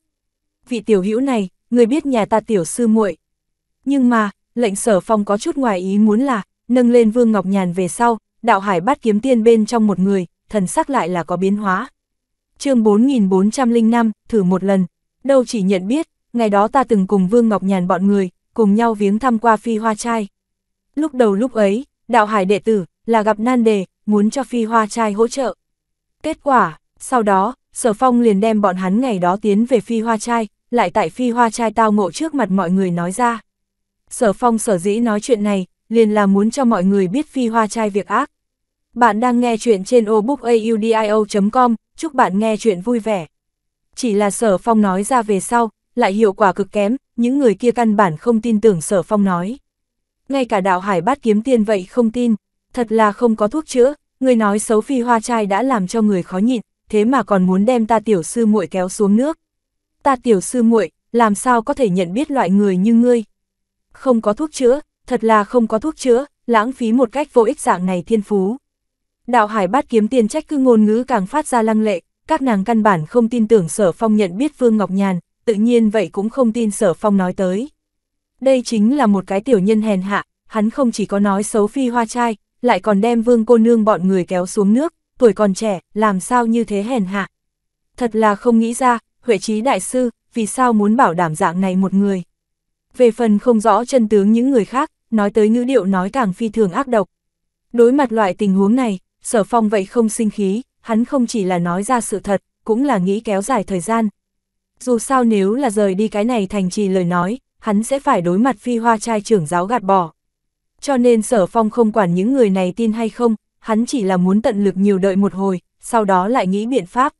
Vị tiểu hữu này, người biết nhà ta tiểu sư muội. Nhưng mà, lệnh sở phong có chút ngoài ý muốn là, nâng lên Vương Ngọc Nhàn về sau, đạo hải bát kiếm tiên bên trong một người, thần sắc lại là có biến hóa. chương 4405, thử một lần, đâu chỉ nhận biết, ngày đó ta từng cùng Vương Ngọc Nhàn bọn người, cùng nhau viếng thăm qua phi hoa trai. Lúc đầu lúc ấy, đạo hải đệ tử, là gặp nan đề, muốn cho phi hoa trai hỗ trợ. Kết quả, sau đó, Sở Phong liền đem bọn hắn ngày đó tiến về phi hoa trai, lại tại phi hoa trai tao ngộ trước mặt mọi người nói ra. Sở Phong sở dĩ nói chuyện này, liền là muốn cho mọi người biết phi hoa trai việc ác. Bạn đang nghe chuyện trên obookaudio.com, chúc bạn nghe chuyện vui vẻ. Chỉ là Sở Phong nói ra về sau, lại hiệu quả cực kém, những người kia căn bản không tin tưởng Sở Phong nói. Ngay cả đạo hải bát kiếm tiên vậy không tin, thật là không có thuốc chữa, Người nói xấu phi hoa trai đã làm cho người khó nhịn, thế mà còn muốn đem ta tiểu sư muội kéo xuống nước. Ta tiểu sư muội làm sao có thể nhận biết loại người như ngươi? Không có thuốc chữa, thật là không có thuốc chữa, lãng phí một cách vô ích dạng này thiên phú. Đạo hải bát kiếm tiền trách cứ ngôn ngữ càng phát ra lăng lệ, các nàng căn bản không tin tưởng sở phong nhận biết Vương Ngọc Nhàn, tự nhiên vậy cũng không tin sở phong nói tới. Đây chính là một cái tiểu nhân hèn hạ, hắn không chỉ có nói xấu phi hoa trai, lại còn đem vương cô nương bọn người kéo xuống nước, tuổi còn trẻ, làm sao như thế hèn hạ. Thật là không nghĩ ra, Huệ trí đại sư, vì sao muốn bảo đảm dạng này một người. Về phần không rõ chân tướng những người khác, nói tới ngữ điệu nói càng phi thường ác độc. Đối mặt loại tình huống này, sở phong vậy không sinh khí, hắn không chỉ là nói ra sự thật, cũng là nghĩ kéo dài thời gian. Dù sao nếu là rời đi cái này thành trì lời nói, hắn sẽ phải đối mặt phi hoa trai trưởng giáo gạt bỏ cho nên sở phong không quản những người này tin hay không, hắn chỉ là muốn tận lực nhiều đợi một hồi, sau đó lại nghĩ biện pháp.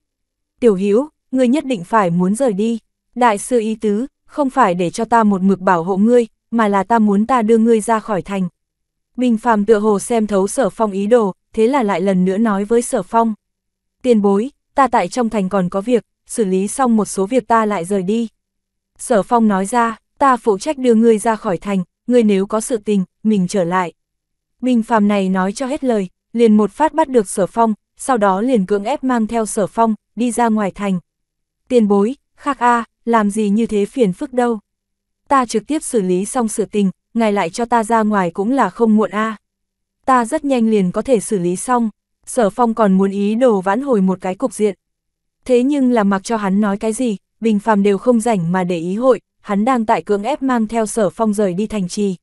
Tiểu Hiếu, ngươi nhất định phải muốn rời đi. Đại sư ý tứ, không phải để cho ta một mực bảo hộ ngươi, mà là ta muốn ta đưa ngươi ra khỏi thành. Bình phàm tựa hồ xem thấu sở phong ý đồ, thế là lại lần nữa nói với sở phong. Tiền bối, ta tại trong thành còn có việc, xử lý xong một số việc ta lại rời đi. Sở phong nói ra, ta phụ trách đưa ngươi ra khỏi thành, ngươi nếu có sự tình, mình trở lại. Bình phàm này nói cho hết lời, liền một phát bắt được sở phong, sau đó liền cưỡng ép mang theo sở phong, đi ra ngoài thành. Tiền bối, khắc a làm gì như thế phiền phức đâu. Ta trực tiếp xử lý xong sự tình, ngài lại cho ta ra ngoài cũng là không muộn a Ta rất nhanh liền có thể xử lý xong, sở phong còn muốn ý đồ vãn hồi một cái cục diện. Thế nhưng là mặc cho hắn nói cái gì, bình phàm đều không rảnh mà để ý hội, hắn đang tại cưỡng ép mang theo sở phong rời đi thành trì.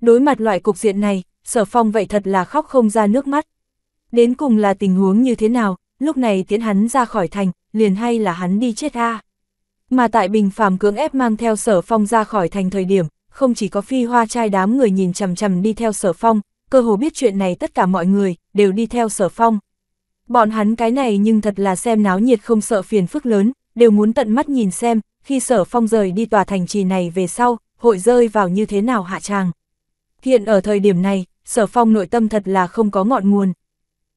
Đối mặt loại cục diện này, sở phong vậy thật là khóc không ra nước mắt. Đến cùng là tình huống như thế nào, lúc này tiến hắn ra khỏi thành, liền hay là hắn đi chết a Mà tại bình phàm cưỡng ép mang theo sở phong ra khỏi thành thời điểm, không chỉ có phi hoa trai đám người nhìn chằm chằm đi theo sở phong, cơ hồ biết chuyện này tất cả mọi người, đều đi theo sở phong. Bọn hắn cái này nhưng thật là xem náo nhiệt không sợ phiền phức lớn, đều muốn tận mắt nhìn xem, khi sở phong rời đi tòa thành trì này về sau, hội rơi vào như thế nào hạ tràng. Hiện ở thời điểm này, sở phong nội tâm thật là không có ngọn nguồn.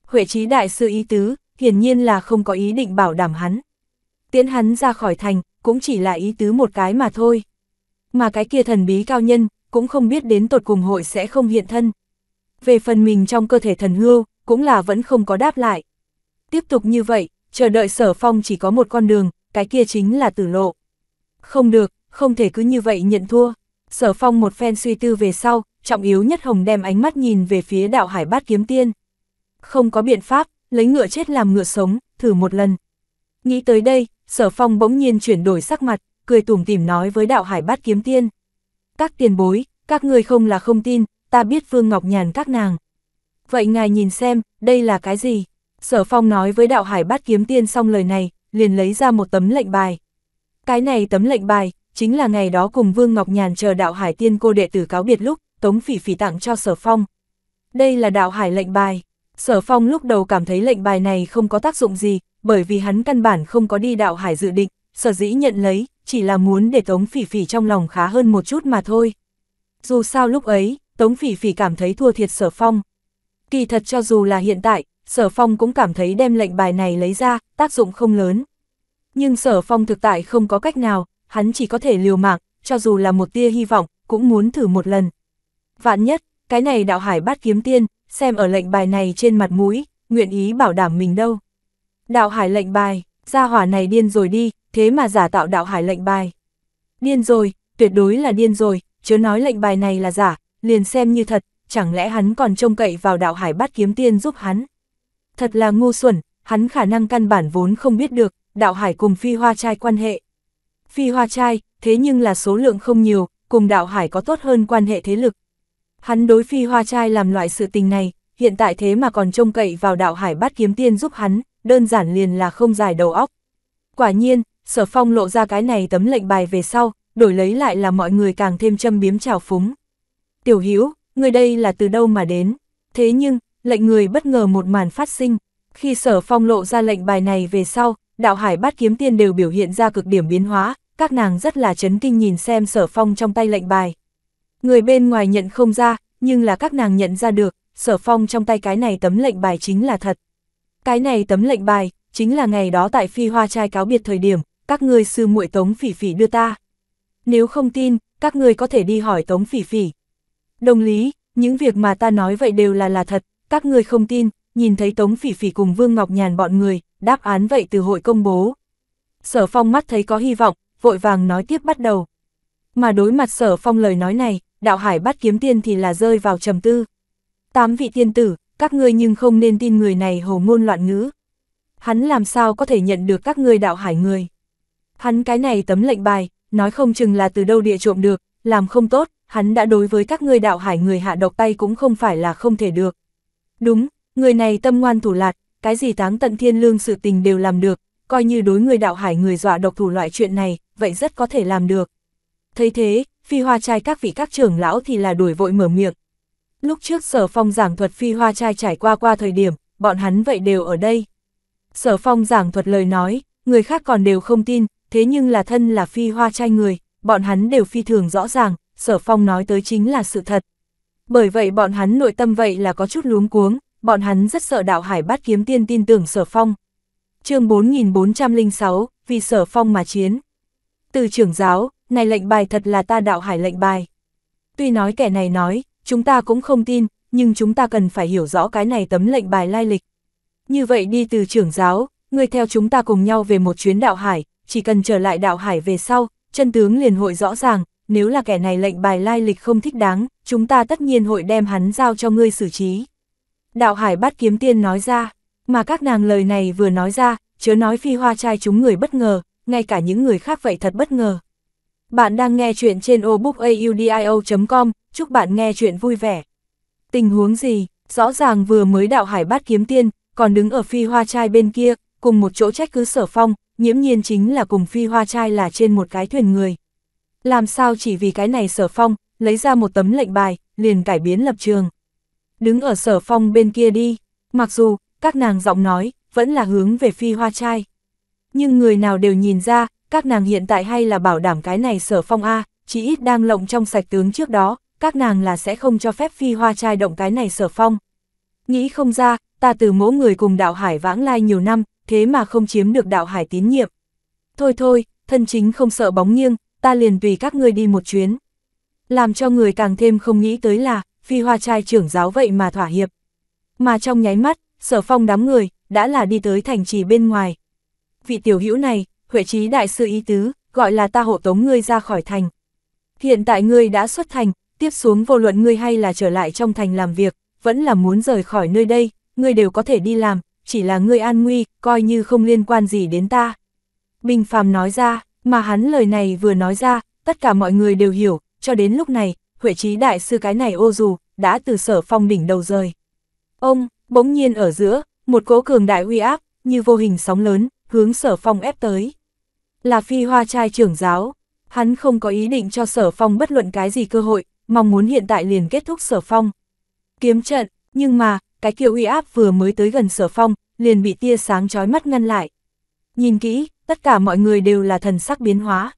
Huệ trí đại sư ý tứ, hiển nhiên là không có ý định bảo đảm hắn. tiến hắn ra khỏi thành, cũng chỉ là ý tứ một cái mà thôi. Mà cái kia thần bí cao nhân, cũng không biết đến tột cùng hội sẽ không hiện thân. Về phần mình trong cơ thể thần hưu, cũng là vẫn không có đáp lại. Tiếp tục như vậy, chờ đợi sở phong chỉ có một con đường, cái kia chính là tử lộ. Không được, không thể cứ như vậy nhận thua. Sở phong một phen suy tư về sau, trọng yếu nhất Hồng đem ánh mắt nhìn về phía đạo hải bát kiếm tiên. Không có biện pháp, lấy ngựa chết làm ngựa sống, thử một lần. Nghĩ tới đây, sở phong bỗng nhiên chuyển đổi sắc mặt, cười tủm tỉm nói với đạo hải bát kiếm tiên. Các tiền bối, các người không là không tin, ta biết Vương Ngọc Nhàn các nàng. Vậy ngài nhìn xem, đây là cái gì? Sở phong nói với đạo hải bát kiếm tiên xong lời này, liền lấy ra một tấm lệnh bài, cái này tấm lệnh bài, chính là ngày đó cùng Vương Ngọc Nhàn chờ đạo hải tiên cô đệ tử cáo biệt lúc, Tống Phỉ Phỉ tặng cho Sở Phong. Đây là đạo hải lệnh bài. Sở Phong lúc đầu cảm thấy lệnh bài này không có tác dụng gì, bởi vì hắn căn bản không có đi đạo hải dự định, sở dĩ nhận lấy, chỉ là muốn để Tống Phỉ Phỉ trong lòng khá hơn một chút mà thôi. Dù sao lúc ấy, Tống Phỉ Phỉ cảm thấy thua thiệt Sở Phong. Kỳ thật cho dù là hiện tại, Sở Phong cũng cảm thấy đem lệnh bài này lấy ra, tác dụng không lớn. Nhưng sở phong thực tại không có cách nào, hắn chỉ có thể liều mạng, cho dù là một tia hy vọng, cũng muốn thử một lần. Vạn nhất, cái này đạo hải bát kiếm tiên, xem ở lệnh bài này trên mặt mũi, nguyện ý bảo đảm mình đâu. Đạo hải lệnh bài, gia hỏa này điên rồi đi, thế mà giả tạo đạo hải lệnh bài. Điên rồi, tuyệt đối là điên rồi, chớ nói lệnh bài này là giả, liền xem như thật, chẳng lẽ hắn còn trông cậy vào đạo hải bát kiếm tiên giúp hắn. Thật là ngu xuẩn, hắn khả năng căn bản vốn không biết được, đạo hải cùng phi hoa trai quan hệ. Phi hoa trai, thế nhưng là số lượng không nhiều, cùng đạo hải có tốt hơn quan hệ thế lực. Hắn đối phi hoa trai làm loại sự tình này, hiện tại thế mà còn trông cậy vào đạo hải bắt kiếm tiên giúp hắn, đơn giản liền là không giải đầu óc. Quả nhiên, sở phong lộ ra cái này tấm lệnh bài về sau, đổi lấy lại là mọi người càng thêm châm biếm trào phúng. Tiểu Hữu người đây là từ đâu mà đến? Thế nhưng, lệnh người bất ngờ một màn phát sinh. Khi sở phong lộ ra lệnh bài này về sau, đạo hải bát kiếm tiên đều biểu hiện ra cực điểm biến hóa, các nàng rất là chấn kinh nhìn xem sở phong trong tay lệnh bài. Người bên ngoài nhận không ra, nhưng là các nàng nhận ra được, sở phong trong tay cái này tấm lệnh bài chính là thật. Cái này tấm lệnh bài, chính là ngày đó tại phi hoa trai cáo biệt thời điểm, các ngươi sư muội tống phỉ phỉ đưa ta. Nếu không tin, các ngươi có thể đi hỏi tống phỉ phỉ. Đồng lý, những việc mà ta nói vậy đều là là thật, các ngươi không tin, nhìn thấy tống phỉ phỉ cùng Vương Ngọc Nhàn bọn người, đáp án vậy từ hội công bố. Sở Phong mắt thấy có hy vọng, vội vàng nói tiếp bắt đầu. Mà đối mặt Sở Phong lời nói này, đạo hải bắt kiếm tiên thì là rơi vào trầm tư. Tám vị tiên tử, các ngươi nhưng không nên tin người này hồ ngôn loạn ngữ. Hắn làm sao có thể nhận được các ngươi đạo hải người. Hắn cái này tấm lệnh bài, nói không chừng là từ đâu địa trộm được, làm không tốt, hắn đã đối với các ngươi đạo hải người hạ độc tay cũng không phải là không thể được. Đúng, người này tâm ngoan thủ lạt, cái gì táng tận thiên lương sự tình đều làm được, coi như đối người đạo hải người dọa độc thủ loại chuyện này, vậy rất có thể làm được. Thấy thế, phi hoa trai các vị các trưởng lão thì là đuổi vội mở miệng. Lúc trước sở phong giảng thuật phi hoa trai trải qua qua thời điểm, bọn hắn vậy đều ở đây. Sở phong giảng thuật lời nói, người khác còn đều không tin, thế nhưng là thân là phi hoa trai người, bọn hắn đều phi thường rõ ràng, sở phong nói tới chính là sự thật. Bởi vậy bọn hắn nội tâm vậy là có chút luống cuống, bọn hắn rất sợ đạo hải bát kiếm tiên tin tưởng sở phong. chương 4406, vì sở phong mà chiến. Từ trưởng giáo, này lệnh bài thật là ta đạo hải lệnh bài. Tuy nói kẻ này nói, chúng ta cũng không tin, nhưng chúng ta cần phải hiểu rõ cái này tấm lệnh bài lai lịch. Như vậy đi từ trưởng giáo, người theo chúng ta cùng nhau về một chuyến đạo hải, chỉ cần trở lại đạo hải về sau, chân tướng liền hội rõ ràng, nếu là kẻ này lệnh bài lai lịch không thích đáng, chúng ta tất nhiên hội đem hắn giao cho ngươi xử trí. Đạo hải Bát kiếm tiên nói ra, mà các nàng lời này vừa nói ra, chớ nói phi hoa trai chúng người bất ngờ, ngay cả những người khác vậy thật bất ngờ. Bạn đang nghe chuyện trên obookaudio.com, chúc bạn nghe chuyện vui vẻ. Tình huống gì, rõ ràng vừa mới đạo hải bát kiếm tiên, còn đứng ở phi hoa trai bên kia, cùng một chỗ trách cứ sở phong, nhiễm nhiên chính là cùng phi hoa trai là trên một cái thuyền người. Làm sao chỉ vì cái này sở phong, lấy ra một tấm lệnh bài, liền cải biến lập trường đứng ở sở phong bên kia đi, mặc dù, các nàng giọng nói, vẫn là hướng về phi hoa trai. Nhưng người nào đều nhìn ra, các nàng hiện tại hay là bảo đảm cái này sở phong A, chỉ ít đang lộng trong sạch tướng trước đó, các nàng là sẽ không cho phép phi hoa trai động cái này sở phong. Nghĩ không ra, ta từ mỗi người cùng đạo hải vãng lai nhiều năm, thế mà không chiếm được đạo hải tín nhiệm. Thôi thôi, thân chính không sợ bóng nghiêng, ta liền tùy các ngươi đi một chuyến. Làm cho người càng thêm không nghĩ tới là, phi hoa trai trưởng giáo vậy mà thỏa hiệp. Mà trong nháy mắt, sở phong đám người, đã là đi tới thành trì bên ngoài. Vị tiểu hữu này, Huệ trí đại sư ý tứ, gọi là ta hộ tống ngươi ra khỏi thành. Hiện tại ngươi đã xuất thành, tiếp xuống vô luận ngươi hay là trở lại trong thành làm việc, vẫn là muốn rời khỏi nơi đây, ngươi đều có thể đi làm, chỉ là ngươi an nguy, coi như không liên quan gì đến ta. Bình Phàm nói ra, mà hắn lời này vừa nói ra, tất cả mọi người đều hiểu, cho đến lúc này, Huệ trí đại sư cái này ô dù, đã từ sở phong đỉnh đầu rời. Ông, bỗng nhiên ở giữa, một cỗ cường đại uy áp, như vô hình sóng lớn, hướng sở phong ép tới. Là phi hoa trai trưởng giáo, hắn không có ý định cho sở phong bất luận cái gì cơ hội, mong muốn hiện tại liền kết thúc sở phong. Kiếm trận, nhưng mà, cái kiệu uy áp vừa mới tới gần sở phong, liền bị tia sáng chói mắt ngăn lại. Nhìn kỹ, tất cả mọi người đều là thần sắc biến hóa.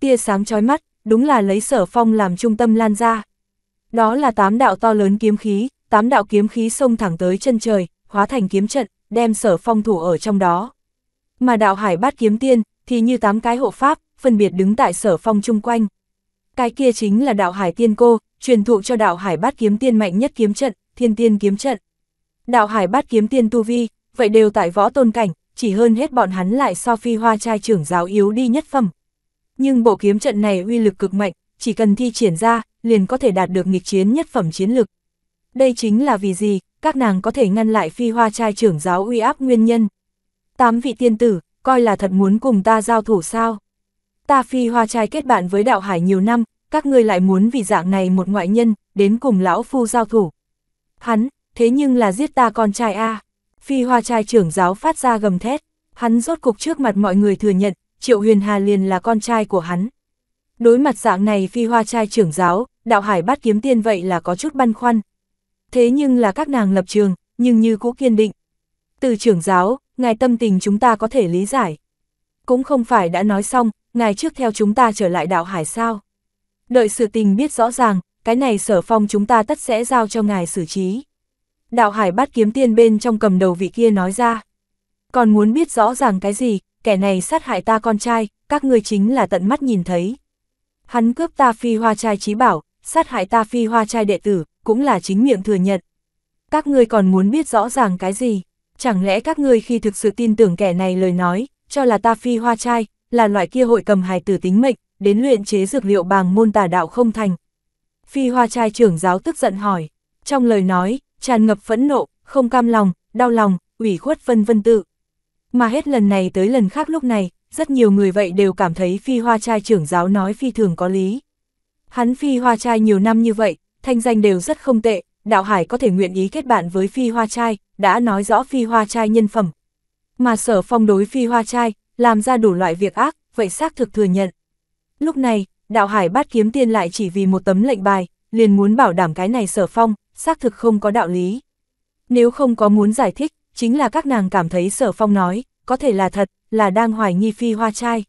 Tia sáng chói mắt, đúng là lấy sở phong làm trung tâm lan ra. Đó là tám đạo to lớn kiếm khí, tám đạo kiếm khí xông thẳng tới chân trời, hóa thành kiếm trận, đem sở phong thủ ở trong đó. Mà đạo hải bát kiếm tiên, thì như tám cái hộ pháp, phân biệt đứng tại sở phong chung quanh. Cái kia chính là đạo hải tiên cô, truyền thụ cho đạo hải bát kiếm tiên mạnh nhất kiếm trận, thiên tiên kiếm trận. Đạo hải bát kiếm tiên tu vi, vậy đều tại võ tôn cảnh, chỉ hơn hết bọn hắn lại so phi hoa trai trưởng giáo yếu đi nhất phẩm, nhưng bộ kiếm trận này uy lực cực mạnh, chỉ cần thi triển ra, liền có thể đạt được nghịch chiến nhất phẩm chiến lực. Đây chính là vì gì, các nàng có thể ngăn lại phi hoa trai trưởng giáo uy áp nguyên nhân. Tám vị tiên tử, coi là thật muốn cùng ta giao thủ sao. Ta phi hoa trai kết bạn với đạo hải nhiều năm, các ngươi lại muốn vì dạng này một ngoại nhân, đến cùng lão phu giao thủ. Hắn, thế nhưng là giết ta con trai A. Phi hoa trai trưởng giáo phát ra gầm thét, hắn rốt cục trước mặt mọi người thừa nhận, Triệu Huyền Hà liền là con trai của hắn. Đối mặt dạng này phi hoa trai trưởng giáo, đạo hải bát kiếm tiên vậy là có chút băn khoăn. Thế nhưng là các nàng lập trường, nhưng như cũ kiên định. Từ trưởng giáo, ngài tâm tình chúng ta có thể lý giải. Cũng không phải đã nói xong, ngài trước theo chúng ta trở lại đạo hải sao. Đợi sự tình biết rõ ràng, cái này sở phong chúng ta tất sẽ giao cho ngài xử trí. Đạo hải bát kiếm tiên bên trong cầm đầu vị kia nói ra. Còn muốn biết rõ ràng cái gì, kẻ này sát hại ta con trai, các ngươi chính là tận mắt nhìn thấy. Hắn cướp ta phi hoa trai trí bảo, sát hại ta phi hoa trai đệ tử, cũng là chính miệng thừa nhận. Các ngươi còn muốn biết rõ ràng cái gì? Chẳng lẽ các ngươi khi thực sự tin tưởng kẻ này lời nói, cho là ta phi hoa trai, là loại kia hội cầm hài tử tính mệnh, đến luyện chế dược liệu bằng môn tà đạo không thành. Phi hoa trai trưởng giáo tức giận hỏi, trong lời nói, tràn ngập phẫn nộ, không cam lòng, đau lòng, ủy khuất vân vân tự. Mà hết lần này tới lần khác lúc này, rất nhiều người vậy đều cảm thấy phi hoa trai trưởng giáo nói phi thường có lý. Hắn phi hoa trai nhiều năm như vậy, thanh danh đều rất không tệ, đạo hải có thể nguyện ý kết bạn với phi hoa trai, đã nói rõ phi hoa trai nhân phẩm. Mà sở phong đối phi hoa trai, làm ra đủ loại việc ác, vậy xác thực thừa nhận. Lúc này, đạo hải bát kiếm tiên lại chỉ vì một tấm lệnh bài, liền muốn bảo đảm cái này sở phong, xác thực không có đạo lý. Nếu không có muốn giải thích, chính là các nàng cảm thấy sở phong nói, có thể là thật, là đang hoài nghi phi hoa trai.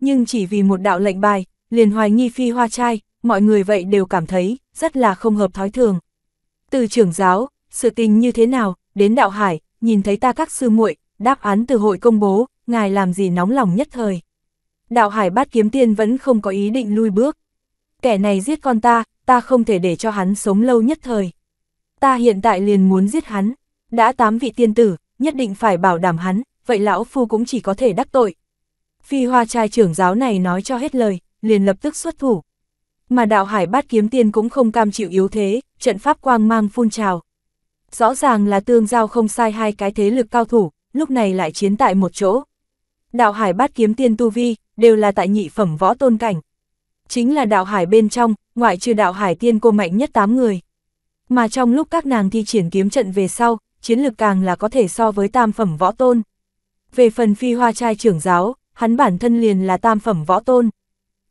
Nhưng chỉ vì một đạo lệnh bài, liền hoài nghi phi hoa trai, mọi người vậy đều cảm thấy, rất là không hợp thói thường. Từ trưởng giáo, sự tình như thế nào, đến đạo hải, nhìn thấy ta các sư muội đáp án từ hội công bố, ngài làm gì nóng lòng nhất thời. Đạo hải bát kiếm tiên vẫn không có ý định lui bước. Kẻ này giết con ta, ta không thể để cho hắn sống lâu nhất thời. Ta hiện tại liền muốn giết hắn. Đã tám vị tiên tử, nhất định phải bảo đảm hắn, vậy lão phu cũng chỉ có thể đắc tội. Phi hoa trai trưởng giáo này nói cho hết lời, liền lập tức xuất thủ. Mà đạo hải bát kiếm tiên cũng không cam chịu yếu thế, trận pháp quang mang phun trào. Rõ ràng là tương giao không sai hai cái thế lực cao thủ, lúc này lại chiến tại một chỗ. Đạo hải bát kiếm tiên tu vi, đều là tại nhị phẩm võ tôn cảnh. Chính là đạo hải bên trong, ngoại trừ đạo hải tiên cô mạnh nhất tám người. Mà trong lúc các nàng thi triển kiếm trận về sau, chiến lực càng là có thể so với tam phẩm võ tôn. Về phần phi hoa trai trưởng giáo, hắn bản thân liền là tam phẩm võ tôn.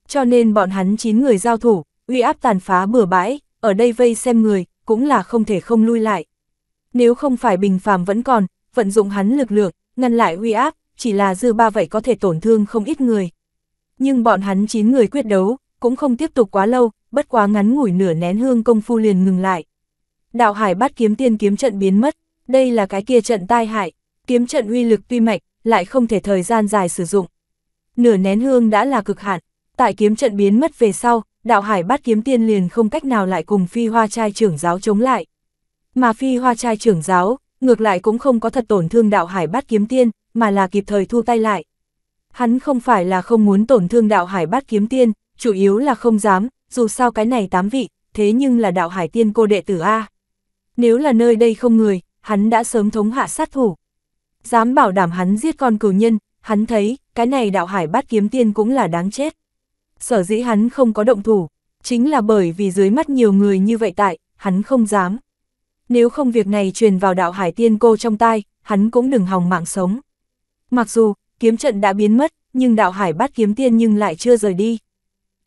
Cho nên bọn hắn 9 người giao thủ, uy áp tàn phá bừa bãi, ở đây vây xem người, cũng là không thể không lui lại. Nếu không phải bình phàm vẫn còn, vận dụng hắn lực lượng, ngăn lại uy áp, chỉ là dư ba vậy có thể tổn thương không ít người. Nhưng bọn hắn 9 người quyết đấu, cũng không tiếp tục quá lâu, bất quá ngắn ngủi nửa nén hương công phu liền ngừng lại. Đạo hải bát kiếm tiên kiếm trận biến mất, đây là cái kia trận tai hại, kiếm trận uy lực tuy mạnh, lại không thể thời gian dài sử dụng. Nửa nén hương đã là cực hạn, tại kiếm trận biến mất về sau, đạo hải bát kiếm tiên liền không cách nào lại cùng phi hoa trai trưởng giáo chống lại. Mà phi hoa trai trưởng giáo, ngược lại cũng không có thật tổn thương đạo hải bát kiếm tiên, mà là kịp thời thu tay lại. Hắn không phải là không muốn tổn thương đạo hải bát kiếm tiên, chủ yếu là không dám, dù sao cái này tám vị, thế nhưng là đạo hải tiên cô đệ tử A. Nếu là nơi đây không người, hắn đã sớm thống hạ sát thủ. Dám bảo đảm hắn giết con cửu nhân, hắn thấy, cái này đạo hải bát kiếm tiên cũng là đáng chết. Sở dĩ hắn không có động thủ, chính là bởi vì dưới mắt nhiều người như vậy tại, hắn không dám. Nếu không việc này truyền vào đạo hải tiên cô trong tai, hắn cũng đừng hòng mạng sống. Mặc dù, kiếm trận đã biến mất, nhưng đạo hải bát kiếm tiên nhưng lại chưa rời đi.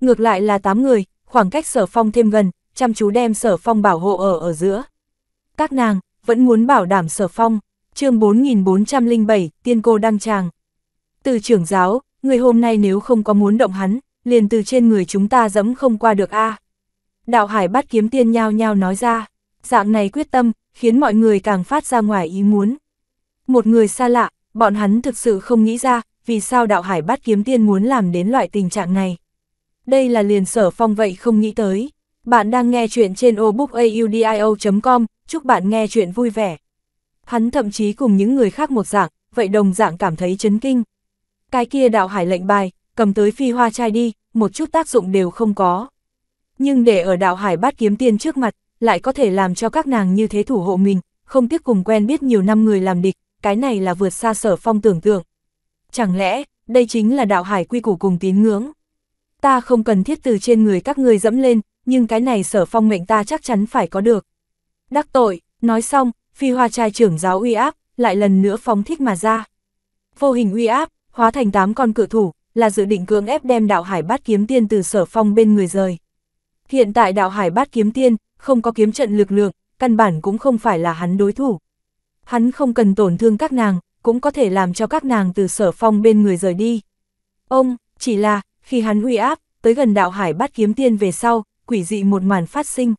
Ngược lại là 8 người, khoảng cách sở phong thêm gần, chăm chú đem sở phong bảo hộ ở ở giữa. Các nàng, vẫn muốn bảo đảm sở phong, chương 4407, tiên cô đăng tràng. Từ trưởng giáo, người hôm nay nếu không có muốn động hắn, liền từ trên người chúng ta dẫm không qua được a à. Đạo hải bắt kiếm tiên nhao nhao nói ra, dạng này quyết tâm, khiến mọi người càng phát ra ngoài ý muốn. Một người xa lạ, bọn hắn thực sự không nghĩ ra, vì sao đạo hải bắt kiếm tiên muốn làm đến loại tình trạng này. Đây là liền sở phong vậy không nghĩ tới. Bạn đang nghe chuyện trên obookaudio.com, chúc bạn nghe chuyện vui vẻ. Hắn thậm chí cùng những người khác một dạng, vậy đồng dạng cảm thấy chấn kinh. Cái kia đạo hải lệnh bài, cầm tới phi hoa chai đi, một chút tác dụng đều không có. Nhưng để ở đạo hải bát kiếm tiên trước mặt, lại có thể làm cho các nàng như thế thủ hộ mình, không tiếc cùng quen biết nhiều năm người làm địch, cái này là vượt xa sở phong tưởng tượng. Chẳng lẽ, đây chính là đạo hải quy củ cùng tín ngưỡng? Ta không cần thiết từ trên người các ngươi dẫm lên, nhưng cái này sở phong mệnh ta chắc chắn phải có được đắc tội, nói xong, phi hoa trai trưởng giáo uy áp, lại lần nữa phóng thích mà ra. Vô hình uy áp, hóa thành tám con cự thủ, là dự định cưỡng ép đem đạo hải bát kiếm tiên từ sở phong bên người rời. Hiện tại đạo hải bát kiếm tiên, không có kiếm trận lực lượng, căn bản cũng không phải là hắn đối thủ. Hắn không cần tổn thương các nàng, cũng có thể làm cho các nàng từ sở phong bên người rời đi. Ông, chỉ là, khi hắn uy áp, tới gần đạo hải bát kiếm tiên về sau, quỷ dị một màn phát sinh.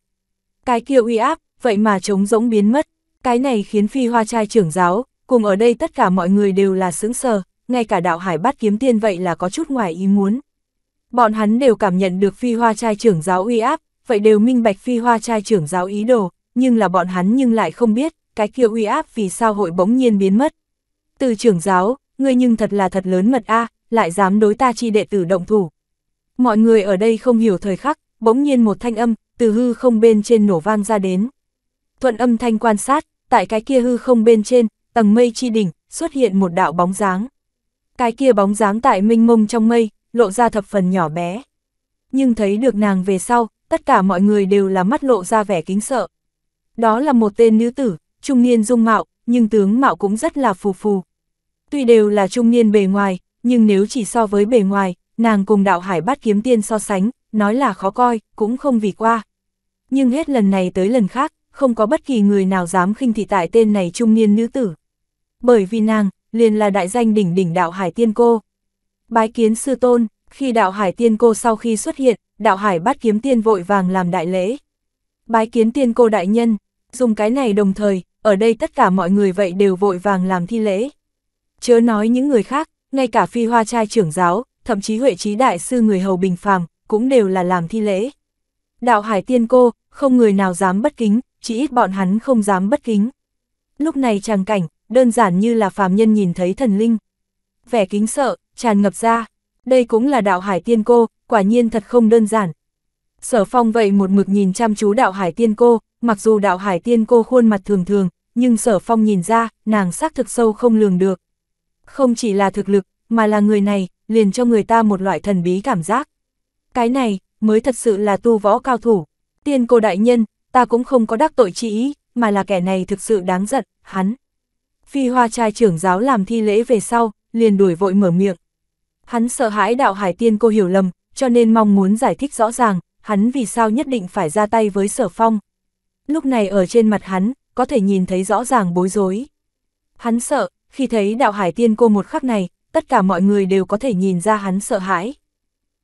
Cái kia uy áp, vậy mà trống rỗng biến mất. Cái này khiến phi hoa trai trưởng giáo, cùng ở đây tất cả mọi người đều là sững sờ, ngay cả đạo hải bát kiếm tiên vậy là có chút ngoài ý muốn. Bọn hắn đều cảm nhận được phi hoa trai trưởng giáo uy áp, vậy đều minh bạch phi hoa trai trưởng giáo ý đồ, nhưng là bọn hắn nhưng lại không biết, cái kia uy áp vì sao hội bỗng nhiên biến mất. Từ trưởng giáo, ngươi nhưng thật là thật lớn mật a, lại dám đối ta chi đệ tử động thủ. Mọi người ở đây không hiểu thời khắc, bỗng nhiên một thanh âm, từ hư không bên trên nổ vang ra đến thuận âm thanh quan sát, tại cái kia hư không bên trên, tầng mây chi đỉnh, xuất hiện một đạo bóng dáng. Cái kia bóng dáng tại minh mông trong mây, lộ ra thập phần nhỏ bé. Nhưng thấy được nàng về sau, tất cả mọi người đều là mắt lộ ra vẻ kính sợ. Đó là một tên nữ tử, trung niên dung mạo, nhưng tướng mạo cũng rất là phù phù. Tuy đều là trung niên bề ngoài, nhưng nếu chỉ so với bề ngoài, nàng cùng đạo hải bát kiếm tiên so sánh, nói là khó coi, cũng không vì qua. Nhưng hết lần này tới lần khác, không có bất kỳ người nào dám khinh thị tại tên này trung niên nữ tử. Bởi vì nàng, liền là đại danh đỉnh đỉnh đạo Hải Tiên Cô. Bái kiến sư tôn, khi đạo Hải Tiên Cô sau khi xuất hiện, đạo Hải bắt kiếm tiên vội vàng làm đại lễ. Bái kiến tiên cô đại nhân, dùng cái này đồng thời, ở đây tất cả mọi người vậy đều vội vàng làm thi lễ. Chớ nói những người khác, ngay cả phi hoa trai trưởng giáo, thậm chí huệ trí đại sư người hầu bình phàm, cũng đều là làm thi lễ. Đạo Hải Tiên Cô, không người nào dám bất kính, chỉ ít bọn hắn không dám bất kính. Lúc này tràng cảnh, đơn giản như là phàm nhân nhìn thấy thần linh. Vẻ kính sợ, tràn ngập ra, đây cũng là đạo hải tiên cô, quả nhiên thật không đơn giản. Sở phong vậy một mực nhìn chăm chú đạo hải tiên cô, mặc dù đạo hải tiên cô khuôn mặt thường thường, nhưng sở phong nhìn ra, nàng xác thực sâu không lường được. Không chỉ là thực lực, mà là người này, liền cho người ta một loại thần bí cảm giác. Cái này, mới thật sự là tu võ cao thủ. Tiên cô đại nhân, ta cũng không có đắc tội chi ý, mà là kẻ này thực sự đáng giận, hắn. Phi hoa trai trưởng giáo làm thi lễ về sau, liền đuổi vội mở miệng. Hắn sợ hãi đạo hải tiên cô hiểu lầm, cho nên mong muốn giải thích rõ ràng, hắn vì sao nhất định phải ra tay với sở phong. Lúc này ở trên mặt hắn, có thể nhìn thấy rõ ràng bối rối. Hắn sợ, khi thấy đạo hải tiên cô một khắc này, tất cả mọi người đều có thể nhìn ra hắn sợ hãi.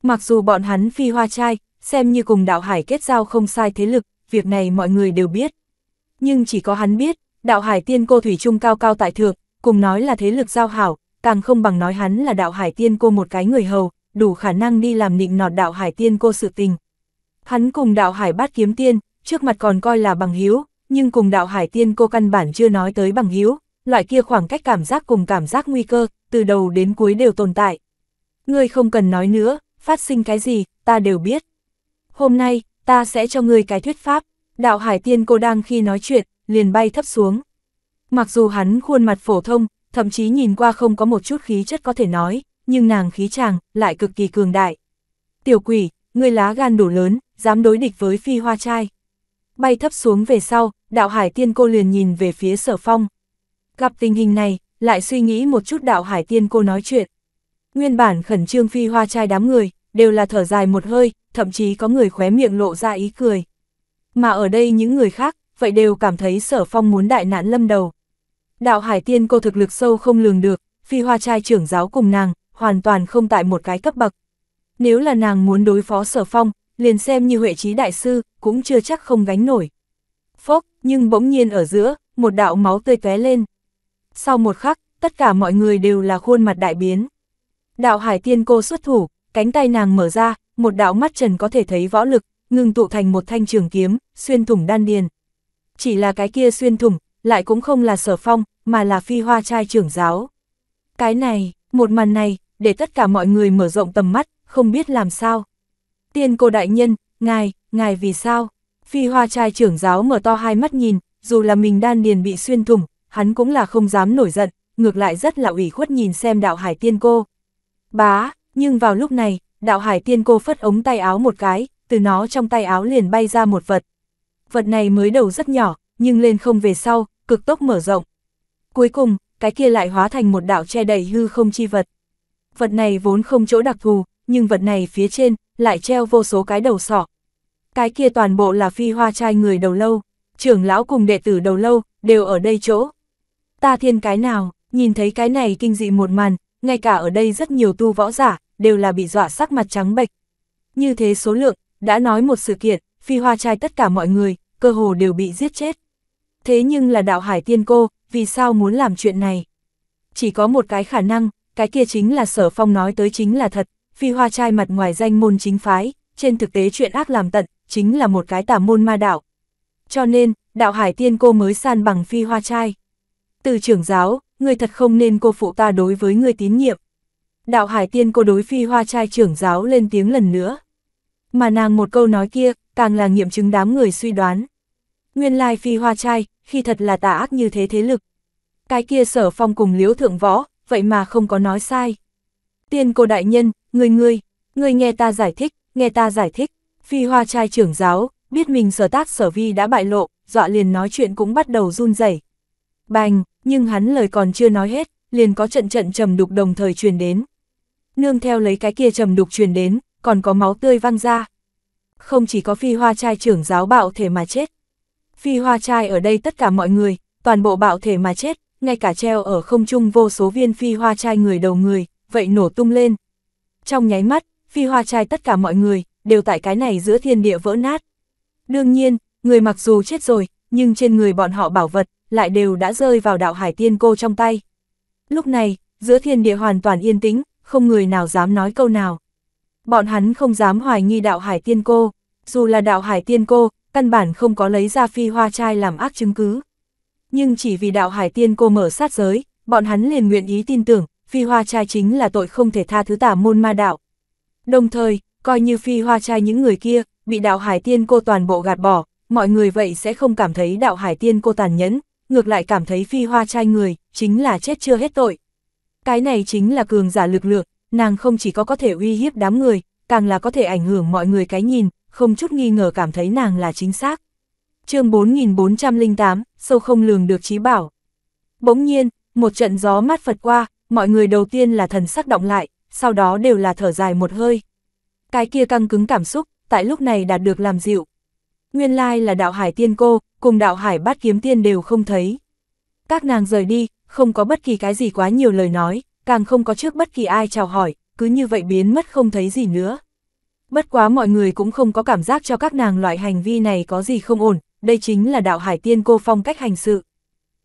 Mặc dù bọn hắn phi hoa trai, xem như cùng đạo hải kết giao không sai thế lực, việc này mọi người đều biết. Nhưng chỉ có hắn biết, đạo hải tiên cô Thủy Trung cao cao tại thượng, cùng nói là thế lực giao hảo, càng không bằng nói hắn là đạo hải tiên cô một cái người hầu, đủ khả năng đi làm nịnh nọt đạo hải tiên cô sự tình. Hắn cùng đạo hải bát kiếm tiên, trước mặt còn coi là bằng hiếu, nhưng cùng đạo hải tiên cô căn bản chưa nói tới bằng hiếu, loại kia khoảng cách cảm giác cùng cảm giác nguy cơ, từ đầu đến cuối đều tồn tại. Ngươi không cần nói nữa, phát sinh cái gì, ta đều biết. Hôm nay, ta sẽ cho ngươi cái thuyết pháp, đạo hải tiên cô đang khi nói chuyện, liền bay thấp xuống. Mặc dù hắn khuôn mặt phổ thông, thậm chí nhìn qua không có một chút khí chất có thể nói, nhưng nàng khí chàng lại cực kỳ cường đại. Tiểu quỷ, ngươi lá gan đủ lớn, dám đối địch với phi hoa trai. Bay thấp xuống về sau, đạo hải tiên cô liền nhìn về phía sở phong. Gặp tình hình này, lại suy nghĩ một chút đạo hải tiên cô nói chuyện. Nguyên bản khẩn trương phi hoa trai đám người, đều là thở dài một hơi, thậm chí có người khóe miệng lộ ra ý cười. Mà ở đây những người khác, vậy đều cảm thấy sở phong muốn đại nạn lâm đầu. Đạo Hải Tiên cô thực lực sâu không lường được, phi hoa trai trưởng giáo cùng nàng, hoàn toàn không tại một cái cấp bậc. Nếu là nàng muốn đối phó sở phong, liền xem như huệ trí đại sư, cũng chưa chắc không gánh nổi. Phốc, nhưng bỗng nhiên ở giữa, một đạo máu tươi tóe lên. Sau một khắc, tất cả mọi người đều là khuôn mặt đại biến. Đạo Hải Tiên cô xuất thủ, cánh tay nàng mở ra, một đạo mắt trần có thể thấy võ lực, ngưng tụ thành một thanh trường kiếm, xuyên thủng đan điền. Chỉ là cái kia xuyên thủng, lại cũng không là sở phong, mà là phi hoa trai trưởng giáo. Cái này, một màn này, để tất cả mọi người mở rộng tầm mắt, không biết làm sao. Tiên cô đại nhân, ngài, ngài vì sao? Phi hoa trai trưởng giáo mở to hai mắt nhìn, dù là mình đan điền bị xuyên thủng, hắn cũng là không dám nổi giận, ngược lại rất là ủy khuất nhìn xem đạo hải tiên cô. Bá, nhưng vào lúc này, đạo hải tiên cô phất ống tay áo một cái, từ nó trong tay áo liền bay ra một vật. Vật này mới đầu rất nhỏ, nhưng lên không về sau, cực tốc mở rộng. Cuối cùng, cái kia lại hóa thành một đạo che đầy hư không chi vật. Vật này vốn không chỗ đặc thù, nhưng vật này phía trên lại treo vô số cái đầu sọ. Cái kia toàn bộ là phi hoa trai người đầu lâu, trưởng lão cùng đệ tử đầu lâu đều ở đây chỗ. Ta thiên cái nào, nhìn thấy cái này kinh dị một màn, ngay cả ở đây rất nhiều tu võ giả đều là bị dọa sắc mặt trắng bệch. Như thế số lượng, đã nói một sự kiện, phi hoa trai tất cả mọi người, cơ hồ đều bị giết chết. Thế nhưng là đạo hải tiên cô, vì sao muốn làm chuyện này? Chỉ có một cái khả năng, cái kia chính là sở phong nói tới chính là thật, phi hoa trai mặt ngoài danh môn chính phái, trên thực tế chuyện ác làm tận, chính là một cái tà môn ma đạo. Cho nên, đạo hải tiên cô mới san bằng phi hoa trai. Từ trưởng giáo, người thật không nên cô phụ ta đối với người tín nhiệm đạo hải tiên cô đối phi hoa trai trưởng giáo lên tiếng lần nữa. Mà nàng một câu nói kia, càng là nghiệm chứng đám người suy đoán. Nguyên lai phi hoa trai, khi thật là tà ác như thế thế lực. Cái kia sở phong cùng liếu thượng võ, vậy mà không có nói sai. Tiên cô đại nhân, người ngươi, ngươi nghe ta giải thích, nghe ta giải thích. Phi hoa trai trưởng giáo, biết mình sở tác sở vi đã bại lộ, dọa liền nói chuyện cũng bắt đầu run rẩy. Bành, nhưng hắn lời còn chưa nói hết, liền có trận trận trầm đục đồng thời truyền đến nương theo lấy cái kia trầm đục truyền đến, còn có máu tươi văng ra. Không chỉ có phi hoa trai trưởng giáo bạo thể mà chết. Phi hoa trai ở đây tất cả mọi người, toàn bộ bạo thể mà chết, ngay cả treo ở không trung vô số viên phi hoa trai người đầu người, vậy nổ tung lên. Trong nháy mắt, phi hoa trai tất cả mọi người, đều tại cái này giữa thiên địa vỡ nát. Đương nhiên, người mặc dù chết rồi, nhưng trên người bọn họ bảo vật, lại đều đã rơi vào đạo hải tiên cô trong tay. Lúc này, giữa thiên địa hoàn toàn yên tĩnh, không người nào dám nói câu nào. Bọn hắn không dám hoài nghi đạo hải tiên cô, dù là đạo hải tiên cô, căn bản không có lấy ra phi hoa trai làm ác chứng cứ. Nhưng chỉ vì đạo hải tiên cô mở sát giới, bọn hắn liền nguyện ý tin tưởng, phi hoa trai chính là tội không thể tha thứ tả môn ma đạo. Đồng thời, coi như phi hoa trai những người kia, bị đạo hải tiên cô toàn bộ gạt bỏ, mọi người vậy sẽ không cảm thấy đạo hải tiên cô tàn nhẫn, ngược lại cảm thấy phi hoa trai người, chính là chết chưa hết tội. Cái này chính là cường giả lực lượng, nàng không chỉ có có thể uy hiếp đám người, càng là có thể ảnh hưởng mọi người cái nhìn, không chút nghi ngờ cảm thấy nàng là chính xác. chương 4408, sâu không lường được trí bảo. Bỗng nhiên, một trận gió mát phật qua, mọi người đầu tiên là thần sắc động lại, sau đó đều là thở dài một hơi. Cái kia căng cứng cảm xúc, tại lúc này đạt được làm dịu. Nguyên lai là đạo hải tiên cô, cùng đạo hải bát kiếm tiên đều không thấy. Các nàng rời đi, không có bất kỳ cái gì quá nhiều lời nói, càng không có trước bất kỳ ai chào hỏi, cứ như vậy biến mất không thấy gì nữa. Bất quá mọi người cũng không có cảm giác cho các nàng loại hành vi này có gì không ổn, đây chính là đạo Hải Tiên cô phong cách hành sự.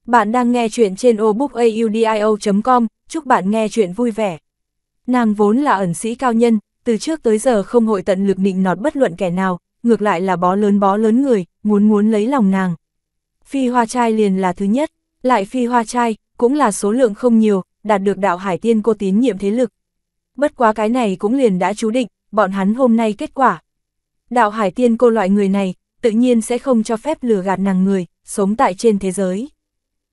Bạn đang nghe chuyện trên obookaudio.com, chúc bạn nghe chuyện vui vẻ. Nàng vốn là ẩn sĩ cao nhân, từ trước tới giờ không hội tận lực nịnh nọt bất luận kẻ nào, ngược lại là bó lớn bó lớn người, muốn muốn lấy lòng nàng. Phi hoa trai liền là thứ nhất, lại phi hoa trai, cũng là số lượng không nhiều, đạt được đạo Hải Tiên cô tín nhiệm thế lực. Bất quá cái này cũng liền đã chú định, bọn hắn hôm nay kết quả. Đạo Hải Tiên cô loại người này, tự nhiên sẽ không cho phép lừa gạt nàng người, sống tại trên thế giới.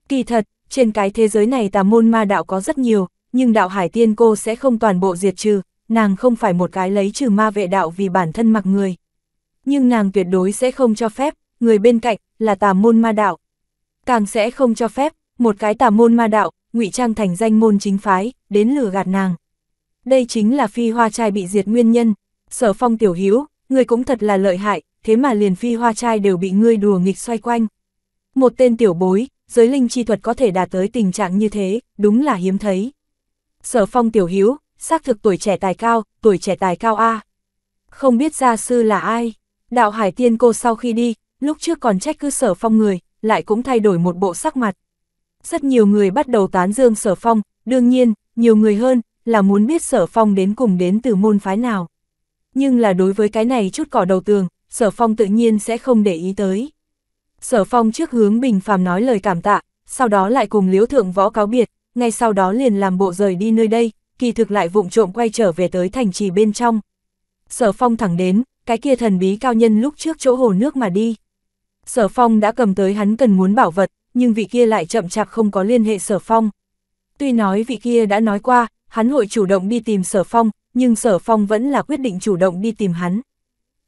Kỳ thật, trên cái thế giới này tà môn ma đạo có rất nhiều, nhưng đạo Hải Tiên cô sẽ không toàn bộ diệt trừ, nàng không phải một cái lấy trừ ma vệ đạo vì bản thân mặc người. Nhưng nàng tuyệt đối sẽ không cho phép, người bên cạnh là tà môn ma đạo, càng sẽ không cho phép một cái tà môn ma đạo, ngụy trang thành danh môn chính phái, đến lừa gạt nàng. Đây chính là phi hoa trai bị diệt nguyên nhân, sở phong tiểu hữu người cũng thật là lợi hại, thế mà liền phi hoa trai đều bị ngươi đùa nghịch xoay quanh. Một tên tiểu bối, giới linh chi thuật có thể đạt tới tình trạng như thế, đúng là hiếm thấy. Sở phong tiểu hữu xác thực tuổi trẻ tài cao, tuổi trẻ tài cao A. Không biết gia sư là ai, đạo hải tiên cô sau khi đi, lúc trước còn trách cứ sở phong người, lại cũng thay đổi một bộ sắc mặt. Rất nhiều người bắt đầu tán dương sở phong, đương nhiên, nhiều người hơn, là muốn biết sở phong đến cùng đến từ môn phái nào. Nhưng là đối với cái này chút cỏ đầu tường, sở phong tự nhiên sẽ không để ý tới. Sở phong trước hướng bình phàm nói lời cảm tạ, sau đó lại cùng liếu thượng võ cáo biệt, ngay sau đó liền làm bộ rời đi nơi đây, kỳ thực lại vụng trộm quay trở về tới thành trì bên trong. Sở phong thẳng đến, cái kia thần bí cao nhân lúc trước chỗ hồ nước mà đi. Sở Phong đã cầm tới hắn cần muốn bảo vật, nhưng vị kia lại chậm chạp không có liên hệ Sở Phong. Tuy nói vị kia đã nói qua, hắn hội chủ động đi tìm Sở Phong, nhưng Sở Phong vẫn là quyết định chủ động đi tìm hắn.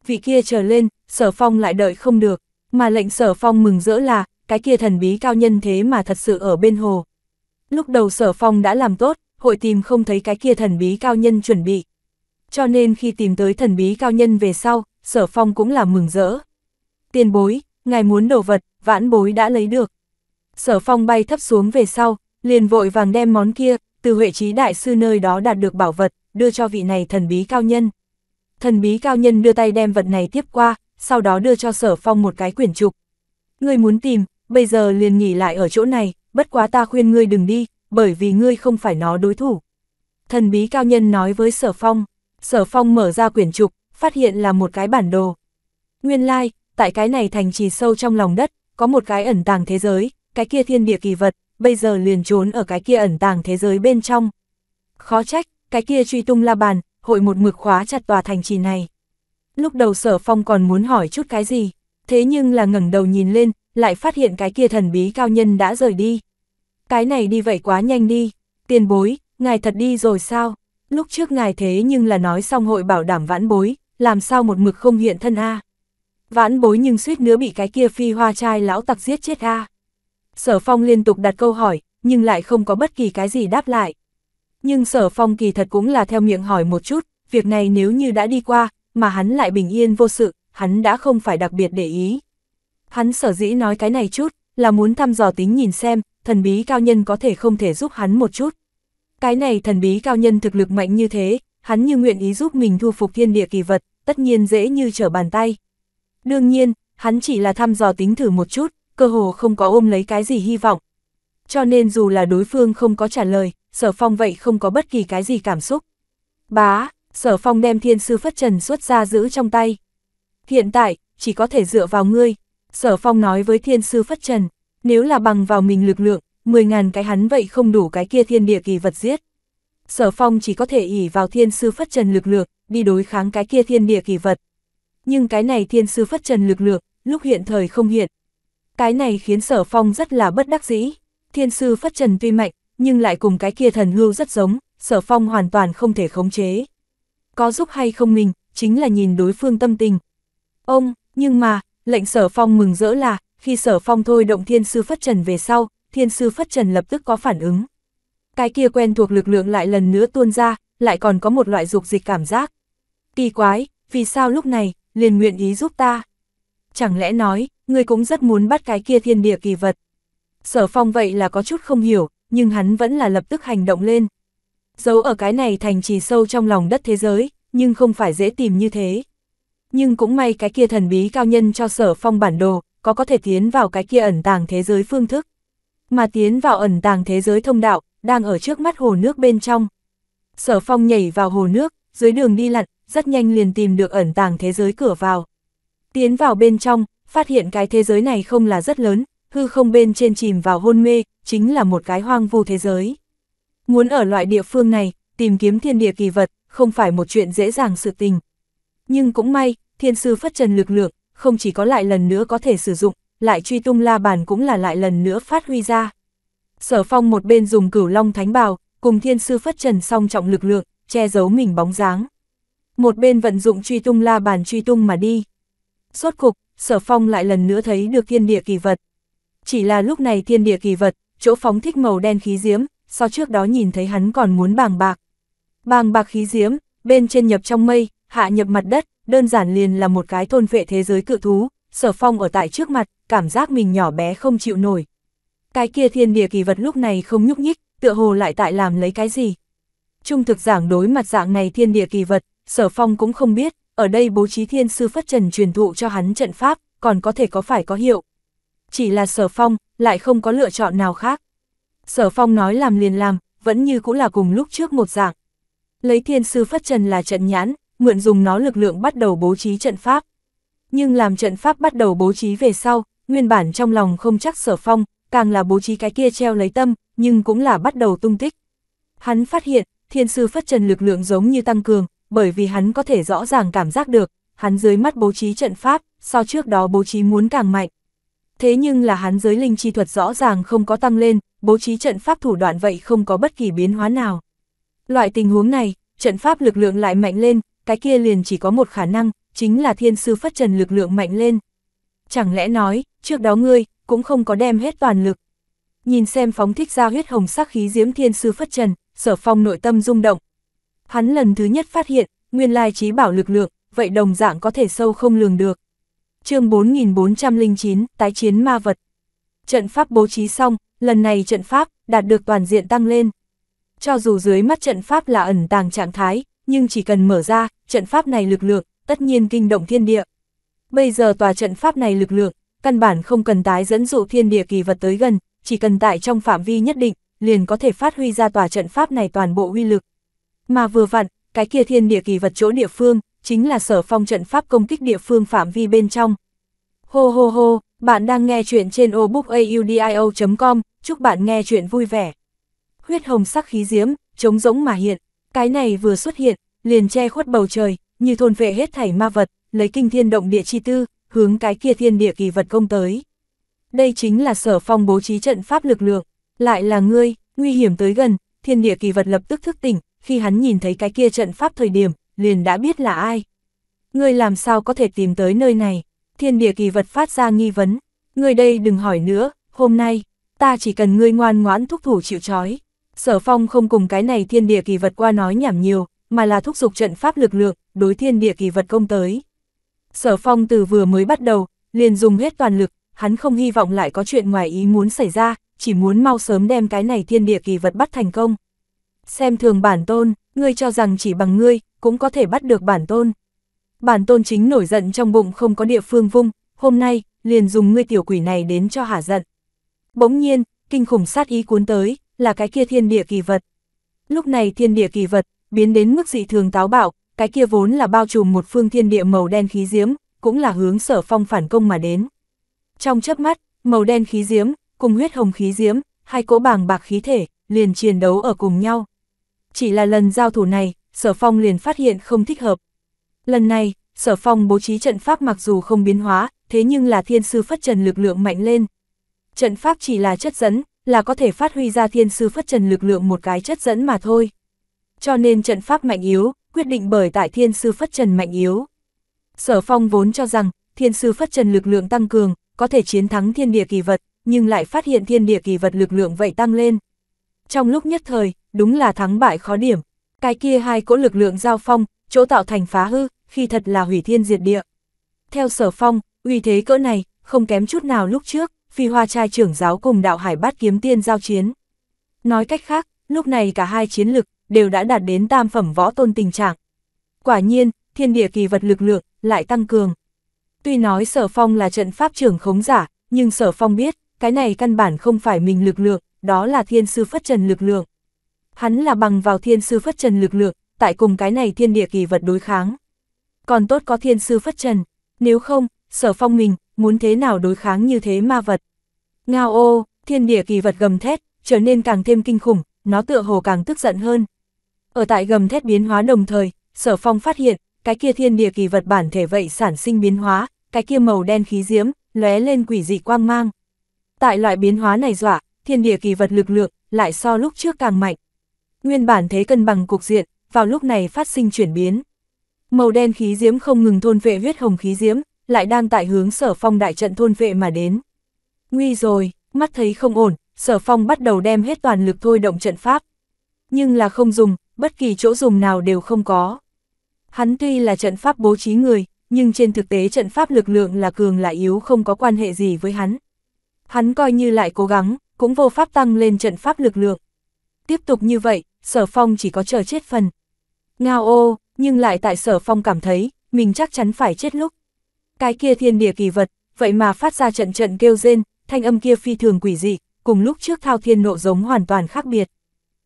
Vị kia chờ lên, Sở Phong lại đợi không được, mà lệnh Sở Phong mừng rỡ là, cái kia thần bí cao nhân thế mà thật sự ở bên hồ. Lúc đầu Sở Phong đã làm tốt, hội tìm không thấy cái kia thần bí cao nhân chuẩn bị. Cho nên khi tìm tới thần bí cao nhân về sau, Sở Phong cũng là mừng rỡ. Tiền bối, ngài muốn đồ vật, vãn bối đã lấy được. Sở phong bay thấp xuống về sau, liền vội vàng đem món kia, từ huệ trí đại sư nơi đó đạt được bảo vật, đưa cho vị này thần bí cao nhân. Thần bí cao nhân đưa tay đem vật này tiếp qua, sau đó đưa cho sở phong một cái quyển trục. Ngươi muốn tìm, bây giờ liền nghỉ lại ở chỗ này, bất quá ta khuyên ngươi đừng đi, bởi vì ngươi không phải nó đối thủ. Thần bí cao nhân nói với sở phong, sở phong mở ra quyển trục, phát hiện là một cái bản đồ. Nguyên lai, like, tại cái này thành trì sâu trong lòng đất, có một cái ẩn tàng thế giới, cái kia thiên địa kỳ vật, bây giờ liền trốn ở cái kia ẩn tàng thế giới bên trong. Khó trách, cái kia truy tung la bàn, hội một mực khóa chặt tòa thành trì này. Lúc đầu sở phong còn muốn hỏi chút cái gì, thế nhưng là ngẩng đầu nhìn lên, lại phát hiện cái kia thần bí cao nhân đã rời đi. Cái này đi vậy quá nhanh đi, tiền bối, ngài thật đi rồi sao? Lúc trước ngài thế nhưng là nói xong hội bảo đảm vãn bối, làm sao một mực không hiện thân a à? vãn bối nhưng suýt nữa bị cái kia phi hoa trai lão tặc giết chết a. Sở Phong liên tục đặt câu hỏi, nhưng lại không có bất kỳ cái gì đáp lại. Nhưng Sở Phong kỳ thật cũng là theo miệng hỏi một chút, việc này nếu như đã đi qua, mà hắn lại bình yên vô sự, hắn đã không phải đặc biệt để ý. Hắn sở dĩ nói cái này chút, là muốn thăm dò tính nhìn xem, thần bí cao nhân có thể không thể giúp hắn một chút. Cái này thần bí cao nhân thực lực mạnh như thế, hắn như nguyện ý giúp mình thu phục thiên địa kỳ vật, tất nhiên dễ như trở bàn tay. Đương nhiên, hắn chỉ là thăm dò tính thử một chút, cơ hồ không có ôm lấy cái gì hy vọng. Cho nên dù là đối phương không có trả lời, sở phong vậy không có bất kỳ cái gì cảm xúc. Bá, sở phong đem thiên sư phất trần xuất ra giữ trong tay. Hiện tại, chỉ có thể dựa vào ngươi. Sở phong nói với thiên sư phất trần, nếu là bằng vào mình lực lượng, 10.000 cái hắn vậy không đủ cái kia thiên địa kỳ vật giết. Sở phong chỉ có thể ỉ vào thiên sư phất trần lực lượng, đi đối kháng cái kia thiên địa kỳ vật nhưng cái này thiên sư phất trần lực lượng, lúc hiện thời không hiện. Cái này khiến sở phong rất là bất đắc dĩ, thiên sư phất trần tuy mạnh, nhưng lại cùng cái kia thần hưu rất giống, sở phong hoàn toàn không thể khống chế. Có giúp hay không mình, chính là nhìn đối phương tâm tình. Ông, nhưng mà, lệnh sở phong mừng rỡ là, khi sở phong thôi động thiên sư phất trần về sau, thiên sư phất trần lập tức có phản ứng. Cái kia quen thuộc lực lượng lại lần nữa tuôn ra, lại còn có một loại dục dịch cảm giác. Kỳ quái, vì sao lúc này, liền nguyện ý giúp ta. Chẳng lẽ nói, ngươi cũng rất muốn bắt cái kia thiên địa kỳ vật. Sở phong vậy là có chút không hiểu, nhưng hắn vẫn là lập tức hành động lên. Giấu ở cái này thành trì sâu trong lòng đất thế giới, nhưng không phải dễ tìm như thế. Nhưng cũng may cái kia thần bí cao nhân cho sở phong bản đồ, có có thể tiến vào cái kia ẩn tàng thế giới phương thức. Mà tiến vào ẩn tàng thế giới thông đạo, đang ở trước mắt hồ nước bên trong. Sở phong nhảy vào hồ nước, dưới đường đi lặn, rất nhanh liền tìm được ẩn tàng thế giới cửa vào. Tiến vào bên trong, phát hiện cái thế giới này không là rất lớn, hư không bên trên chìm vào hôn mê, chính là một cái hoang vu thế giới. Muốn ở loại địa phương này, tìm kiếm thiên địa kỳ vật, không phải một chuyện dễ dàng sự tình. Nhưng cũng may, thiên sư phất trần lực lượng, không chỉ có lại lần nữa có thể sử dụng, lại truy tung la bàn cũng là lại lần nữa phát huy ra. Sở phong một bên dùng cửu long thánh bào, cùng thiên sư phất trần song trọng lực lượng, che giấu mình bóng dáng một bên vận dụng truy tung la bàn truy tung mà đi. Suốt cục, sở phong lại lần nữa thấy được thiên địa kỳ vật. Chỉ là lúc này thiên địa kỳ vật, chỗ phóng thích màu đen khí diếm so trước đó nhìn thấy hắn còn muốn bàng bạc. Bàng bạc khí diếm bên trên nhập trong mây, hạ nhập mặt đất, đơn giản liền là một cái thôn vệ thế giới cự thú, sở phong ở tại trước mặt, cảm giác mình nhỏ bé không chịu nổi. Cái kia thiên địa kỳ vật lúc này không nhúc nhích, tựa hồ lại tại làm lấy cái gì. Trung thực giảng đối mặt dạng này thiên địa kỳ vật, Sở Phong cũng không biết, ở đây bố trí thiên sư phất trần truyền thụ cho hắn trận pháp, còn có thể có phải có hiệu. Chỉ là Sở Phong, lại không có lựa chọn nào khác. Sở Phong nói làm liền làm, vẫn như cũng là cùng lúc trước một dạng. Lấy thiên sư phất trần là trận nhãn, mượn dùng nó lực lượng bắt đầu bố trí trận pháp. Nhưng làm trận pháp bắt đầu bố trí về sau, nguyên bản trong lòng không chắc sở phong, càng là bố trí cái kia treo lấy tâm, nhưng cũng là bắt đầu tung tích. Hắn phát hiện, thiên sư phất trần lực lượng giống như tăng cường, bởi vì hắn có thể rõ ràng cảm giác được, hắn dưới mắt bố trí trận pháp, so trước đó bố trí muốn càng mạnh. Thế nhưng là hắn giới linh chi thuật rõ ràng không có tăng lên, bố trí trận pháp thủ đoạn vậy không có bất kỳ biến hóa nào. Loại tình huống này, trận pháp lực lượng lại mạnh lên, cái kia liền chỉ có một khả năng, chính là thiên sư phất trần lực lượng mạnh lên. Chẳng lẽ nói, trước đó ngươi, cũng không có đem hết toàn lực. Nhìn xem phóng thích ra huyết hồng sắc khí diễm thiên sư phất trần, sở phong nội tâm rung động, Hắn lần thứ nhất phát hiện, nguyên lai trí bảo lực lượng, vậy đồng dạng có thể sâu không lường được. chương 4409, tái chiến ma vật. Trận pháp bố trí xong, lần này trận pháp đạt được toàn diện tăng lên. Cho dù dưới mắt trận pháp là ẩn tàng trạng thái, nhưng chỉ cần mở ra, trận pháp này lực lượng, tất nhiên kinh động thiên địa. Bây giờ tòa trận pháp này lực lượng, căn bản không cần tái dẫn dụ thiên địa kỳ vật tới gần, chỉ cần tại trong phạm vi nhất định, liền có thể phát huy ra tòa trận pháp này toàn bộ huy lực. Mà vừa vặn, cái kia thiên địa kỳ vật chỗ địa phương, chính là sở phong trận pháp công kích địa phương phạm vi bên trong. Hô hô hô, bạn đang nghe chuyện trên obookaudio.com, chúc bạn nghe chuyện vui vẻ. Huyết hồng sắc khí diếm trống rỗng mà hiện, cái này vừa xuất hiện, liền che khuất bầu trời, như thôn vệ hết thảy ma vật, lấy kinh thiên động địa chi tư, hướng cái kia thiên địa kỳ vật công tới. Đây chính là sở phong bố trí trận pháp lực lượng, lại là ngươi, nguy hiểm tới gần, thiên địa kỳ vật lập tức thức tỉnh, khi hắn nhìn thấy cái kia trận pháp thời điểm, liền đã biết là ai. Ngươi làm sao có thể tìm tới nơi này? Thiên địa kỳ vật phát ra nghi vấn. Ngươi đây đừng hỏi nữa, hôm nay, ta chỉ cần ngươi ngoan ngoãn thúc thủ chịu trói. Sở phong không cùng cái này thiên địa kỳ vật qua nói nhảm nhiều, mà là thúc giục trận pháp lực lượng, đối thiên địa kỳ vật công tới. Sở phong từ vừa mới bắt đầu, liền dùng hết toàn lực, hắn không hy vọng lại có chuyện ngoài ý muốn xảy ra, chỉ muốn mau sớm đem cái này thiên địa kỳ vật bắt thành công xem thường bản tôn, ngươi cho rằng chỉ bằng ngươi, cũng có thể bắt được bản tôn. Bản tôn chính nổi giận trong bụng không có địa phương vung, hôm nay, liền dùng ngươi tiểu quỷ này đến cho hả giận. Bỗng nhiên, kinh khủng sát ý cuốn tới, là cái kia thiên địa kỳ vật. Lúc này thiên địa kỳ vật, biến đến mức dị thường táo bạo, cái kia vốn là bao trùm một phương thiên địa màu đen khí diếm cũng là hướng sở phong phản công mà đến. Trong chớp mắt, màu đen khí diếm cùng huyết hồng khí diếm hai cỗ bàng bạc khí thể, liền chiến đấu ở cùng nhau. Chỉ là lần giao thủ này, Sở Phong liền phát hiện không thích hợp. Lần này, Sở Phong bố trí trận pháp mặc dù không biến hóa, thế nhưng là thiên sư phất trần lực lượng mạnh lên. Trận pháp chỉ là chất dẫn, là có thể phát huy ra thiên sư phất trần lực lượng một cái chất dẫn mà thôi. Cho nên trận pháp mạnh yếu, quyết định bởi tại thiên sư phất trần mạnh yếu. Sở Phong vốn cho rằng, thiên sư phất trần lực lượng tăng cường, có thể chiến thắng thiên địa kỳ vật, nhưng lại phát hiện thiên địa kỳ vật lực lượng vậy tăng lên. Trong lúc nhất thời, đúng là thắng bại khó điểm. Cái kia hai cỗ lực lượng giao phong, chỗ tạo thành phá hư, khi thật là hủy thiên diệt địa. Theo sở phong, uy thế cỡ này, không kém chút nào lúc trước, phi hoa trai trưởng giáo cùng đạo hải bát kiếm tiên giao chiến. Nói cách khác, lúc này cả hai chiến lực đều đã đạt đến tam phẩm võ tôn tình trạng. Quả nhiên, thiên địa kỳ vật lực lượng lại tăng cường. Tuy nói sở phong là trận pháp trưởng khống giả, nhưng sở phong biết, cái này căn bản không phải mình lực lượng, đó là thiên sư phất trần lực lượng. Hắn là bằng vào thiên sư phất trần lực lượng, tại cùng cái này thiên địa kỳ vật đối kháng. Còn tốt có thiên sư phất trần, nếu không, sở phong mình, muốn thế nào đối kháng như thế ma vật. Ngao ô, thiên địa kỳ vật gầm thét, trở nên càng thêm kinh khủng, nó tựa hồ càng tức giận hơn. Ở tại gầm thét biến hóa đồng thời, sở phong phát hiện, cái kia thiên địa kỳ vật bản thể vậy sản sinh biến hóa, cái kia màu đen khí diễm, lóe lên quỷ dị quang mang. Tại loại biến hóa này dọa, thiên địa kỳ vật lực lượng, lại so lúc trước càng mạnh nguyên bản thế cân bằng cục diện, vào lúc này phát sinh chuyển biến. Màu đen khí diễm không ngừng thôn vệ huyết hồng khí diễm, lại đang tại hướng sở phong đại trận thôn vệ mà đến. Nguy rồi, mắt thấy không ổn, sở phong bắt đầu đem hết toàn lực thôi động trận pháp. Nhưng là không dùng, bất kỳ chỗ dùng nào đều không có. Hắn tuy là trận pháp bố trí người, nhưng trên thực tế trận pháp lực lượng là cường là yếu không có quan hệ gì với hắn. Hắn coi như lại cố gắng, cũng vô pháp tăng lên trận pháp lực lượng. Tiếp tục như vậy, sở phong chỉ có chờ chết phần. Ngao ô, nhưng lại tại sở phong cảm thấy, mình chắc chắn phải chết lúc. Cái kia thiên địa kỳ vật, vậy mà phát ra trận trận kêu rên, thanh âm kia phi thường quỷ dị, cùng lúc trước thao thiên nộ giống hoàn toàn khác biệt.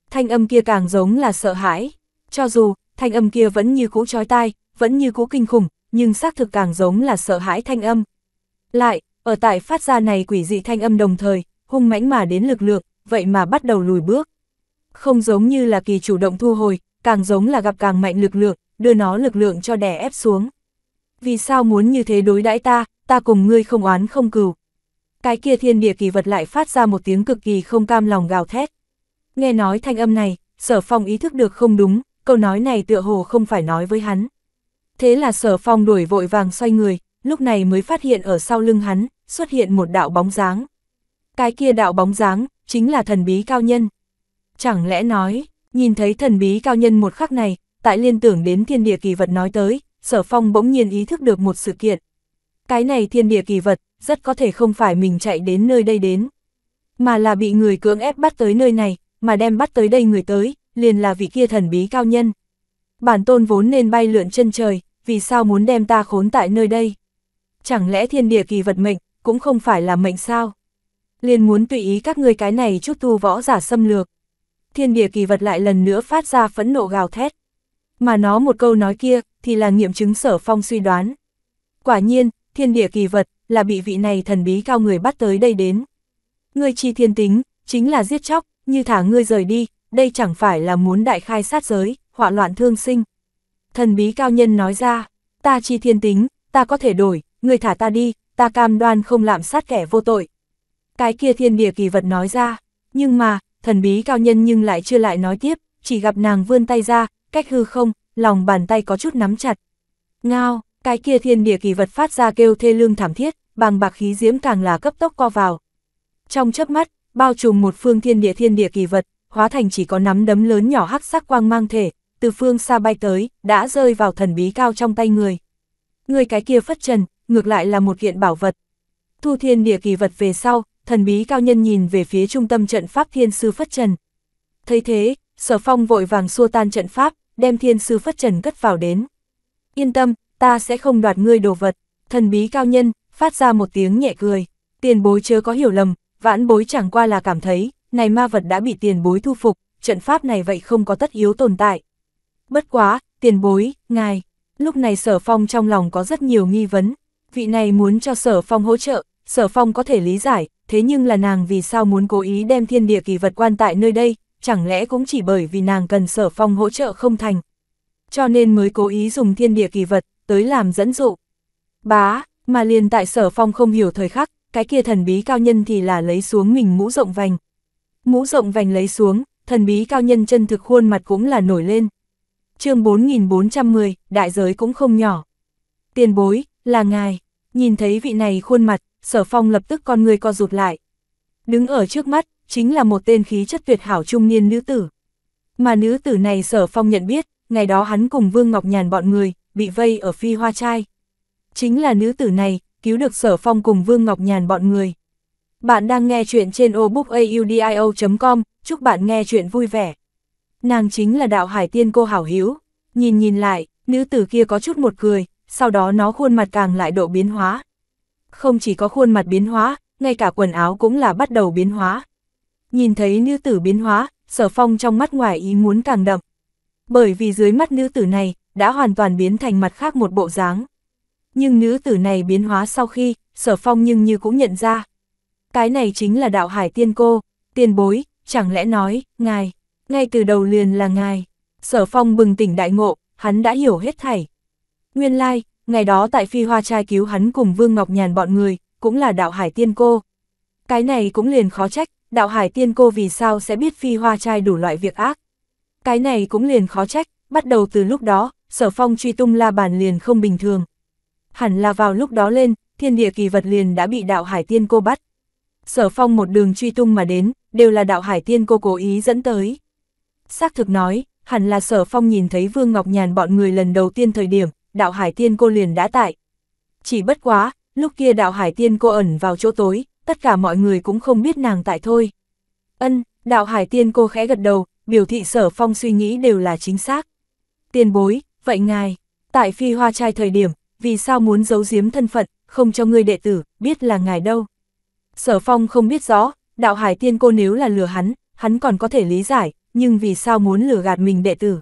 Thanh âm kia càng giống là sợ hãi, cho dù thanh âm kia vẫn như cũ chói tai, vẫn như cũ kinh khủng, nhưng xác thực càng giống là sợ hãi thanh âm. Lại, ở tại phát ra này quỷ dị thanh âm đồng thời, hung mãnh mà đến lực lượng, vậy mà bắt đầu lùi bước không giống như là kỳ chủ động thu hồi, càng giống là gặp càng mạnh lực lượng, đưa nó lực lượng cho đè ép xuống. Vì sao muốn như thế đối đãi ta, ta cùng ngươi không oán không cừu. Cái kia thiên địa kỳ vật lại phát ra một tiếng cực kỳ không cam lòng gào thét. Nghe nói thanh âm này, sở phong ý thức được không đúng, câu nói này tựa hồ không phải nói với hắn. Thế là sở phong đuổi vội vàng xoay người, lúc này mới phát hiện ở sau lưng hắn, xuất hiện một đạo bóng dáng. Cái kia đạo bóng dáng, chính là thần bí cao nhân. Chẳng lẽ nói, nhìn thấy thần bí cao nhân một khắc này, tại liên tưởng đến thiên địa kỳ vật nói tới, sở phong bỗng nhiên ý thức được một sự kiện. Cái này thiên địa kỳ vật, rất có thể không phải mình chạy đến nơi đây đến, mà là bị người cưỡng ép bắt tới nơi này, mà đem bắt tới đây người tới, liền là vị kia thần bí cao nhân. Bản tôn vốn nên bay lượn chân trời, vì sao muốn đem ta khốn tại nơi đây? Chẳng lẽ thiên địa kỳ vật mệnh, cũng không phải là mệnh sao? Liền muốn tùy ý các ngươi cái này chút tu võ giả xâm lược thiên địa kỳ vật lại lần nữa phát ra phẫn nộ gào thét. Mà nó một câu nói kia, thì là nghiệm chứng sở phong suy đoán. Quả nhiên, thiên địa kỳ vật, là bị vị này thần bí cao người bắt tới đây đến. Ngươi chi thiên tính, chính là giết chóc, như thả ngươi rời đi, đây chẳng phải là muốn đại khai sát giới, họa loạn thương sinh. Thần bí cao nhân nói ra, ta chi thiên tính, ta có thể đổi, ngươi thả ta đi, ta cam đoan không lạm sát kẻ vô tội. Cái kia thiên địa kỳ vật nói ra, nhưng mà, thần bí cao nhân nhưng lại chưa lại nói tiếp, chỉ gặp nàng vươn tay ra, cách hư không, lòng bàn tay có chút nắm chặt. Ngao, cái kia thiên địa kỳ vật phát ra kêu thê lương thảm thiết, bằng bạc khí diễm càng là cấp tốc co vào. Trong chớp mắt, bao trùm một phương thiên địa thiên địa kỳ vật, hóa thành chỉ có nắm đấm lớn nhỏ hắc sắc quang mang thể, từ phương xa bay tới, đã rơi vào thần bí cao trong tay người. Người cái kia phất trần, ngược lại là một kiện bảo vật. Thu thiên địa kỳ vật về sau, thần bí cao nhân nhìn về phía trung tâm trận pháp thiên sư phất trần. Thấy thế, sở phong vội vàng xua tan trận pháp, đem thiên sư phất trần cất vào đến. Yên tâm, ta sẽ không đoạt ngươi đồ vật, thần bí cao nhân, phát ra một tiếng nhẹ cười, tiền bối chưa có hiểu lầm, vãn bối chẳng qua là cảm thấy, này ma vật đã bị tiền bối thu phục, trận pháp này vậy không có tất yếu tồn tại. Bất quá, tiền bối, ngài, lúc này sở phong trong lòng có rất nhiều nghi vấn, vị này muốn cho sở phong hỗ trợ, sở phong có thể lý giải, thế nhưng là nàng vì sao muốn cố ý đem thiên địa kỳ vật quan tại nơi đây, chẳng lẽ cũng chỉ bởi vì nàng cần sở phong hỗ trợ không thành. Cho nên mới cố ý dùng thiên địa kỳ vật, tới làm dẫn dụ. Bá, mà liền tại sở phong không hiểu thời khắc, cái kia thần bí cao nhân thì là lấy xuống mình mũ rộng vành. Mũ rộng vành lấy xuống, thần bí cao nhân chân thực khuôn mặt cũng là nổi lên. chương 4410, đại giới cũng không nhỏ. Tiền bối, là ngài, nhìn thấy vị này khuôn mặt, sở phong lập tức con người co rụt lại. Đứng ở trước mắt, chính là một tên khí chất tuyệt hảo trung niên nữ tử. Mà nữ tử này sở phong nhận biết, ngày đó hắn cùng Vương Ngọc Nhàn bọn người, bị vây ở phi hoa trai. Chính là nữ tử này, cứu được sở phong cùng Vương Ngọc Nhàn bọn người. Bạn đang nghe chuyện trên obookaudio.com, chúc bạn nghe chuyện vui vẻ. Nàng chính là đạo hải tiên cô hảo hiếu. Nhìn nhìn lại, nữ tử kia có chút một cười, sau đó nó khuôn mặt càng lại độ biến hóa, không chỉ có khuôn mặt biến hóa, ngay cả quần áo cũng là bắt đầu biến hóa. Nhìn thấy nữ tử biến hóa, sở phong trong mắt ngoài ý muốn càng đậm. Bởi vì dưới mắt nữ tử này, đã hoàn toàn biến thành mặt khác một bộ dáng. Nhưng nữ tử này biến hóa sau khi, sở phong nhưng như cũng nhận ra. Cái này chính là đạo hải tiên cô, tiên bối, chẳng lẽ nói, ngài, ngay từ đầu liền là ngài. Sở phong bừng tỉnh đại ngộ, hắn đã hiểu hết thảy. Nguyên lai, ngày đó tại phi hoa trai cứu hắn cùng Vương Ngọc Nhàn bọn người, cũng là đạo hải tiên cô. Cái này cũng liền khó trách, đạo hải tiên cô vì sao sẽ biết phi hoa trai đủ loại việc ác. Cái này cũng liền khó trách, bắt đầu từ lúc đó, sở phong truy tung la bàn liền không bình thường. Hẳn là vào lúc đó lên, thiên địa kỳ vật liền đã bị đạo hải tiên cô bắt. Sở phong một đường truy tung mà đến, đều là đạo hải tiên cô cố ý dẫn tới. Xác thực nói, hẳn là sở phong nhìn thấy Vương Ngọc Nhàn bọn người lần đầu tiên thời điểm, đạo hải tiên cô liền đã tại. Chỉ bất quá, lúc kia đạo hải tiên cô ẩn vào chỗ tối, tất cả mọi người cũng không biết nàng tại thôi. Ân, đạo hải tiên cô khẽ gật đầu, biểu thị sở phong suy nghĩ đều là chính xác. tiên bối, vậy ngài, tại phi hoa trai thời điểm, vì sao muốn giấu giếm thân phận, không cho người đệ tử, biết là ngài đâu. Sở phong không biết rõ, đạo hải tiên cô nếu là lừa hắn, hắn còn có thể lý giải, nhưng vì sao muốn lừa gạt mình đệ tử.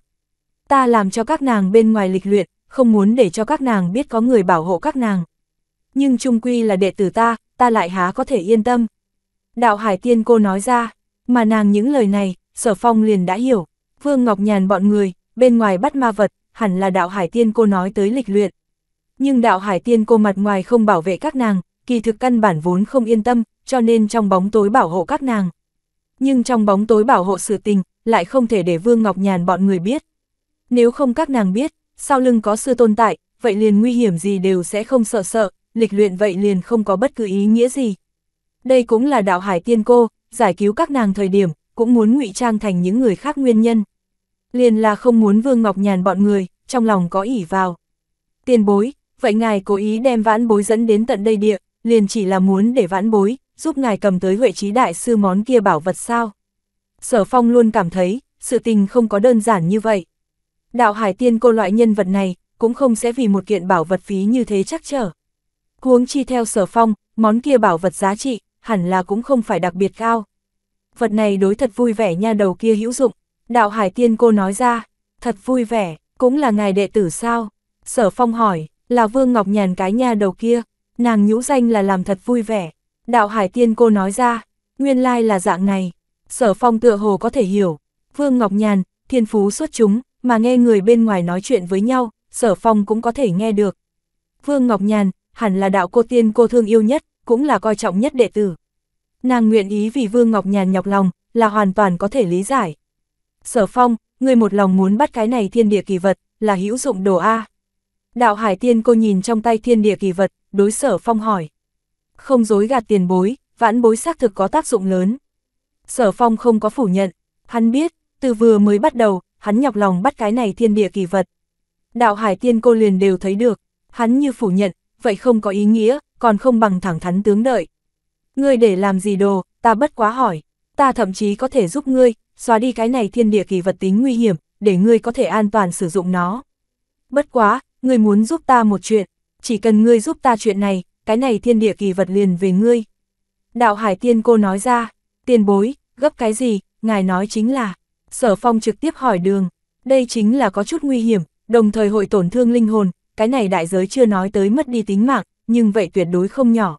Ta làm cho các nàng bên ngoài lịch luyện, không muốn để cho các nàng biết có người bảo hộ các nàng. Nhưng trung quy là đệ tử ta, ta lại há có thể yên tâm. Đạo Hải Tiên cô nói ra, mà nàng những lời này, Sở Phong liền đã hiểu, Vương Ngọc Nhàn bọn người, bên ngoài bắt ma vật, hẳn là đạo Hải Tiên cô nói tới lịch luyện. Nhưng đạo Hải Tiên cô mặt ngoài không bảo vệ các nàng, kỳ thực căn bản vốn không yên tâm, cho nên trong bóng tối bảo hộ các nàng. Nhưng trong bóng tối bảo hộ sự tình, lại không thể để Vương Ngọc Nhàn bọn người biết. Nếu không các nàng biết, sau lưng có sư tồn tại, vậy liền nguy hiểm gì đều sẽ không sợ sợ, lịch luyện vậy liền không có bất cứ ý nghĩa gì. Đây cũng là đạo hải tiên cô, giải cứu các nàng thời điểm, cũng muốn ngụy trang thành những người khác nguyên nhân. Liền là không muốn Vương Ngọc Nhàn bọn người, trong lòng có ỉ vào. Tiền bối, vậy ngài cố ý đem vãn bối dẫn đến tận đây địa, liền chỉ là muốn để vãn bối, giúp ngài cầm tới huệ trí đại sư món kia bảo vật sao. Sở Phong luôn cảm thấy, sự tình không có đơn giản như vậy. Đạo hải tiên cô loại nhân vật này, cũng không sẽ vì một kiện bảo vật phí như thế chắc trở. Huống chi theo sở phong, món kia bảo vật giá trị, hẳn là cũng không phải đặc biệt cao. Vật này đối thật vui vẻ nha đầu kia hữu dụng, đạo hải tiên cô nói ra, thật vui vẻ, cũng là ngài đệ tử sao? Sở phong hỏi, là vương ngọc nhàn cái nha đầu kia, nàng nhũ danh là làm thật vui vẻ. Đạo hải tiên cô nói ra, nguyên lai là dạng này, sở phong tựa hồ có thể hiểu, vương ngọc nhàn, thiên phú xuất chúng, mà nghe người bên ngoài nói chuyện với nhau, sở phong cũng có thể nghe được. Vương Ngọc Nhàn, hẳn là đạo cô tiên cô thương yêu nhất, cũng là coi trọng nhất đệ tử. Nàng nguyện ý vì Vương Ngọc Nhàn nhọc lòng, là hoàn toàn có thể lý giải. Sở phong, người một lòng muốn bắt cái này thiên địa kỳ vật, là hữu dụng đồ A. Đạo Hải Tiên cô nhìn trong tay thiên địa kỳ vật, đối sở phong hỏi. Không dối gạt tiền bối, vãn bối xác thực có tác dụng lớn. Sở phong không có phủ nhận, hắn biết, từ vừa mới bắt đầu, hắn nhọc lòng bắt cái này thiên địa kỳ vật. Đạo hải tiên cô liền đều thấy được, hắn như phủ nhận, vậy không có ý nghĩa, còn không bằng thẳng thắn tướng đợi. Ngươi để làm gì đồ, ta bất quá hỏi, ta thậm chí có thể giúp ngươi, xóa đi cái này thiên địa kỳ vật tính nguy hiểm, để ngươi có thể an toàn sử dụng nó. Bất quá, ngươi muốn giúp ta một chuyện, chỉ cần ngươi giúp ta chuyện này, cái này thiên địa kỳ vật liền về ngươi. Đạo Hải Tiên cô nói ra, tiền bối, gấp cái gì, ngài nói chính là, Sở Phong trực tiếp hỏi đường, đây chính là có chút nguy hiểm, đồng thời hội tổn thương linh hồn, cái này đại giới chưa nói tới mất đi tính mạng, nhưng vậy tuyệt đối không nhỏ.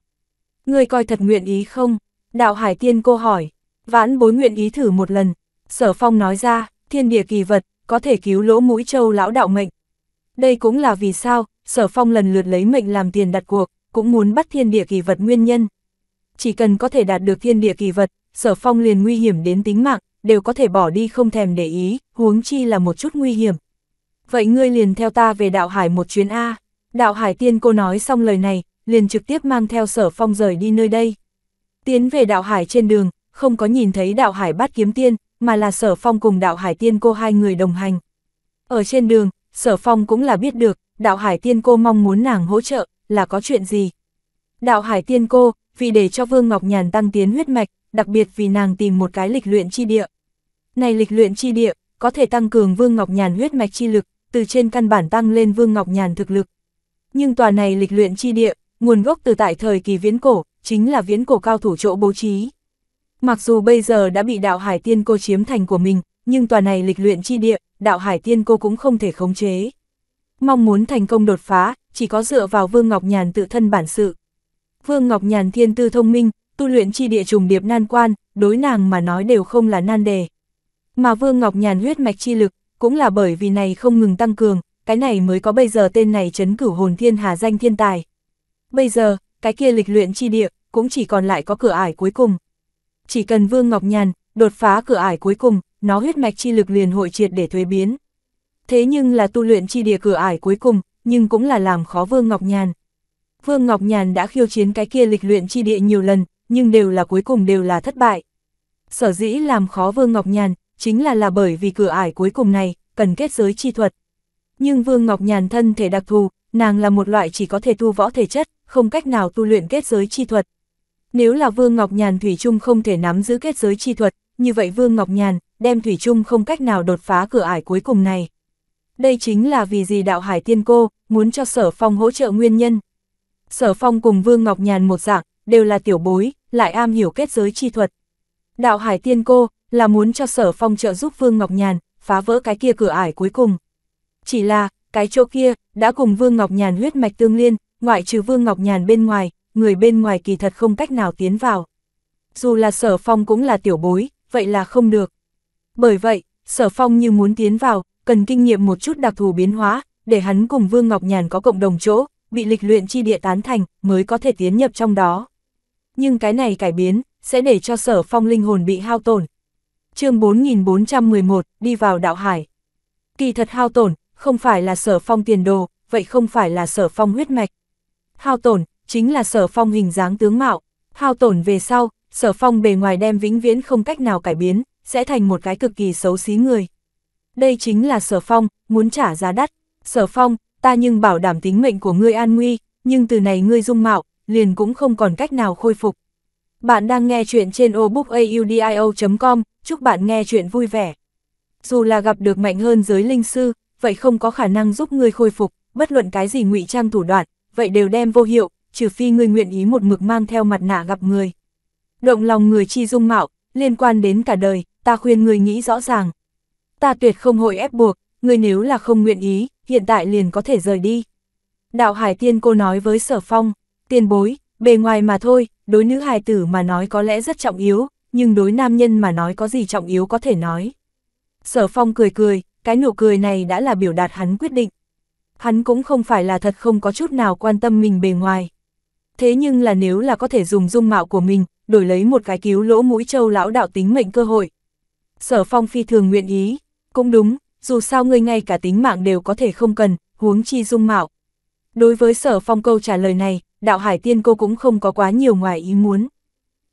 Ngươi coi thật nguyện ý không? Đạo Hải Tiên cô hỏi, vãn bối nguyện ý thử một lần. Sở Phong nói ra, thiên địa kỳ vật, có thể cứu lỗ mũi châu lão đạo mệnh. Đây cũng là vì sao, Sở Phong lần lượt lấy mệnh làm tiền đặt cuộc, cũng muốn bắt thiên địa kỳ vật nguyên nhân. Chỉ cần có thể đạt được thiên địa kỳ vật, Sở Phong liền nguy hiểm đến tính mạng, đều có thể bỏ đi không thèm để ý, huống chi là một chút nguy hiểm. Vậy ngươi liền theo ta về đạo hải một chuyến A. Đạo hải tiên cô nói xong lời này, liền trực tiếp mang theo sở phong rời đi nơi đây. Tiến về đạo hải trên đường, không có nhìn thấy đạo hải bát kiếm tiên, mà là sở phong cùng đạo hải tiên cô hai người đồng hành. Ở trên đường, sở phong cũng là biết được, đạo hải tiên cô mong muốn nàng hỗ trợ, là có chuyện gì. Đạo hải tiên cô, vì để cho Vương Ngọc Nhàn tăng tiến huyết mạch, đặc biệt vì nàng tìm một cái lịch luyện chi địa. Này lịch luyện chi địa, có thể tăng cường Vương Ngọc Nhàn huyết mạch chi lực, từ trên căn bản tăng lên Vương Ngọc Nhàn thực lực. Nhưng tòa này lịch luyện chi địa, nguồn gốc từ tại thời kỳ viễn cổ, chính là viễn cổ cao thủ chỗ bố trí. Mặc dù bây giờ đã bị đạo Hải Tiên Cô chiếm thành của mình, nhưng tòa này lịch luyện chi địa, đạo Hải Tiên Cô cũng không thể khống chế. Mong muốn thành công đột phá, chỉ có dựa vào Vương Ngọc Nhàn tự thân bản sự. Vương Ngọc Nhàn thiên tư thông minh, tu luyện chi địa trùng điệp nan quan, đối nàng mà nói đều không là nan đề. Mà Vương Ngọc Nhàn huyết mạch chi lực, cũng là bởi vì này không ngừng tăng cường, cái này mới có bây giờ tên này chấn cửu hồn thiên hà danh thiên tài. Bây giờ, cái kia lịch luyện chi địa, cũng chỉ còn lại có cửa ải cuối cùng. Chỉ cần Vương Ngọc Nhàn đột phá cửa ải cuối cùng, nó huyết mạch chi lực liền hội triệt để thuế biến. Thế nhưng là tu luyện chi địa cửa ải cuối cùng, nhưng cũng là làm khó Vương Ngọc Nhàn. Vương Ngọc Nhàn đã khiêu chiến cái kia lịch luyện chi địa nhiều lần, nhưng đều là cuối cùng đều là thất bại. Sở dĩ làm khó Vương Ngọc Nhàn, chính là là bởi vì cửa ải cuối cùng này, cần kết giới chi thuật. Nhưng Vương Ngọc Nhàn thân thể đặc thù, nàng là một loại chỉ có thể tu võ thể chất, không cách nào tu luyện kết giới chi thuật. Nếu là Vương Ngọc Nhàn Thủy Trung không thể nắm giữ kết giới chi thuật, như vậy Vương Ngọc Nhàn đem Thủy Trung không cách nào đột phá cửa ải cuối cùng này. Đây chính là vì gì đạo hải tiên cô, muốn cho Sở Phong hỗ trợ nguyên nhân. Sở Phong cùng Vương Ngọc Nhàn một dạng, đều là tiểu bối, lại am hiểu kết giới chi thuật. Đạo hải tiên cô, là muốn cho sở phong trợ giúp Vương Ngọc Nhàn, phá vỡ cái kia cửa ải cuối cùng. Chỉ là, cái chỗ kia, đã cùng Vương Ngọc Nhàn huyết mạch tương liên, ngoại trừ Vương Ngọc Nhàn bên ngoài, người bên ngoài kỳ thật không cách nào tiến vào. Dù là sở phong cũng là tiểu bối, vậy là không được. Bởi vậy, sở phong như muốn tiến vào, cần kinh nghiệm một chút đặc thù biến hóa, để hắn cùng Vương Ngọc Nhàn có cộng đồng chỗ, bị lịch luyện chi địa tán thành, mới có thể tiến nhập trong đó. Nhưng cái này cải biến, sẽ để cho sở phong linh hồn bị hao tổn, chương 4411, đi vào đạo hải. Kỳ thật hao tổn, không phải là sở phong tiền đồ, vậy không phải là sở phong huyết mạch. Hao tổn, chính là sở phong hình dáng tướng mạo. Hao tổn về sau, sở phong bề ngoài đem vĩnh viễn không cách nào cải biến, sẽ thành một cái cực kỳ xấu xí người. Đây chính là sở phong, muốn trả giá đắt. Sở phong, ta nhưng bảo đảm tính mệnh của ngươi an nguy, nhưng từ này ngươi dung mạo, liền cũng không còn cách nào khôi phục. Bạn đang nghe chuyện trên obookaudio.com, chúc bạn nghe chuyện vui vẻ. Dù là gặp được mạnh hơn giới linh sư, vậy không có khả năng giúp ngươi khôi phục, bất luận cái gì ngụy trang thủ đoạn, vậy đều đem vô hiệu, trừ phi ngươi nguyện ý một mực mang theo mặt nạ gặp người. Động lòng người chi dung mạo, liên quan đến cả đời, ta khuyên ngươi nghĩ rõ ràng. Ta tuyệt không hội ép buộc, ngươi nếu là không nguyện ý, hiện tại liền có thể rời đi. Đạo Hải Tiên cô nói với Sở Phong, tiền bối, bề ngoài mà thôi, đối nữ hài tử mà nói có lẽ rất trọng yếu, nhưng đối nam nhân mà nói có gì trọng yếu có thể nói. Sở phong cười cười, cái nụ cười này đã là biểu đạt hắn quyết định. Hắn cũng không phải là thật không có chút nào quan tâm mình bề ngoài. Thế nhưng là nếu là có thể dùng dung mạo của mình, đổi lấy một cái cứu lỗ mũi châu lão đạo tính mệnh cơ hội. Sở phong phi thường nguyện ý, cũng đúng, dù sao người ngay cả tính mạng đều có thể không cần, huống chi dung mạo. Đối với sở phong câu trả lời này, đạo hải tiên cô cũng không có quá nhiều ngoài ý muốn.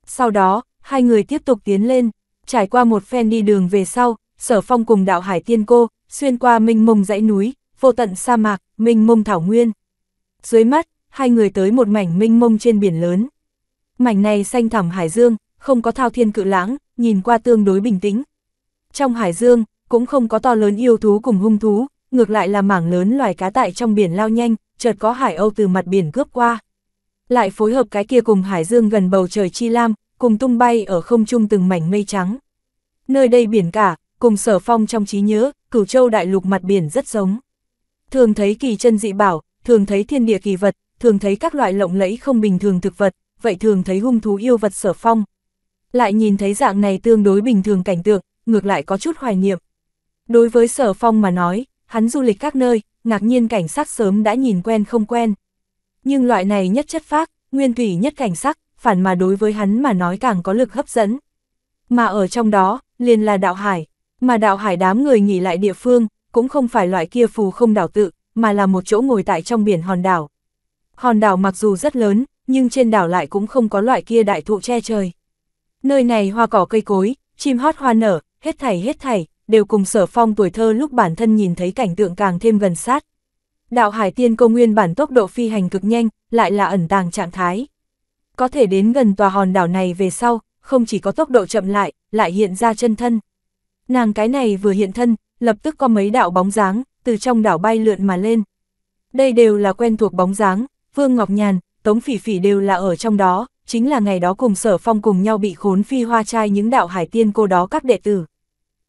Sau đó, hai người tiếp tục tiến lên, trải qua một phen đi đường về sau, sở phong cùng đạo hải tiên cô, xuyên qua minh mông dãy núi, vô tận sa mạc, minh mông thảo nguyên. Dưới mắt, hai người tới một mảnh minh mông trên biển lớn. Mảnh này xanh thẳm hải dương, không có thao thiên cự lãng, nhìn qua tương đối bình tĩnh. Trong hải dương, cũng không có to lớn yêu thú cùng hung thú, ngược lại là mảng lớn loài cá tại trong biển lao nhanh, chợt có hải âu từ mặt biển cướp qua. Lại phối hợp cái kia cùng hải dương gần bầu trời chi lam, cùng tung bay ở không trung từng mảnh mây trắng. Nơi đây biển cả, cùng sở phong trong trí nhớ, cửu châu đại lục mặt biển rất giống. Thường thấy kỳ chân dị bảo, thường thấy thiên địa kỳ vật, thường thấy các loại lộng lẫy không bình thường thực vật, vậy thường thấy hung thú yêu vật sở phong. Lại nhìn thấy dạng này tương đối bình thường cảnh tượng, ngược lại có chút hoài niệm. Đối với sở phong mà nói, hắn du lịch các nơi, ngạc nhiên cảnh sắc sớm đã nhìn quen không quen. Nhưng loại này nhất chất phác, nguyên thủy nhất cảnh sắc, phản mà đối với hắn mà nói càng có lực hấp dẫn. Mà ở trong đó, liền là đạo hải, mà đạo hải đám người nghỉ lại địa phương, cũng không phải loại kia phù không đảo tự, mà là một chỗ ngồi tại trong biển hòn đảo. Hòn đảo mặc dù rất lớn, nhưng trên đảo lại cũng không có loại kia đại thụ che trời. Nơi này hoa cỏ cây cối, chim hót hoa nở, hết thảy hết thảy, đều cùng sở phong tuổi thơ lúc bản thân nhìn thấy cảnh tượng càng thêm gần sát. Đạo hải tiên công nguyên bản tốc độ phi hành cực nhanh, lại là ẩn tàng trạng thái có thể đến gần tòa hòn đảo này về sau, không chỉ có tốc độ chậm lại, lại hiện ra chân thân. Nàng cái này vừa hiện thân, lập tức có mấy đạo bóng dáng, từ trong đảo bay lượn mà lên. Đây đều là quen thuộc bóng dáng, Vương Ngọc Nhàn, Tống Phỉ Phỉ đều là ở trong đó, chính là ngày đó cùng sở phong cùng nhau bị khốn phi hoa trai những đạo hải tiên cô đó các đệ tử.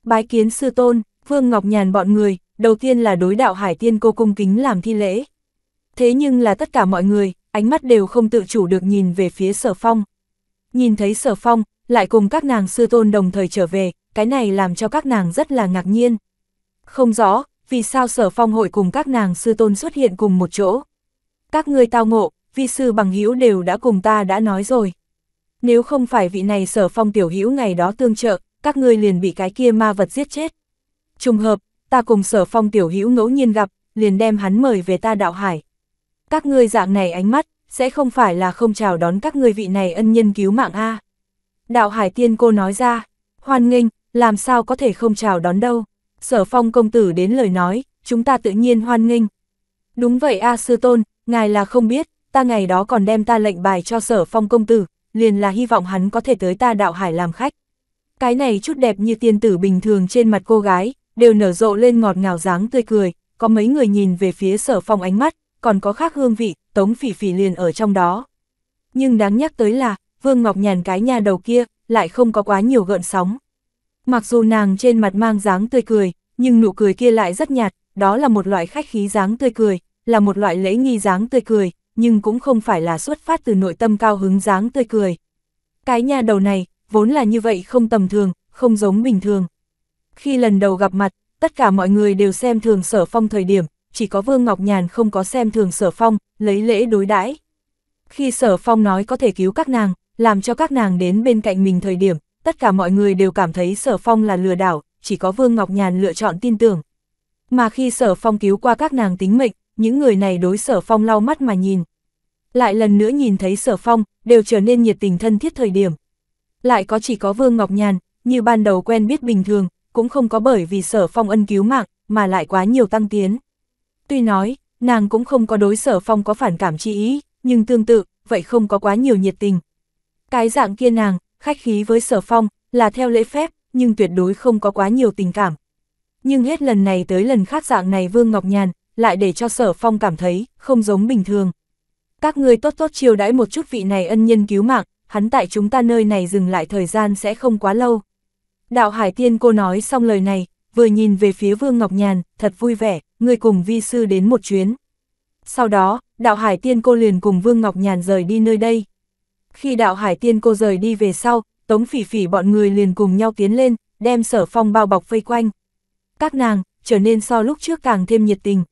Bái kiến sư tôn, Vương Ngọc Nhàn bọn người, đầu tiên là đối đạo hải tiên cô cung kính làm thi lễ. Thế nhưng là tất cả mọi người, ánh mắt đều không tự chủ được nhìn về phía sở phong. Nhìn thấy sở phong, lại cùng các nàng sư tôn đồng thời trở về, cái này làm cho các nàng rất là ngạc nhiên. Không rõ, vì sao sở phong hội cùng các nàng sư tôn xuất hiện cùng một chỗ. Các ngươi tao ngộ, vi sư bằng hữu đều đã cùng ta đã nói rồi. Nếu không phải vị này sở phong tiểu hữu ngày đó tương trợ, các ngươi liền bị cái kia ma vật giết chết. Trùng hợp, ta cùng sở phong tiểu hữu ngẫu nhiên gặp, liền đem hắn mời về ta đạo hải các ngươi dạng này ánh mắt, sẽ không phải là không chào đón các ngươi vị này ân nhân cứu mạng A. Đạo Hải Tiên cô nói ra, hoan nghênh, làm sao có thể không chào đón đâu. Sở phong công tử đến lời nói, chúng ta tự nhiên hoan nghênh. Đúng vậy A Sư Tôn, ngài là không biết, ta ngày đó còn đem ta lệnh bài cho sở phong công tử, liền là hy vọng hắn có thể tới ta đạo hải làm khách. Cái này chút đẹp như tiên tử bình thường trên mặt cô gái, đều nở rộ lên ngọt ngào dáng tươi cười, có mấy người nhìn về phía sở phong ánh mắt, còn có khác hương vị, Tống Phỉ Phỉ liền ở trong đó. Nhưng đáng nhắc tới là, Vương Ngọc Nhàn cái nhà đầu kia, lại không có quá nhiều gợn sóng. Mặc dù nàng trên mặt mang dáng tươi cười, nhưng nụ cười kia lại rất nhạt, đó là một loại khách khí dáng tươi cười, là một loại lễ nghi dáng tươi cười, nhưng cũng không phải là xuất phát từ nội tâm cao hứng dáng tươi cười. Cái nhà đầu này, vốn là như vậy không tầm thường, không giống bình thường. Khi lần đầu gặp mặt, tất cả mọi người đều xem thường sở phong thời điểm, chỉ có Vương Ngọc Nhàn không có xem thường Sở Phong, lấy lễ đối đãi. Khi Sở Phong nói có thể cứu các nàng, làm cho các nàng đến bên cạnh mình thời điểm, tất cả mọi người đều cảm thấy Sở Phong là lừa đảo, chỉ có Vương Ngọc Nhàn lựa chọn tin tưởng. Mà khi Sở Phong cứu qua các nàng tính mệnh, những người này đối Sở Phong lau mắt mà nhìn. Lại lần nữa nhìn thấy Sở Phong, đều trở nên nhiệt tình thân thiết thời điểm. Lại có chỉ có Vương Ngọc Nhàn, như ban đầu quen biết bình thường, cũng không có bởi vì Sở Phong ân cứu mạng, mà lại quá nhiều tăng tiến. Tuy nói, nàng cũng không có đối sở phong có phản cảm chi ý, nhưng tương tự, vậy không có quá nhiều nhiệt tình. Cái dạng kia nàng, khách khí với sở phong, là theo lễ phép, nhưng tuyệt đối không có quá nhiều tình cảm. Nhưng hết lần này tới lần khác dạng này Vương Ngọc Nhàn, lại để cho sở phong cảm thấy, không giống bình thường. Các ngươi tốt tốt chiều đãi một chút vị này ân nhân cứu mạng, hắn tại chúng ta nơi này dừng lại thời gian sẽ không quá lâu. Đạo Hải Tiên cô nói xong lời này, vừa nhìn về phía Vương Ngọc Nhàn, thật vui vẻ, người cùng vi sư đến một chuyến. Sau đó, đạo hải tiên cô liền cùng Vương Ngọc Nhàn rời đi nơi đây. Khi đạo hải tiên cô rời đi về sau, tống phỉ phỉ bọn người liền cùng nhau tiến lên, đem sở phong bao bọc vây quanh. Các nàng, trở nên so lúc trước càng thêm nhiệt tình.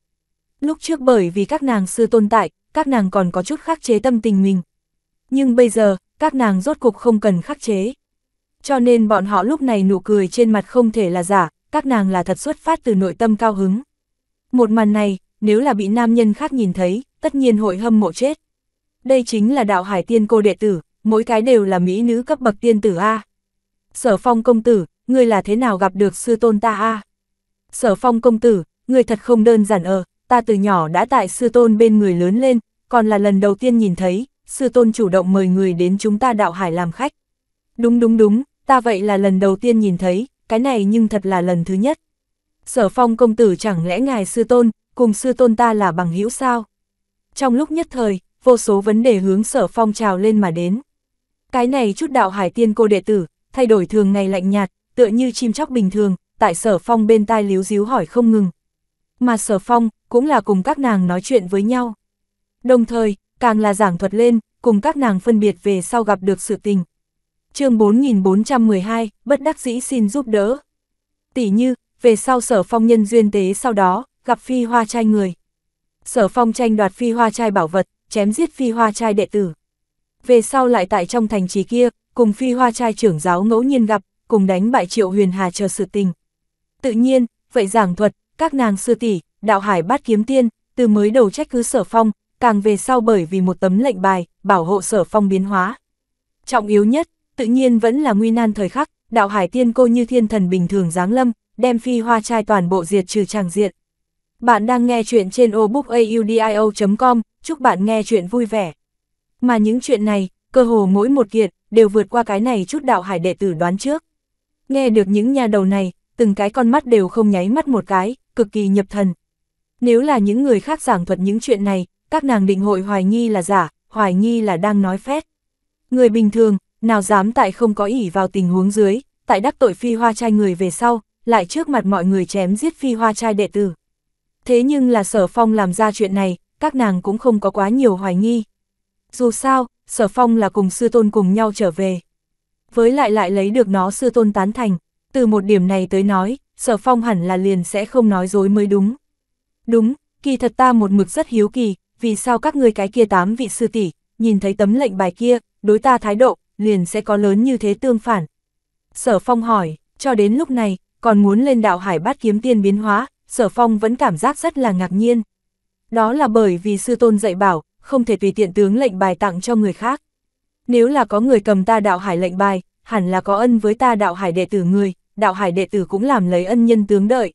Lúc trước bởi vì các nàng sư tồn tại, các nàng còn có chút khắc chế tâm tình mình. Nhưng bây giờ, các nàng rốt cục không cần khắc chế. Cho nên bọn họ lúc này nụ cười trên mặt không thể là giả, các nàng là thật xuất phát từ nội tâm cao hứng. Một màn này, nếu là bị nam nhân khác nhìn thấy, tất nhiên hội hâm mộ chết. Đây chính là đạo hải tiên cô đệ tử, mỗi cái đều là mỹ nữ cấp bậc tiên tử A. Sở phong công tử, ngươi là thế nào gặp được sư tôn ta A? Sở phong công tử, ngươi thật không đơn giản ờ, ta từ nhỏ đã tại sư tôn bên người lớn lên, còn là lần đầu tiên nhìn thấy, sư tôn chủ động mời người đến chúng ta đạo hải làm khách. Đúng đúng đúng, ta vậy là lần đầu tiên nhìn thấy, cái này nhưng thật là lần thứ nhất sở phong công tử chẳng lẽ ngài sư tôn, cùng sư tôn ta là bằng hữu sao? Trong lúc nhất thời, vô số vấn đề hướng sở phong trào lên mà đến. Cái này chút đạo hải tiên cô đệ tử, thay đổi thường ngày lạnh nhạt, tựa như chim chóc bình thường, tại sở phong bên tai líu díu hỏi không ngừng. Mà sở phong, cũng là cùng các nàng nói chuyện với nhau. Đồng thời, càng là giảng thuật lên, cùng các nàng phân biệt về sau gặp được sự tình. chương 4412, bất đắc dĩ xin giúp đỡ. Tỷ như, về sau sở phong nhân duyên tế sau đó, gặp phi hoa trai người. Sở phong tranh đoạt phi hoa trai bảo vật, chém giết phi hoa trai đệ tử. Về sau lại tại trong thành trì kia, cùng phi hoa trai trưởng giáo ngẫu nhiên gặp, cùng đánh bại triệu huyền hà chờ sự tình. Tự nhiên, vậy giảng thuật, các nàng sư tỷ đạo hải bát kiếm tiên, từ mới đầu trách cứ sở phong, càng về sau bởi vì một tấm lệnh bài, bảo hộ sở phong biến hóa. Trọng yếu nhất, tự nhiên vẫn là nguy nan thời khắc, đạo hải tiên cô như thiên thần bình thường giáng lâm, đem phi hoa trai toàn bộ diệt trừ tràng diện. Bạn đang nghe chuyện trên obookaudio.com, chúc bạn nghe chuyện vui vẻ. Mà những chuyện này, cơ hồ mỗi một kiện, đều vượt qua cái này chút đạo hải đệ tử đoán trước. Nghe được những nhà đầu này, từng cái con mắt đều không nháy mắt một cái, cực kỳ nhập thần. Nếu là những người khác giảng thuật những chuyện này, các nàng định hội hoài nghi là giả, hoài nghi là đang nói phét. Người bình thường, nào dám tại không có ỷ vào tình huống dưới, tại đắc tội phi hoa trai người về sau, lại trước mặt mọi người chém giết phi hoa trai đệ tử. Thế nhưng là sở phong làm ra chuyện này, các nàng cũng không có quá nhiều hoài nghi. Dù sao, sở phong là cùng sư tôn cùng nhau trở về. Với lại lại lấy được nó sư tôn tán thành, từ một điểm này tới nói, sở phong hẳn là liền sẽ không nói dối mới đúng. Đúng, kỳ thật ta một mực rất hiếu kỳ, vì sao các ngươi cái kia tám vị sư tỷ nhìn thấy tấm lệnh bài kia, đối ta thái độ, liền sẽ có lớn như thế tương phản. Sở phong hỏi, cho đến lúc này, còn muốn lên đạo hải bát kiếm tiên biến hóa, sở phong vẫn cảm giác rất là ngạc nhiên. Đó là bởi vì sư tôn dạy bảo, không thể tùy tiện tướng lệnh bài tặng cho người khác. Nếu là có người cầm ta đạo hải lệnh bài, hẳn là có ân với ta đạo hải đệ tử người, đạo hải đệ tử cũng làm lấy ân nhân tướng đợi.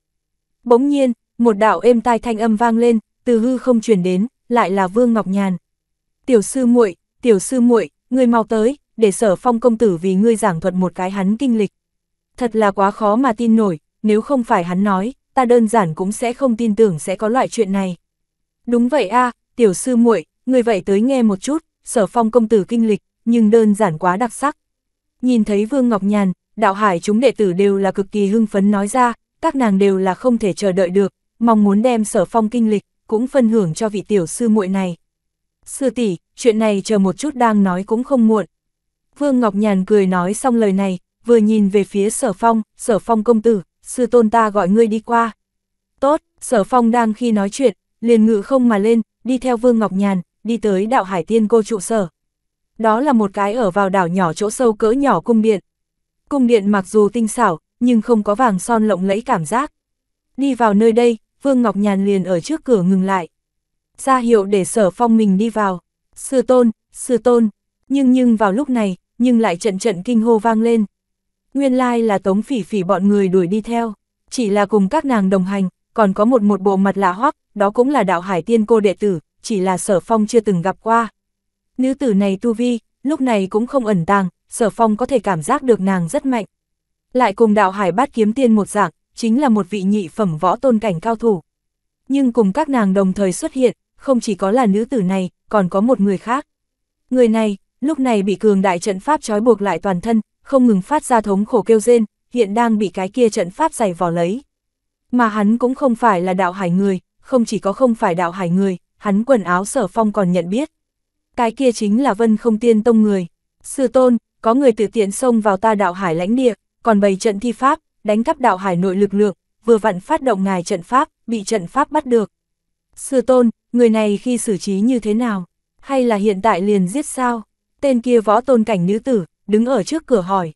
Bỗng nhiên, một đạo êm tai thanh âm vang lên, từ hư không truyền đến, lại là Vương Ngọc Nhàn. "Tiểu sư muội, tiểu sư muội, người mau tới, để Sở Phong công tử vì ngươi giảng thuật một cái hắn kinh lịch." thật là quá khó mà tin nổi, nếu không phải hắn nói, ta đơn giản cũng sẽ không tin tưởng sẽ có loại chuyện này. Đúng vậy a tiểu sư muội người vậy tới nghe một chút, sở phong công tử kinh lịch, nhưng đơn giản quá đặc sắc. Nhìn thấy Vương Ngọc Nhàn, đạo hải chúng đệ tử đều là cực kỳ hưng phấn nói ra, các nàng đều là không thể chờ đợi được, mong muốn đem sở phong kinh lịch, cũng phân hưởng cho vị tiểu sư muội này. Sư tỷ, chuyện này chờ một chút đang nói cũng không muộn. Vương Ngọc Nhàn cười nói xong lời này, vừa nhìn về phía sở phong, sở phong công tử, sư tôn ta gọi ngươi đi qua. Tốt, sở phong đang khi nói chuyện, liền ngự không mà lên, đi theo Vương Ngọc Nhàn, đi tới đạo Hải Tiên cô trụ sở. Đó là một cái ở vào đảo nhỏ chỗ sâu cỡ nhỏ cung điện. Cung điện mặc dù tinh xảo, nhưng không có vàng son lộng lẫy cảm giác. Đi vào nơi đây, Vương Ngọc Nhàn liền ở trước cửa ngừng lại. Ra hiệu để sở phong mình đi vào. Sư tôn, sư tôn. Nhưng nhưng vào lúc này, nhưng lại trận trận kinh hô vang lên. Nguyên lai là tống phỉ phỉ bọn người đuổi đi theo, chỉ là cùng các nàng đồng hành, còn có một một bộ mặt lạ hoắc, đó cũng là đạo hải tiên cô đệ tử, chỉ là sở phong chưa từng gặp qua. Nữ tử này tu vi, lúc này cũng không ẩn tàng, sở phong có thể cảm giác được nàng rất mạnh. Lại cùng đạo hải bát kiếm tiên một dạng, chính là một vị nhị phẩm võ tôn cảnh cao thủ. Nhưng cùng các nàng đồng thời xuất hiện, không chỉ có là nữ tử này, còn có một người khác. Người này, lúc này bị cường đại trận pháp trói buộc lại toàn thân, không ngừng phát ra thống khổ kêu rên, hiện đang bị cái kia trận pháp giày vò lấy. Mà hắn cũng không phải là đạo hải người, không chỉ có không phải đạo hải người, hắn quần áo sở phong còn nhận biết. Cái kia chính là vân không tiên tông người. Sư tôn, có người tự tiện xông vào ta đạo hải lãnh địa, còn bày trận thi pháp, đánh cắp đạo hải nội lực lượng, vừa vặn phát động ngài trận pháp, bị trận pháp bắt được. Sư tôn, người này khi xử trí như thế nào? Hay là hiện tại liền giết sao? Tên kia võ tôn cảnh nữ tử, đứng ở trước cửa hỏi.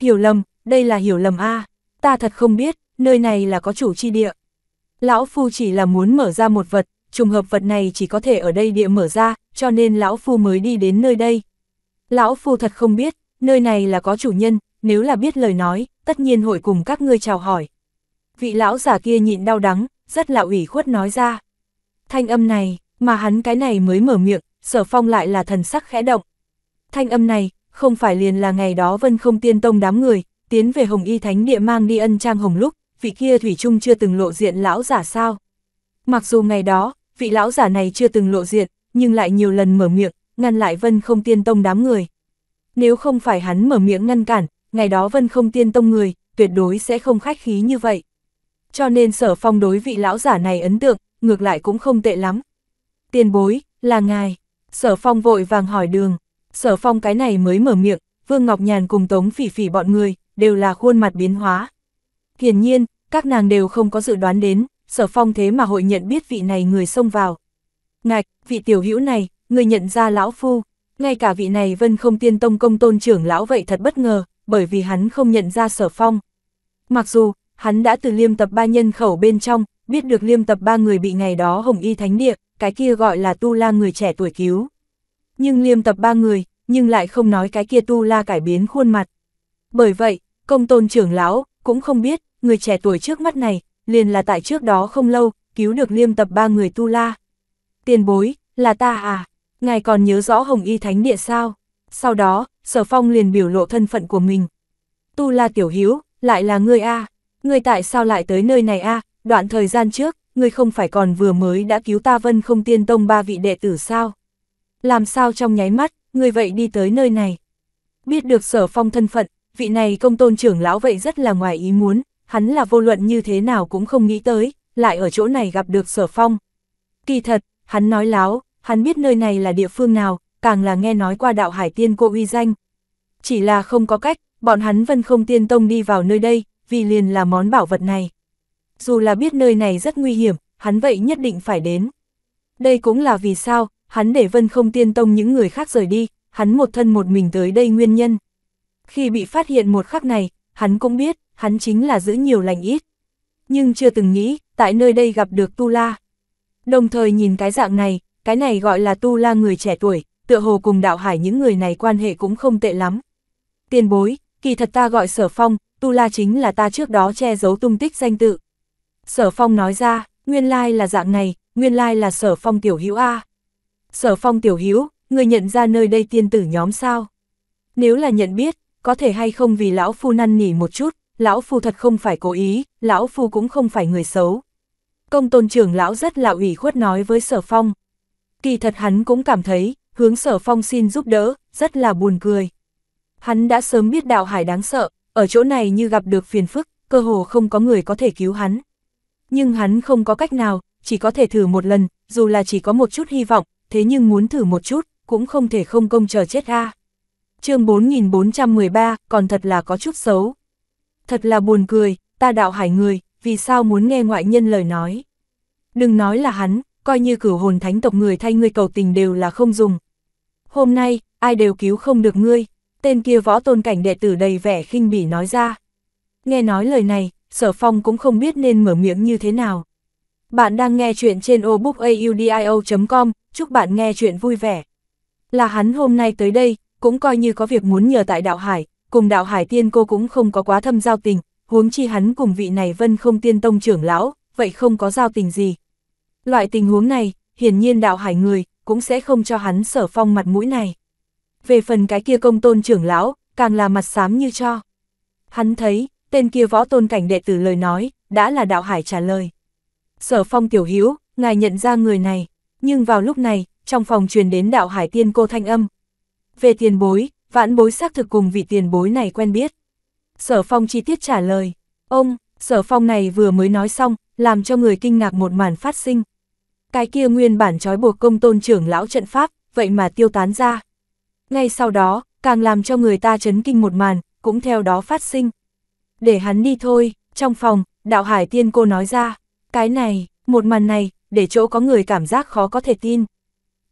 Hiểu lầm, đây là hiểu lầm A, ta thật không biết, nơi này là có chủ chi địa. Lão Phu chỉ là muốn mở ra một vật, trùng hợp vật này chỉ có thể ở đây địa mở ra, cho nên Lão Phu mới đi đến nơi đây. Lão Phu thật không biết, nơi này là có chủ nhân, nếu là biết lời nói, tất nhiên hội cùng các ngươi chào hỏi. Vị lão giả kia nhịn đau đắng, rất là ủy khuất nói ra. Thanh âm này, mà hắn cái này mới mở miệng, sở phong lại là thần sắc khẽ động. Thanh âm này, không phải liền là ngày đó vân không tiên tông đám người, tiến về Hồng Y Thánh Địa mang đi ân trang hồng lúc, vị kia Thủy Trung chưa từng lộ diện lão giả sao. Mặc dù ngày đó, vị lão giả này chưa từng lộ diện, nhưng lại nhiều lần mở miệng, ngăn lại vân không tiên tông đám người. Nếu không phải hắn mở miệng ngăn cản, ngày đó vân không tiên tông người, tuyệt đối sẽ không khách khí như vậy. Cho nên sở phong đối vị lão giả này ấn tượng, ngược lại cũng không tệ lắm. Tiền bối, là ngài. Sở phong vội vàng hỏi đường, Sở phong cái này mới mở miệng, Vương Ngọc Nhàn cùng Tống Phỉ Phỉ bọn người, đều là khuôn mặt biến hóa. Hiển nhiên, các nàng đều không có dự đoán đến, sở phong thế mà hội nhận biết vị này người xông vào. Ngạch, vị tiểu hữu này, người nhận ra lão phu, ngay cả vị này vân không tiên tông công tôn trưởng lão vậy thật bất ngờ, bởi vì hắn không nhận ra sở phong. Mặc dù, hắn đã từ liêm tập ba nhân khẩu bên trong, biết được liêm tập ba người bị ngày đó hồng y thánh địa, cái kia gọi là tu la người trẻ tuổi cứu nhưng liêm tập ba người, nhưng lại không nói cái kia tu la cải biến khuôn mặt. Bởi vậy, công tôn trưởng lão, cũng không biết, người trẻ tuổi trước mắt này, liền là tại trước đó không lâu, cứu được liêm tập ba người tu la. Tiền bối, là ta à? Ngài còn nhớ rõ Hồng Y Thánh Địa sao? Sau đó, Sở Phong liền biểu lộ thân phận của mình. Tu La Tiểu Hiếu, lại là ngươi a à? Ngươi tại sao lại tới nơi này a Đoạn thời gian trước, ngươi không phải còn vừa mới đã cứu ta Vân không tiên tông ba vị đệ tử sao? làm sao trong nháy mắt, người vậy đi tới nơi này. Biết được sở phong thân phận, vị này công tôn trưởng lão vậy rất là ngoài ý muốn, hắn là vô luận như thế nào cũng không nghĩ tới, lại ở chỗ này gặp được sở phong. Kỳ thật, hắn nói láo, hắn biết nơi này là địa phương nào, càng là nghe nói qua đạo hải tiên cô uy danh. Chỉ là không có cách, bọn hắn vân không tiên tông đi vào nơi đây, vì liền là món bảo vật này. Dù là biết nơi này rất nguy hiểm, hắn vậy nhất định phải đến. Đây cũng là vì sao, hắn để vân không tiên tông những người khác rời đi, hắn một thân một mình tới đây nguyên nhân. Khi bị phát hiện một khắc này, hắn cũng biết, hắn chính là giữ nhiều lành ít. Nhưng chưa từng nghĩ, tại nơi đây gặp được Tu La. Đồng thời nhìn cái dạng này, cái này gọi là Tu La người trẻ tuổi, tựa hồ cùng đạo hải những người này quan hệ cũng không tệ lắm. Tiền bối, kỳ thật ta gọi sở phong, Tu La chính là ta trước đó che giấu tung tích danh tự. Sở phong nói ra, nguyên lai là dạng này, nguyên lai là sở phong tiểu hữu A. Sở phong tiểu Hiếu, người nhận ra nơi đây tiên tử nhóm sao? Nếu là nhận biết, có thể hay không vì lão phu năn nỉ một chút, lão phu thật không phải cố ý, lão phu cũng không phải người xấu. Công tôn trưởng lão rất là ủy khuất nói với sở phong. Kỳ thật hắn cũng cảm thấy, hướng sở phong xin giúp đỡ, rất là buồn cười. Hắn đã sớm biết đạo hải đáng sợ, ở chỗ này như gặp được phiền phức, cơ hồ không có người có thể cứu hắn. Nhưng hắn không có cách nào, chỉ có thể thử một lần, dù là chỉ có một chút hy vọng, thế nhưng muốn thử một chút, cũng không thể không công chờ chết a. À. Chương 4413, còn thật là có chút xấu. Thật là buồn cười, ta đạo hải người, vì sao muốn nghe ngoại nhân lời nói? Đừng nói là hắn, coi như cửu hồn thánh tộc người thay ngươi cầu tình đều là không dùng. Hôm nay, ai đều cứu không được ngươi, tên kia võ tôn cảnh đệ tử đầy vẻ khinh bỉ nói ra. Nghe nói lời này, sở phong cũng không biết nên mở miệng như thế nào. Bạn đang nghe chuyện trên obookaudio.com, chúc bạn nghe chuyện vui vẻ. Là hắn hôm nay tới đây, cũng coi như có việc muốn nhờ tại đạo hải, cùng đạo hải tiên cô cũng không có quá thâm giao tình, huống chi hắn cùng vị này vân không tiên tông trưởng lão, vậy không có giao tình gì. Loại tình huống này, hiển nhiên đạo hải người, cũng sẽ không cho hắn sở phong mặt mũi này. Về phần cái kia công tôn trưởng lão, càng là mặt xám như cho. Hắn thấy, tên kia võ tôn cảnh đệ tử lời nói, đã là đạo hải trả lời. Sở phong tiểu hiếu, ngài nhận ra người này. Nhưng vào lúc này, trong phòng truyền đến đạo hải tiên cô thanh âm. Về tiền bối, vãn bối xác thực cùng vị tiền bối này quen biết. Sở phong chi tiết trả lời. Ông, sở phong này vừa mới nói xong, làm cho người kinh ngạc một màn phát sinh. Cái kia nguyên bản trói buộc công tôn trưởng lão trận pháp, vậy mà tiêu tán ra. Ngay sau đó, càng làm cho người ta chấn kinh một màn, cũng theo đó phát sinh. Để hắn đi thôi, trong phòng, đạo hải tiên cô nói ra, cái này, một màn này, để chỗ có người cảm giác khó có thể tin.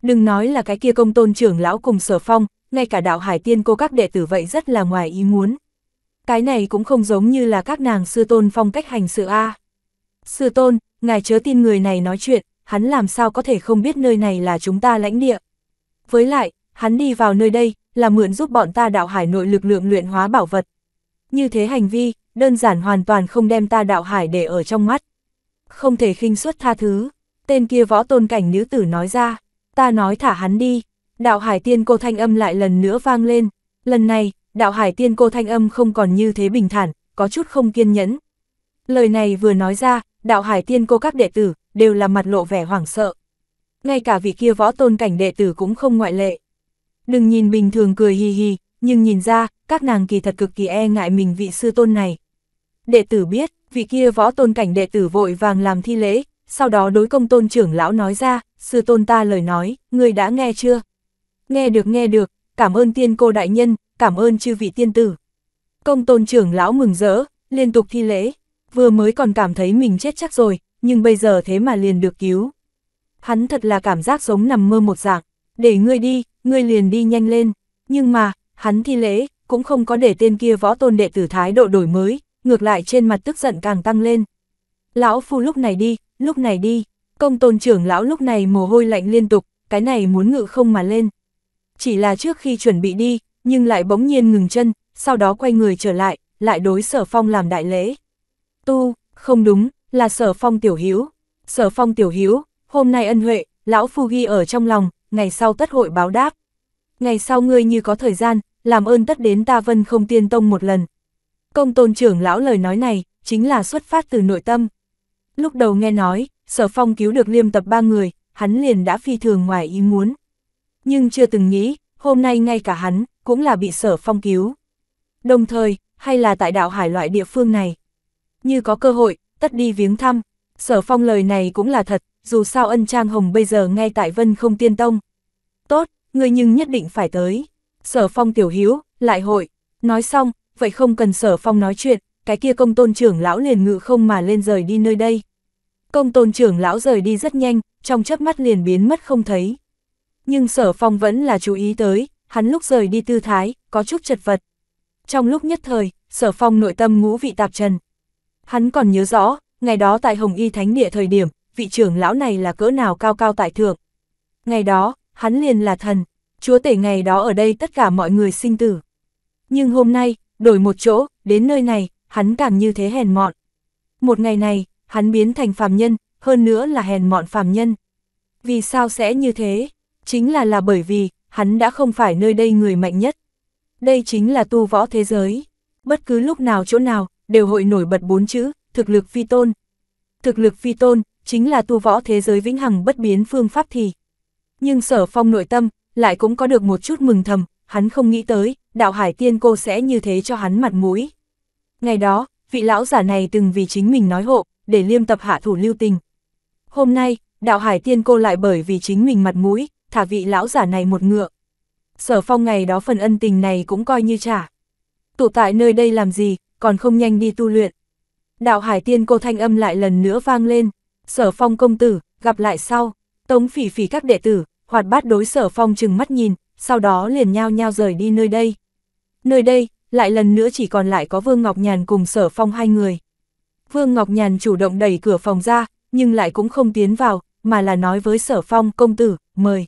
Đừng nói là cái kia công tôn trưởng lão cùng sở phong, ngay cả đạo hải tiên cô các đệ tử vậy rất là ngoài ý muốn. Cái này cũng không giống như là các nàng sư tôn phong cách hành sự A. Sư tôn, ngài chớ tin người này nói chuyện, hắn làm sao có thể không biết nơi này là chúng ta lãnh địa. Với lại, hắn đi vào nơi đây, là mượn giúp bọn ta đạo hải nội lực lượng luyện hóa bảo vật. Như thế hành vi, đơn giản hoàn toàn không đem ta đạo hải để ở trong mắt. Không thể khinh suất tha thứ tên kia võ tôn cảnh nữ tử nói ra, ta nói thả hắn đi, đạo hải tiên cô thanh âm lại lần nữa vang lên, lần này, đạo hải tiên cô thanh âm không còn như thế bình thản, có chút không kiên nhẫn. Lời này vừa nói ra, đạo hải tiên cô các đệ tử, đều là mặt lộ vẻ hoảng sợ. Ngay cả vị kia võ tôn cảnh đệ tử cũng không ngoại lệ. Đừng nhìn bình thường cười hì hì, nhưng nhìn ra, các nàng kỳ thật cực kỳ e ngại mình vị sư tôn này. Đệ tử biết, vị kia võ tôn cảnh đệ tử vội vàng làm thi lễ, sau đó đối công tôn trưởng lão nói ra, sư tôn ta lời nói, người đã nghe chưa? Nghe được nghe được, cảm ơn tiên cô đại nhân, cảm ơn chư vị tiên tử. Công tôn trưởng lão mừng rỡ, liên tục thi lễ, vừa mới còn cảm thấy mình chết chắc rồi, nhưng bây giờ thế mà liền được cứu. Hắn thật là cảm giác giống nằm mơ một dạng, để ngươi đi, ngươi liền đi nhanh lên, nhưng mà, hắn thi lễ, cũng không có để tên kia võ tôn đệ tử thái độ đổi mới, ngược lại trên mặt tức giận càng tăng lên. Lão phu lúc này đi, lúc này đi, công tôn trưởng lão lúc này mồ hôi lạnh liên tục, cái này muốn ngự không mà lên. Chỉ là trước khi chuẩn bị đi, nhưng lại bỗng nhiên ngừng chân, sau đó quay người trở lại, lại đối sở phong làm đại lễ. Tu, không đúng, là sở phong tiểu hiếu. Sở phong tiểu hiếu, hôm nay ân huệ, lão phu ghi ở trong lòng, ngày sau tất hội báo đáp. Ngày sau ngươi như có thời gian, làm ơn tất đến ta vân không tiên tông một lần. Công tôn trưởng lão lời nói này, chính là xuất phát từ nội tâm. Lúc đầu nghe nói, Sở Phong cứu được liêm tập ba người, hắn liền đã phi thường ngoài ý muốn. Nhưng chưa từng nghĩ, hôm nay ngay cả hắn, cũng là bị Sở Phong cứu. Đồng thời, hay là tại đạo hải loại địa phương này. Như có cơ hội, tất đi viếng thăm. Sở Phong lời này cũng là thật, dù sao ân trang hồng bây giờ ngay tại Vân không tiên tông. Tốt, người nhưng nhất định phải tới. Sở Phong tiểu hiếu, lại hội. Nói xong, vậy không cần Sở Phong nói chuyện, cái kia công tôn trưởng lão liền ngự không mà lên rời đi nơi đây. Công tôn trưởng lão rời đi rất nhanh, trong chớp mắt liền biến mất không thấy. Nhưng sở phong vẫn là chú ý tới, hắn lúc rời đi tư thái, có chút chật vật. Trong lúc nhất thời, sở phong nội tâm ngũ vị tạp trần. Hắn còn nhớ rõ, ngày đó tại Hồng Y Thánh Địa thời điểm, vị trưởng lão này là cỡ nào cao cao tại thượng. Ngày đó, hắn liền là thần, chúa tể ngày đó ở đây tất cả mọi người sinh tử. Nhưng hôm nay, đổi một chỗ, đến nơi này, hắn càng như thế hèn mọn. Một ngày này, hắn biến thành phàm nhân, hơn nữa là hèn mọn phàm nhân. Vì sao sẽ như thế? Chính là là bởi vì, hắn đã không phải nơi đây người mạnh nhất. Đây chính là tu võ thế giới. Bất cứ lúc nào chỗ nào, đều hội nổi bật bốn chữ, thực lực phi tôn. Thực lực phi tôn, chính là tu võ thế giới vĩnh hằng bất biến phương pháp thì. Nhưng sở phong nội tâm, lại cũng có được một chút mừng thầm, hắn không nghĩ tới, đạo hải tiên cô sẽ như thế cho hắn mặt mũi. Ngày đó, vị lão giả này từng vì chính mình nói hộ, để liêm tập hạ thủ lưu tình. Hôm nay, đạo hải tiên cô lại bởi vì chính mình mặt mũi, thả vị lão giả này một ngựa. Sở phong ngày đó phần ân tình này cũng coi như trả. Tụ tại nơi đây làm gì, còn không nhanh đi tu luyện. Đạo hải tiên cô thanh âm lại lần nữa vang lên. Sở phong công tử, gặp lại sau. Tống phỉ phỉ các đệ tử, hoạt bát đối sở phong chừng mắt nhìn, sau đó liền nhao nhao rời đi nơi đây. Nơi đây, lại lần nữa chỉ còn lại có Vương Ngọc Nhàn cùng sở phong hai người. Vương Ngọc Nhàn chủ động đẩy cửa phòng ra, nhưng lại cũng không tiến vào, mà là nói với sở phong công tử, mời.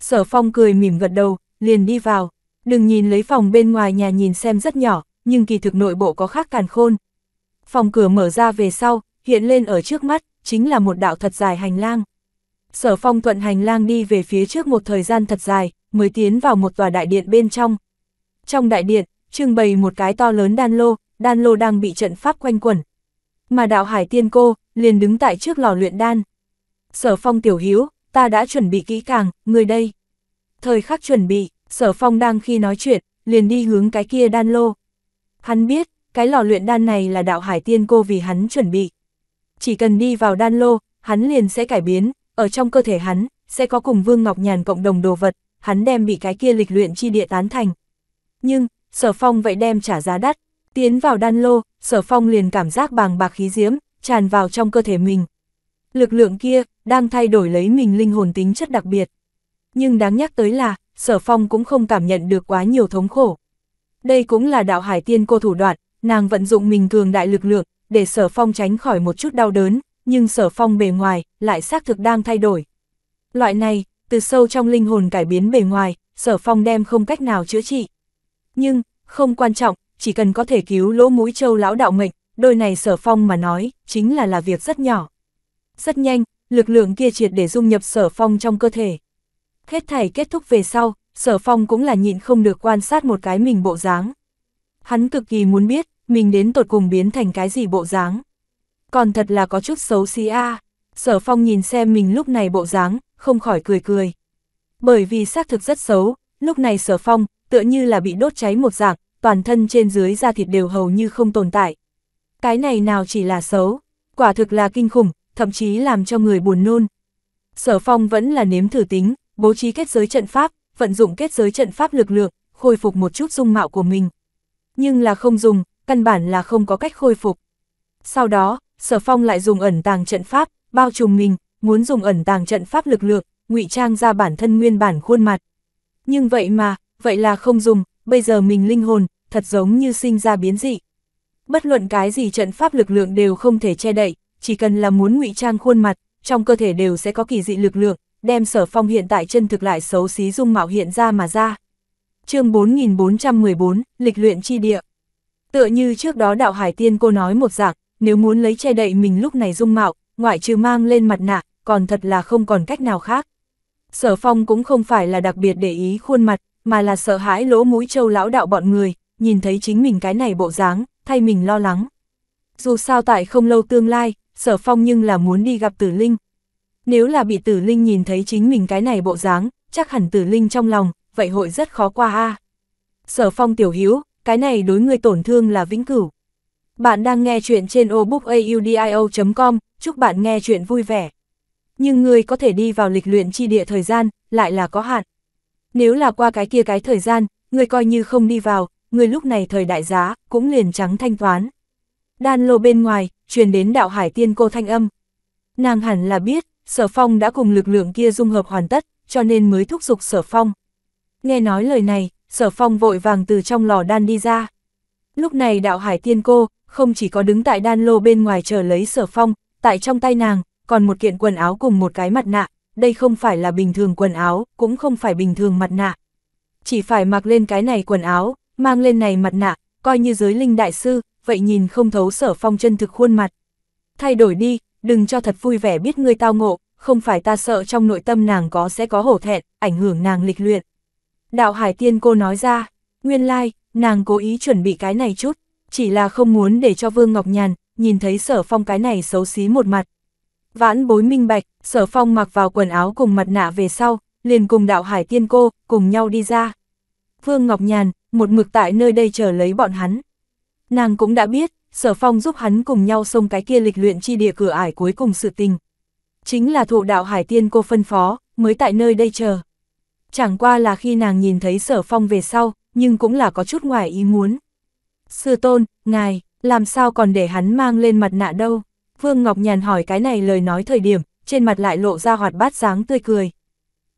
Sở phong cười mỉm gật đầu, liền đi vào, đừng nhìn lấy phòng bên ngoài nhà nhìn xem rất nhỏ, nhưng kỳ thực nội bộ có khác càn khôn. Phòng cửa mở ra về sau, hiện lên ở trước mắt, chính là một đạo thật dài hành lang. Sở phong thuận hành lang đi về phía trước một thời gian thật dài, mới tiến vào một tòa đại điện bên trong. Trong đại điện, trưng bày một cái to lớn đan lô, đan lô đang bị trận pháp quanh quẩn. Mà đạo hải tiên cô, liền đứng tại trước lò luyện đan. Sở phong tiểu hiếu, ta đã chuẩn bị kỹ càng, người đây. Thời khắc chuẩn bị, sở phong đang khi nói chuyện, liền đi hướng cái kia đan lô. Hắn biết, cái lò luyện đan này là đạo hải tiên cô vì hắn chuẩn bị. Chỉ cần đi vào đan lô, hắn liền sẽ cải biến, ở trong cơ thể hắn, sẽ có cùng Vương Ngọc Nhàn cộng đồng đồ vật, hắn đem bị cái kia lịch luyện chi địa tán thành. Nhưng, sở phong vậy đem trả giá đắt. Tiến vào đan lô, sở phong liền cảm giác bàng bạc khí diễm, tràn vào trong cơ thể mình. Lực lượng kia, đang thay đổi lấy mình linh hồn tính chất đặc biệt. Nhưng đáng nhắc tới là, sở phong cũng không cảm nhận được quá nhiều thống khổ. Đây cũng là đạo hải tiên cô thủ đoạn, nàng vận dụng mình cường đại lực lượng, để sở phong tránh khỏi một chút đau đớn, nhưng sở phong bề ngoài, lại xác thực đang thay đổi. Loại này, từ sâu trong linh hồn cải biến bề ngoài, sở phong đem không cách nào chữa trị nhưng, không quan trọng, chỉ cần có thể cứu lỗ mũi châu lão đạo mệnh, đôi này sở phong mà nói, chính là là việc rất nhỏ. Rất nhanh, lực lượng kia triệt để dung nhập sở phong trong cơ thể. Hết thảy kết thúc về sau, sở phong cũng là nhịn không được quan sát một cái mình bộ dáng. Hắn cực kỳ muốn biết, mình đến tột cùng biến thành cái gì bộ dáng. Còn thật là có chút xấu xí a sở phong nhìn xem mình lúc này bộ dáng, không khỏi cười cười. Bởi vì xác thực rất xấu, lúc này sở phong, tựa như là bị đốt cháy một dạng, toàn thân trên dưới da thịt đều hầu như không tồn tại. Cái này nào chỉ là xấu, quả thực là kinh khủng, thậm chí làm cho người buồn nôn. Sở phong vẫn là nếm thử tính, bố trí kết giới trận pháp, vận dụng kết giới trận pháp lực lượng, khôi phục một chút dung mạo của mình. Nhưng là không dùng, căn bản là không có cách khôi phục. Sau đó, sở phong lại dùng ẩn tàng trận pháp, bao trùm mình, muốn dùng ẩn tàng trận pháp lực lượng, ngụy trang ra bản thân nguyên bản khuôn mặt. Nhưng vậy mà, vậy là không dùng, bây giờ mình linh hồn, thật giống như sinh ra biến dị. Bất luận cái gì trận pháp lực lượng đều không thể che đậy, chỉ cần là muốn ngụy trang khuôn mặt, trong cơ thể đều sẽ có kỳ dị lực lượng, đem sở phong hiện tại chân thực lại xấu xí dung mạo hiện ra mà ra. chương 4414, lịch luyện chi địa. Tựa như trước đó đạo Hải Tiên cô nói một dạng, nếu muốn lấy che đậy mình lúc này dung mạo, ngoại trừ mang lên mặt nạ, còn thật là không còn cách nào khác. Sở phong cũng không phải là đặc biệt để ý khuôn mặt, mà là sợ hãi lỗ mũi châu lão đạo bọn người, nhìn thấy chính mình cái này bộ dáng, thay mình lo lắng. Dù sao tại không lâu tương lai, sở phong nhưng là muốn đi gặp tử linh. Nếu là bị tử linh nhìn thấy chính mình cái này bộ dáng, chắc hẳn tử linh trong lòng, vậy hội rất khó qua ha Sở phong tiểu hiếu, cái này đối người tổn thương là vĩnh cửu. Bạn đang nghe chuyện trên obookaudio.com, chúc bạn nghe chuyện vui vẻ. Nhưng người có thể đi vào lịch luyện chi địa thời gian, lại là có hạn. Nếu là qua cái kia cái thời gian, người coi như không đi vào, người lúc này thời đại giá, cũng liền trắng thanh toán. Đan lô bên ngoài, truyền đến đạo hải tiên cô thanh âm. Nàng hẳn là biết, sở phong đã cùng lực lượng kia dung hợp hoàn tất, cho nên mới thúc giục sở phong. Nghe nói lời này, sở phong vội vàng từ trong lò đan đi ra. Lúc này đạo hải tiên cô, không chỉ có đứng tại đan lô bên ngoài chờ lấy sở phong, tại trong tay nàng, còn một kiện quần áo cùng một cái mặt nạ, đây không phải là bình thường quần áo, cũng không phải bình thường mặt nạ. Chỉ phải mặc lên cái này quần áo, mang lên này mặt nạ, coi như giới linh đại sư, vậy nhìn không thấu sở phong chân thực khuôn mặt. Thay đổi đi, đừng cho thật vui vẻ biết ngươi tao ngộ, không phải ta sợ trong nội tâm nàng có sẽ có hổ thẹn, ảnh hưởng nàng lịch luyện. Đạo Hải Tiên cô nói ra, nguyên lai, like, nàng cố ý chuẩn bị cái này chút, chỉ là không muốn để cho Vương Ngọc Nhàn nhìn thấy sở phong cái này xấu xí một mặt, Vãn bối minh bạch, sở phong mặc vào quần áo cùng mặt nạ về sau, liền cùng đạo hải tiên cô, cùng nhau đi ra. Vương Ngọc Nhàn, một mực tại nơi đây chờ lấy bọn hắn. Nàng cũng đã biết, sở phong giúp hắn cùng nhau xông cái kia lịch luyện chi địa cửa ải cuối cùng sự tình. Chính là thụ đạo hải tiên cô phân phó, mới tại nơi đây chờ. Chẳng qua là khi nàng nhìn thấy sở phong về sau, nhưng cũng là có chút ngoài ý muốn. Sư tôn, ngài, làm sao còn để hắn mang lên mặt nạ đâu? Vương Ngọc Nhàn hỏi cái này lời nói thời điểm, trên mặt lại lộ ra hoạt bát dáng tươi cười.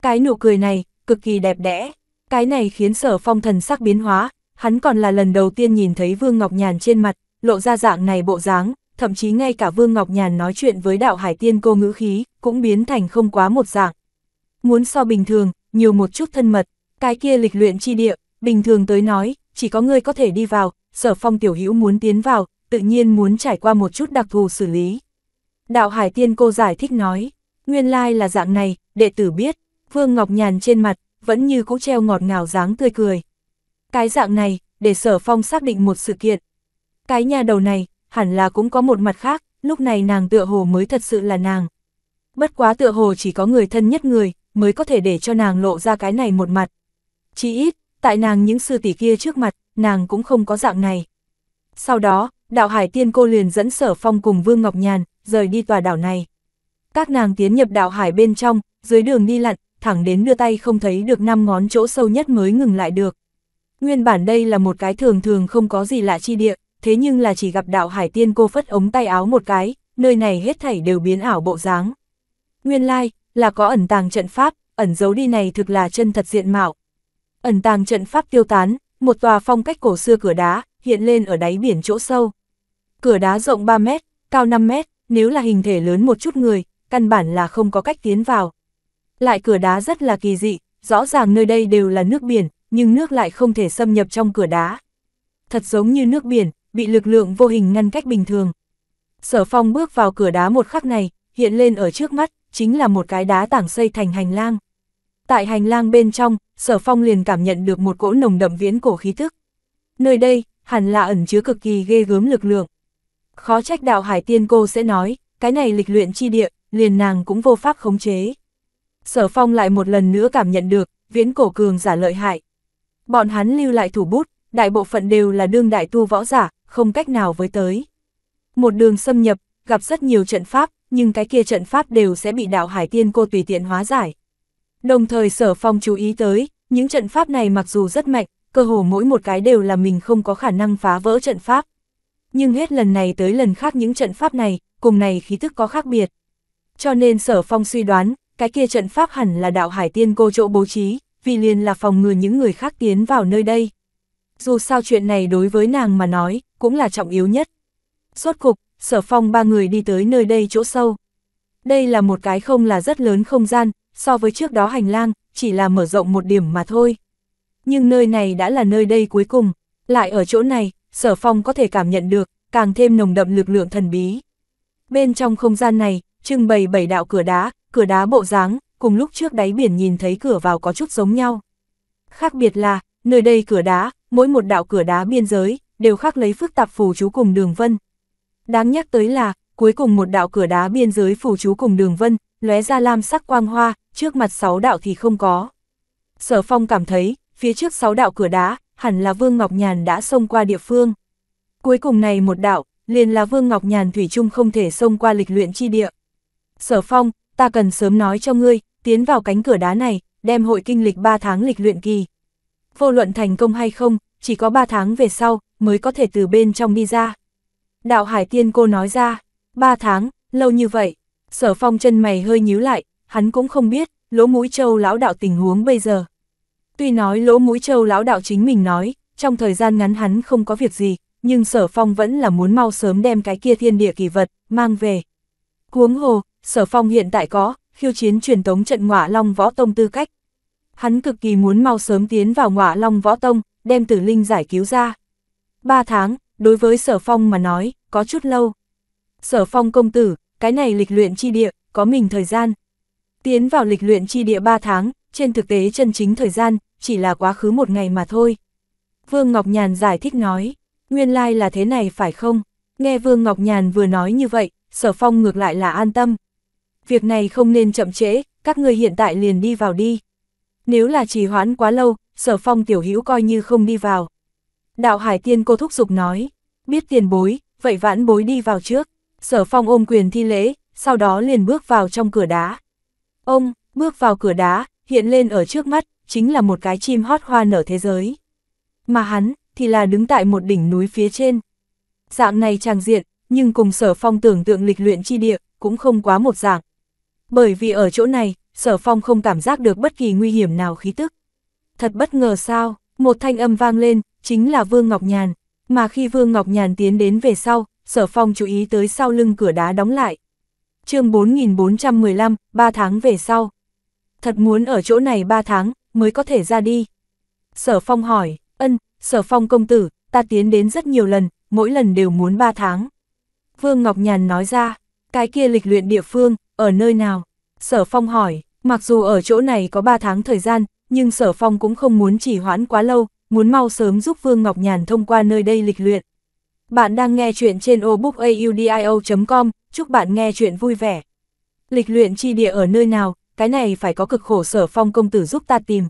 Cái nụ cười này, cực kỳ đẹp đẽ, cái này khiến sở phong thần sắc biến hóa, hắn còn là lần đầu tiên nhìn thấy Vương Ngọc Nhàn trên mặt, lộ ra dạng này bộ dáng, thậm chí ngay cả Vương Ngọc Nhàn nói chuyện với đạo hải tiên cô ngữ khí, cũng biến thành không quá một dạng. Muốn so bình thường, nhiều một chút thân mật, cái kia lịch luyện chi địa, bình thường tới nói, chỉ có người có thể đi vào, sở phong tiểu hữu muốn tiến vào, tự nhiên muốn trải qua một chút đặc thù xử lý. Đạo Hải Tiên cô giải thích nói, nguyên lai là dạng này, đệ tử biết, Vương Ngọc Nhàn trên mặt, vẫn như cũ treo ngọt ngào dáng tươi cười. Cái dạng này, để sở phong xác định một sự kiện. Cái nhà đầu này, hẳn là cũng có một mặt khác, lúc này nàng tựa hồ mới thật sự là nàng. Bất quá tựa hồ chỉ có người thân nhất người, mới có thể để cho nàng lộ ra cái này một mặt. Chỉ ít, tại nàng những sư tỷ kia trước mặt, nàng cũng không có dạng này. Sau đó, đạo hải tiên cô liền dẫn sở phong cùng Vương Ngọc Nhàn, rời đi tòa đảo này. Các nàng tiến nhập đạo hải bên trong, dưới đường đi lặn, thẳng đến đưa tay không thấy được năm ngón chỗ sâu nhất mới ngừng lại được. Nguyên bản đây là một cái thường thường không có gì lạ chi địa, thế nhưng là chỉ gặp đạo hải tiên cô phất ống tay áo một cái, nơi này hết thảy đều biến ảo bộ dáng. Nguyên lai, like, là có ẩn tàng trận pháp, ẩn giấu đi này thực là chân thật diện mạo. Ẩn tàng trận pháp tiêu tán, một tòa phong cách cổ xưa cửa đá, hiện lên ở đáy biển chỗ sâu cửa đá rộng 3 mét, cao 5 mét, nếu là hình thể lớn một chút người, căn bản là không có cách tiến vào. Lại cửa đá rất là kỳ dị, rõ ràng nơi đây đều là nước biển, nhưng nước lại không thể xâm nhập trong cửa đá. Thật giống như nước biển, bị lực lượng vô hình ngăn cách bình thường. Sở phong bước vào cửa đá một khắc này, hiện lên ở trước mắt, chính là một cái đá tảng xây thành hành lang. Tại hành lang bên trong, sở phong liền cảm nhận được một cỗ nồng đậm viễn cổ khí thức. Nơi đây, hẳn là ẩn chứa cực kỳ ghê gớm lực lượng. Khó trách đạo hải tiên cô sẽ nói, cái này lịch luyện chi địa, liền nàng cũng vô pháp khống chế. Sở phong lại một lần nữa cảm nhận được, viễn cổ cường giả lợi hại. Bọn hắn lưu lại thủ bút, đại bộ phận đều là đương đại tu võ giả, không cách nào với tới. Một đường xâm nhập, gặp rất nhiều trận pháp, nhưng cái kia trận pháp đều sẽ bị đạo hải tiên cô tùy tiện hóa giải. Đồng thời sở phong chú ý tới, những trận pháp này mặc dù rất mạnh, cơ hồ mỗi một cái đều là mình không có khả năng phá vỡ trận pháp nhưng hết lần này tới lần khác những trận pháp này, cùng này khí tức có khác biệt. Cho nên sở phong suy đoán, cái kia trận pháp hẳn là đạo hải tiên cô chỗ bố trí, vì liền là phòng ngừa những người khác tiến vào nơi đây. Dù sao chuyện này đối với nàng mà nói, cũng là trọng yếu nhất. Suốt cục, sở phong ba người đi tới nơi đây chỗ sâu. Đây là một cái không là rất lớn không gian, so với trước đó hành lang, chỉ là mở rộng một điểm mà thôi. Nhưng nơi này đã là nơi đây cuối cùng, lại ở chỗ này, sở phong có thể cảm nhận được, càng thêm nồng đậm lực lượng thần bí. Bên trong không gian này, trưng bày bảy đạo cửa đá, cửa đá bộ dáng, cùng lúc trước đáy biển nhìn thấy cửa vào có chút giống nhau. Khác biệt là, nơi đây cửa đá, mỗi một đạo cửa đá biên giới, đều khác lấy phức tạp phù chú cùng đường vân. Đáng nhắc tới là, cuối cùng một đạo cửa đá biên giới phù chú cùng đường vân, lóe ra lam sắc quang hoa, trước mặt sáu đạo thì không có. Sở Phong cảm thấy, phía trước sáu đạo cửa đá, hẳn là Vương Ngọc Nhàn đã xông qua địa phương. Cuối cùng này một đạo, liền là Vương Ngọc Nhàn Thủy chung không thể xông qua lịch luyện chi địa. Sở Phong, ta cần sớm nói cho ngươi, tiến vào cánh cửa đá này, đem hội kinh lịch 3 tháng lịch luyện kỳ. Vô luận thành công hay không, chỉ có 3 tháng về sau, mới có thể từ bên trong đi ra. Đạo Hải Tiên cô nói ra, 3 tháng, lâu như vậy, sở phong chân mày hơi nhíu lại, hắn cũng không biết, lỗ mũi châu lão đạo tình huống bây giờ. Tuy nói lỗ mũi châu lão đạo chính mình nói, trong thời gian ngắn hắn không có việc gì, nhưng sở phong vẫn là muốn mau sớm đem cái kia thiên địa kỳ vật, mang về. Cuống hồ, sở phong hiện tại có, khiêu chiến truyền tống trận ngọa long võ tông tư cách. Hắn cực kỳ muốn mau sớm tiến vào ngọa long võ tông, đem tử linh giải cứu ra. Ba tháng, đối với sở phong mà nói, có chút lâu. Sở phong công tử, cái này lịch luyện chi địa, có mình thời gian. Tiến vào lịch luyện chi địa ba tháng, trên thực tế chân chính thời gian, chỉ là quá khứ một ngày mà thôi. Vương Ngọc Nhàn giải thích nói, nguyên lai là thế này phải không? Nghe Vương Ngọc Nhàn vừa nói như vậy, Sở Phong ngược lại là an tâm. Việc này không nên chậm trễ, các người hiện tại liền đi vào đi. Nếu là trì hoãn quá lâu, Sở Phong tiểu hữu coi như không đi vào. Đạo Hải Tiên cô thúc giục nói, biết tiền bối, vậy vãn bối đi vào trước. Sở Phong ôm quyền thi lễ, sau đó liền bước vào trong cửa đá. Ông, bước vào cửa đá, hiện lên ở trước mắt, chính là một cái chim hót hoa nở thế giới. Mà hắn, thì là đứng tại một đỉnh núi phía trên. Dạng này tràng diện, nhưng cùng sở phong tưởng tượng lịch luyện chi địa, cũng không quá một dạng. Bởi vì ở chỗ này, sở phong không cảm giác được bất kỳ nguy hiểm nào khí tức. Thật bất ngờ sao, một thanh âm vang lên, chính là Vương Ngọc Nhàn, mà khi Vương Ngọc Nhàn tiến đến về sau, sở phong chú ý tới sau lưng cửa đá đóng lại. chương 4415, 3 tháng về sau. Thật muốn ở chỗ này 3 tháng, mới có thể ra đi. Sở Phong hỏi, ân, Sở Phong công tử, ta tiến đến rất nhiều lần, mỗi lần đều muốn ba tháng. Vương Ngọc Nhàn nói ra, cái kia lịch luyện địa phương, ở nơi nào? Sở Phong hỏi, mặc dù ở chỗ này có ba tháng thời gian, nhưng Sở Phong cũng không muốn chỉ hoãn quá lâu, muốn mau sớm giúp Vương Ngọc Nhàn thông qua nơi đây lịch luyện. Bạn đang nghe chuyện trên obookaudio.com, chúc bạn nghe chuyện vui vẻ. Lịch luyện chi địa ở nơi nào, cái này phải có cực khổ sở phong công tử giúp ta tìm.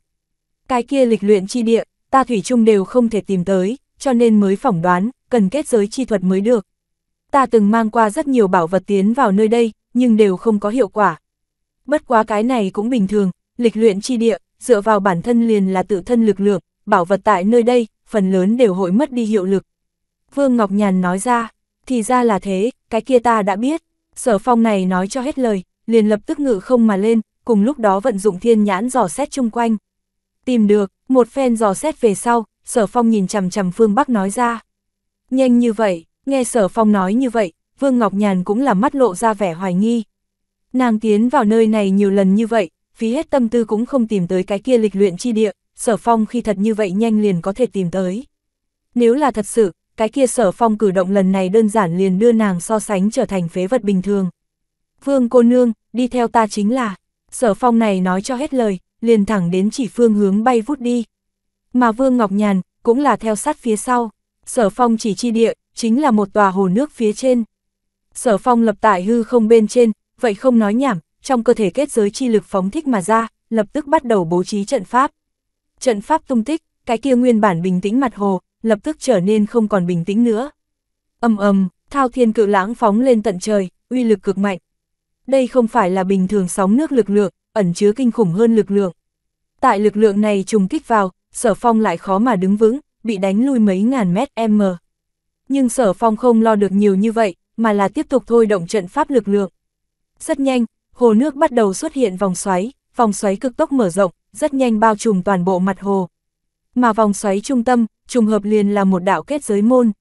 Cái kia lịch luyện chi địa, ta thủy chung đều không thể tìm tới, cho nên mới phỏng đoán, cần kết giới chi thuật mới được. Ta từng mang qua rất nhiều bảo vật tiến vào nơi đây, nhưng đều không có hiệu quả. Bất quá cái này cũng bình thường, lịch luyện chi địa, dựa vào bản thân liền là tự thân lực lượng, bảo vật tại nơi đây, phần lớn đều hội mất đi hiệu lực. Vương Ngọc Nhàn nói ra, thì ra là thế, cái kia ta đã biết, sở phong này nói cho hết lời, liền lập tức ngự không mà lên, cùng lúc đó vận dụng thiên nhãn dò xét chung quanh. Tìm được, một phen dò xét về sau, Sở Phong nhìn chằm chằm phương Bắc nói ra. Nhanh như vậy, nghe Sở Phong nói như vậy, Vương Ngọc Nhàn cũng là mắt lộ ra vẻ hoài nghi. Nàng tiến vào nơi này nhiều lần như vậy, phí hết tâm tư cũng không tìm tới cái kia lịch luyện chi địa, Sở Phong khi thật như vậy nhanh liền có thể tìm tới. Nếu là thật sự, cái kia Sở Phong cử động lần này đơn giản liền đưa nàng so sánh trở thành phế vật bình thường. Vương cô nương, đi theo ta chính là, Sở phong này nói cho hết lời, liền thẳng đến chỉ phương hướng bay vút đi. Mà Vương Ngọc Nhàn, cũng là theo sát phía sau. Sở phong chỉ chi địa, chính là một tòa hồ nước phía trên. Sở phong lập tại hư không bên trên, vậy không nói nhảm, trong cơ thể kết giới chi lực phóng thích mà ra, lập tức bắt đầu bố trí trận pháp. Trận pháp tung tích, cái kia nguyên bản bình tĩnh mặt hồ, lập tức trở nên không còn bình tĩnh nữa. Âm ầm, thao thiên cự lãng phóng lên tận trời, uy lực cực mạnh. Đây không phải là bình thường sóng nước lực lượng, ẩn chứa kinh khủng hơn lực lượng. Tại lực lượng này trùng kích vào, sở phong lại khó mà đứng vững, bị đánh lui mấy ngàn mét m. Nhưng sở phong không lo được nhiều như vậy, mà là tiếp tục thôi động trận pháp lực lượng. Rất nhanh, hồ nước bắt đầu xuất hiện vòng xoáy, vòng xoáy cực tốc mở rộng, rất nhanh bao trùm toàn bộ mặt hồ. Mà vòng xoáy trung tâm, trùng hợp liền là một đạo kết giới môn.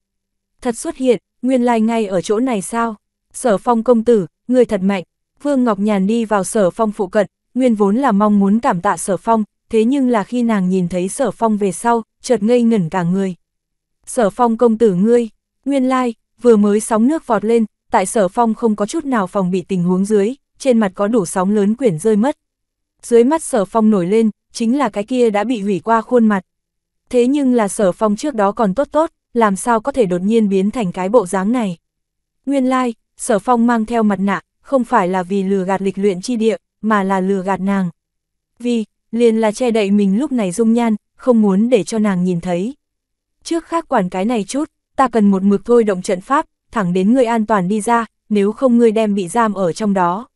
Thật xuất hiện, nguyên lai like ngay ở chỗ này sao? Sở phong công tử, người thật mạnh, Vương Ngọc Nhàn đi vào sở phong phụ cận, nguyên vốn là mong muốn cảm tạ sở phong, thế nhưng là khi nàng nhìn thấy sở phong về sau, chợt ngây ngẩn cả người. Sở phong công tử ngươi, nguyên lai, vừa mới sóng nước vọt lên, tại sở phong không có chút nào phòng bị tình huống dưới, trên mặt có đủ sóng lớn quyển rơi mất. Dưới mắt sở phong nổi lên, chính là cái kia đã bị hủy qua khuôn mặt. Thế nhưng là sở phong trước đó còn tốt tốt, làm sao có thể đột nhiên biến thành cái bộ dáng này. Nguyên lai, sở phong mang theo mặt nạ, không phải là vì lừa gạt lịch luyện chi địa, mà là lừa gạt nàng. Vì, liền là che đậy mình lúc này dung nhan, không muốn để cho nàng nhìn thấy. Trước khác quản cái này chút, ta cần một mực thôi động trận pháp, thẳng đến ngươi an toàn đi ra, nếu không ngươi đem bị giam ở trong đó.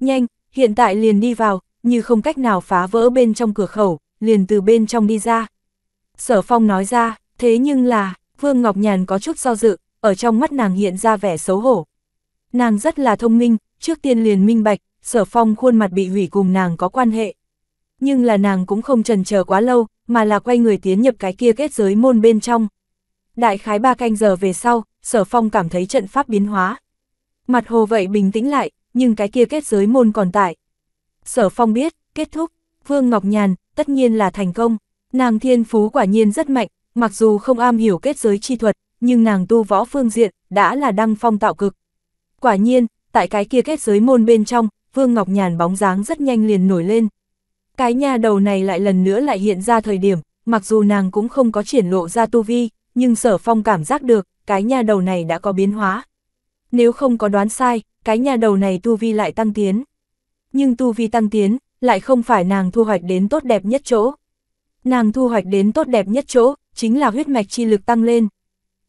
Nhanh, hiện tại liền đi vào, như không cách nào phá vỡ bên trong cửa khẩu, liền từ bên trong đi ra. Sở phong nói ra, thế nhưng là, Vương Ngọc Nhàn có chút do dự, ở trong mắt nàng hiện ra vẻ xấu hổ, nàng rất là thông minh, trước tiên liền minh bạch, sở phong khuôn mặt bị hủy cùng nàng có quan hệ. Nhưng là nàng cũng không trần chờ quá lâu, mà là quay người tiến nhập cái kia kết giới môn bên trong. Đại khái ba canh giờ về sau, sở phong cảm thấy trận pháp biến hóa. Mặt hồ vậy bình tĩnh lại, nhưng cái kia kết giới môn còn tại. Sở phong biết, kết thúc, Vương Ngọc Nhàn, tất nhiên là thành công. Nàng thiên phú quả nhiên rất mạnh, mặc dù không am hiểu kết giới chi thuật, nhưng nàng tu võ phương diện, đã là đăng phong tạo cực. Quả nhiên, tại cái kia kết giới môn bên trong, Vương Ngọc Nhàn bóng dáng rất nhanh liền nổi lên. Cái nhà đầu này lại lần nữa lại hiện ra thời điểm, mặc dù nàng cũng không có triển lộ ra tu vi, nhưng sở phong cảm giác được, cái nhà đầu này đã có biến hóa. Nếu không có đoán sai, cái nhà đầu này tu vi lại tăng tiến. Nhưng tu vi tăng tiến, lại không phải nàng thu hoạch đến tốt đẹp nhất chỗ. Nàng thu hoạch đến tốt đẹp nhất chỗ, chính là huyết mạch chi lực tăng lên.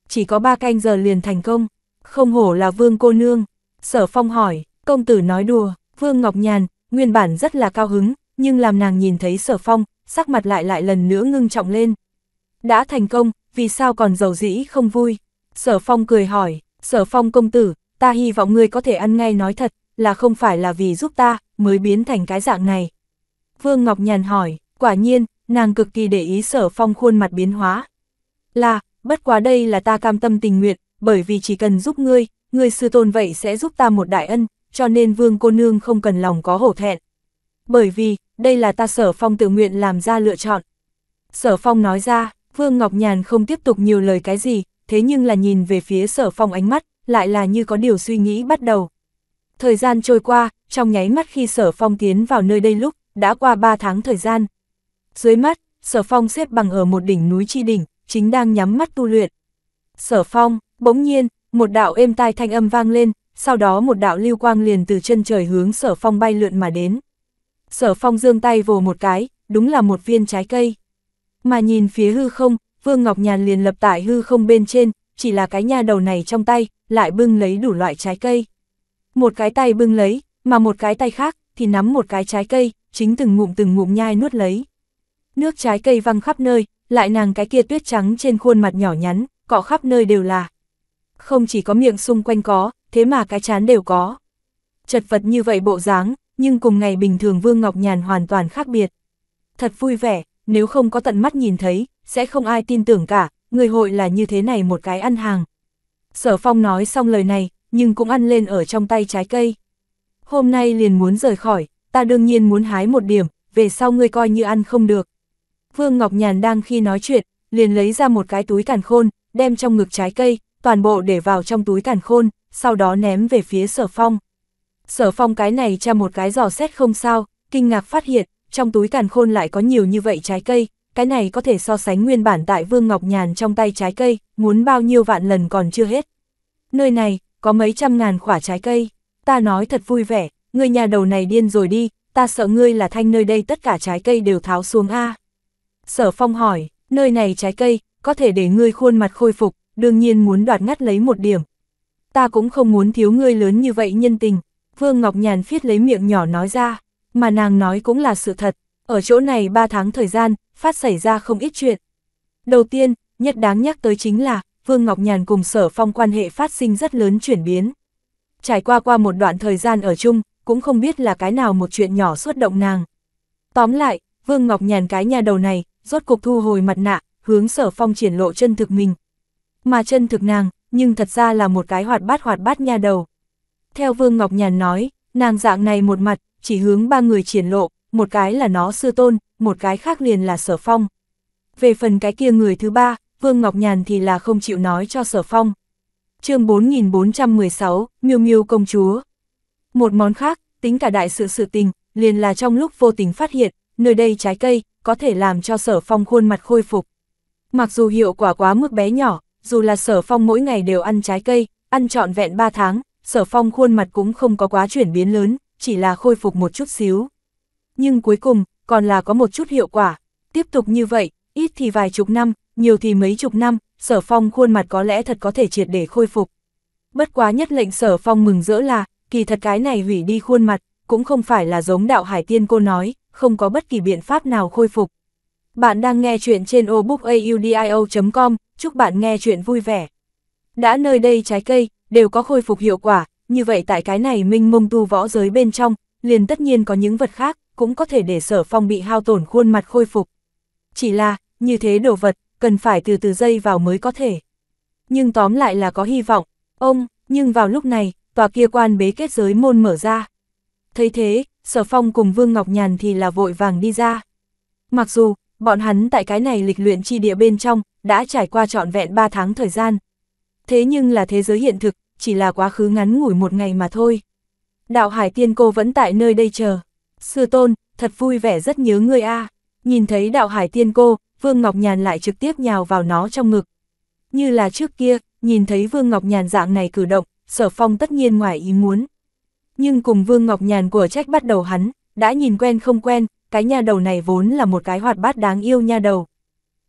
Chỉ có 3 canh giờ liền thành công. Không hổ là vương cô nương. Sở phong hỏi, công tử nói đùa, vương ngọc nhàn, nguyên bản rất là cao hứng, nhưng làm nàng nhìn thấy sở phong, sắc mặt lại lại lần nữa ngưng trọng lên. Đã thành công, vì sao còn giàu dĩ không vui? Sở phong cười hỏi, sở phong công tử, ta hy vọng ngươi có thể ăn ngay nói thật, là không phải là vì giúp ta, mới biến thành cái dạng này. Vương Ngọc Nhàn hỏi, quả nhiên, nàng cực kỳ để ý sở phong khuôn mặt biến hóa. Là, bất quá đây là ta cam tâm tình nguyện, bởi vì chỉ cần giúp ngươi, ngươi sư tôn vậy sẽ giúp ta một đại ân, cho nên vương cô nương không cần lòng có hổ thẹn. Bởi vì, đây là ta sở phong tự nguyện làm ra lựa chọn. Sở phong nói ra, vương Ngọc Nhàn không tiếp tục nhiều lời cái gì, thế nhưng là nhìn về phía sở phong ánh mắt, lại là như có điều suy nghĩ bắt đầu. Thời gian trôi qua, trong nháy mắt khi sở phong tiến vào nơi đây lúc, đã qua 3 tháng thời gian. Dưới mắt, sở phong xếp bằng ở một đỉnh núi chi đỉnh, chính đang nhắm mắt tu luyện. Sở phong, Bỗng nhiên, một đạo êm tai thanh âm vang lên, sau đó một đạo lưu quang liền từ chân trời hướng sở phong bay lượn mà đến. Sở phong dương tay vồ một cái, đúng là một viên trái cây. Mà nhìn phía hư không, Vương Ngọc Nhàn liền lập tại hư không bên trên, chỉ là cái nha đầu này trong tay, lại bưng lấy đủ loại trái cây. Một cái tay bưng lấy, mà một cái tay khác, thì nắm một cái trái cây, chính từng ngụm từng ngụm nhai nuốt lấy. Nước trái cây văng khắp nơi, lại nàng cái kia tuyết trắng trên khuôn mặt nhỏ nhắn, cọ khắp nơi đều là không chỉ có miệng xung quanh có, thế mà cái chán đều có. Chật vật như vậy bộ dáng, nhưng cùng ngày bình thường Vương Ngọc Nhàn hoàn toàn khác biệt. Thật vui vẻ, nếu không có tận mắt nhìn thấy, sẽ không ai tin tưởng cả, người hội là như thế này một cái ăn hàng. Sở Phong nói xong lời này, nhưng cũng ăn lên ở trong tay trái cây. Hôm nay liền muốn rời khỏi, ta đương nhiên muốn hái một điểm, về sau ngươi coi như ăn không được. Vương Ngọc Nhàn đang khi nói chuyện, liền lấy ra một cái túi càn khôn, đem trong ngực trái cây, toàn bộ để vào trong túi càn khôn, sau đó ném về phía sở phong. Sở phong cái này tra một cái giò xét không sao, kinh ngạc phát hiện, trong túi càn khôn lại có nhiều như vậy trái cây, cái này có thể so sánh nguyên bản tại Vương Ngọc Nhàn trong tay trái cây, muốn bao nhiêu vạn lần còn chưa hết. Nơi này, có mấy trăm ngàn quả trái cây, ta nói thật vui vẻ, ngươi nhà đầu này điên rồi đi, ta sợ ngươi là thanh nơi đây tất cả trái cây đều tháo xuống A. Sở Phong hỏi, nơi này trái cây, có thể để ngươi khuôn mặt khôi phục, đương nhiên muốn đoạt ngắt lấy một điểm. Ta cũng không muốn thiếu ngươi lớn như vậy nhân tình, Vương Ngọc Nhàn phiết lấy miệng nhỏ nói ra, mà nàng nói cũng là sự thật, ở chỗ này 3 tháng thời gian, phát xảy ra không ít chuyện. Đầu tiên, nhất đáng nhắc tới chính là, Vương Ngọc Nhàn cùng sở phong quan hệ phát sinh rất lớn chuyển biến. Trải qua qua một đoạn thời gian ở chung, cũng không biết là cái nào một chuyện nhỏ xuất động nàng. Tóm lại, Vương Ngọc Nhàn cái nhà đầu này, rốt cục thu hồi mặt nạ, hướng sở phong triển lộ chân thực mình, mà chân thực nàng, nhưng thật ra là một cái hoạt bát hoạt bát nha đầu. Theo Vương Ngọc Nhàn nói, nàng dạng này một mặt, chỉ hướng ba người triển lộ, một cái là nó sư tôn, một cái khác liền là sở phong. Về phần cái kia người thứ ba, Vương Ngọc Nhàn thì là không chịu nói cho sở phong. chương 4416, Miêu Miêu Công Chúa. Một món khác, tính cả đại sự sự tình, liền là trong lúc vô tình phát hiện, nơi đây trái cây, có thể làm cho sở phong khuôn mặt khôi phục. Mặc dù hiệu quả quá mức bé nhỏ, dù là sở phong mỗi ngày đều ăn trái cây, ăn trọn vẹn 3 tháng, sở phong khuôn mặt cũng không có quá chuyển biến lớn, chỉ là khôi phục một chút xíu. Nhưng cuối cùng, còn là có một chút hiệu quả. Tiếp tục như vậy, ít thì vài chục năm, nhiều thì mấy chục năm, sở phong khuôn mặt có lẽ thật có thể triệt để khôi phục. Bất quá nhất lệnh sở phong mừng rỡ là, kỳ thật cái này hủy đi khuôn mặt, cũng không phải là giống đạo hải tiên cô nói, không có bất kỳ biện pháp nào khôi phục. Bạn đang nghe chuyện trên obookaudio.com, chúc bạn nghe chuyện vui vẻ. Đã nơi đây trái cây, đều có khôi phục hiệu quả, như vậy tại cái này minh mông tu võ giới bên trong, liền tất nhiên có những vật khác, cũng có thể để sở phong bị hao tổn khuôn mặt khôi phục. Chỉ là, như thế đồ vật, cần phải từ từ dây vào mới có thể. Nhưng tóm lại là có hy vọng, ông, nhưng vào lúc này, tòa kia quan bế kết giới môn mở ra. Thấy thế, sở phong cùng Vương Ngọc Nhàn thì là vội vàng đi ra. Mặc dù, Bọn hắn tại cái này lịch luyện chi địa bên trong, đã trải qua trọn vẹn 3 tháng thời gian. Thế nhưng là thế giới hiện thực, chỉ là quá khứ ngắn ngủi một ngày mà thôi. Đạo Hải Tiên Cô vẫn tại nơi đây chờ. Sư Tôn, thật vui vẻ rất nhớ ngươi a Nhìn thấy Đạo Hải Tiên Cô, Vương Ngọc Nhàn lại trực tiếp nhào vào nó trong ngực. Như là trước kia, nhìn thấy Vương Ngọc Nhàn dạng này cử động, Sở Phong tất nhiên ngoài ý muốn. Nhưng cùng Vương Ngọc Nhàn của trách bắt đầu hắn, đã nhìn quen không quen, cái nha đầu này vốn là một cái hoạt bát đáng yêu nha đầu.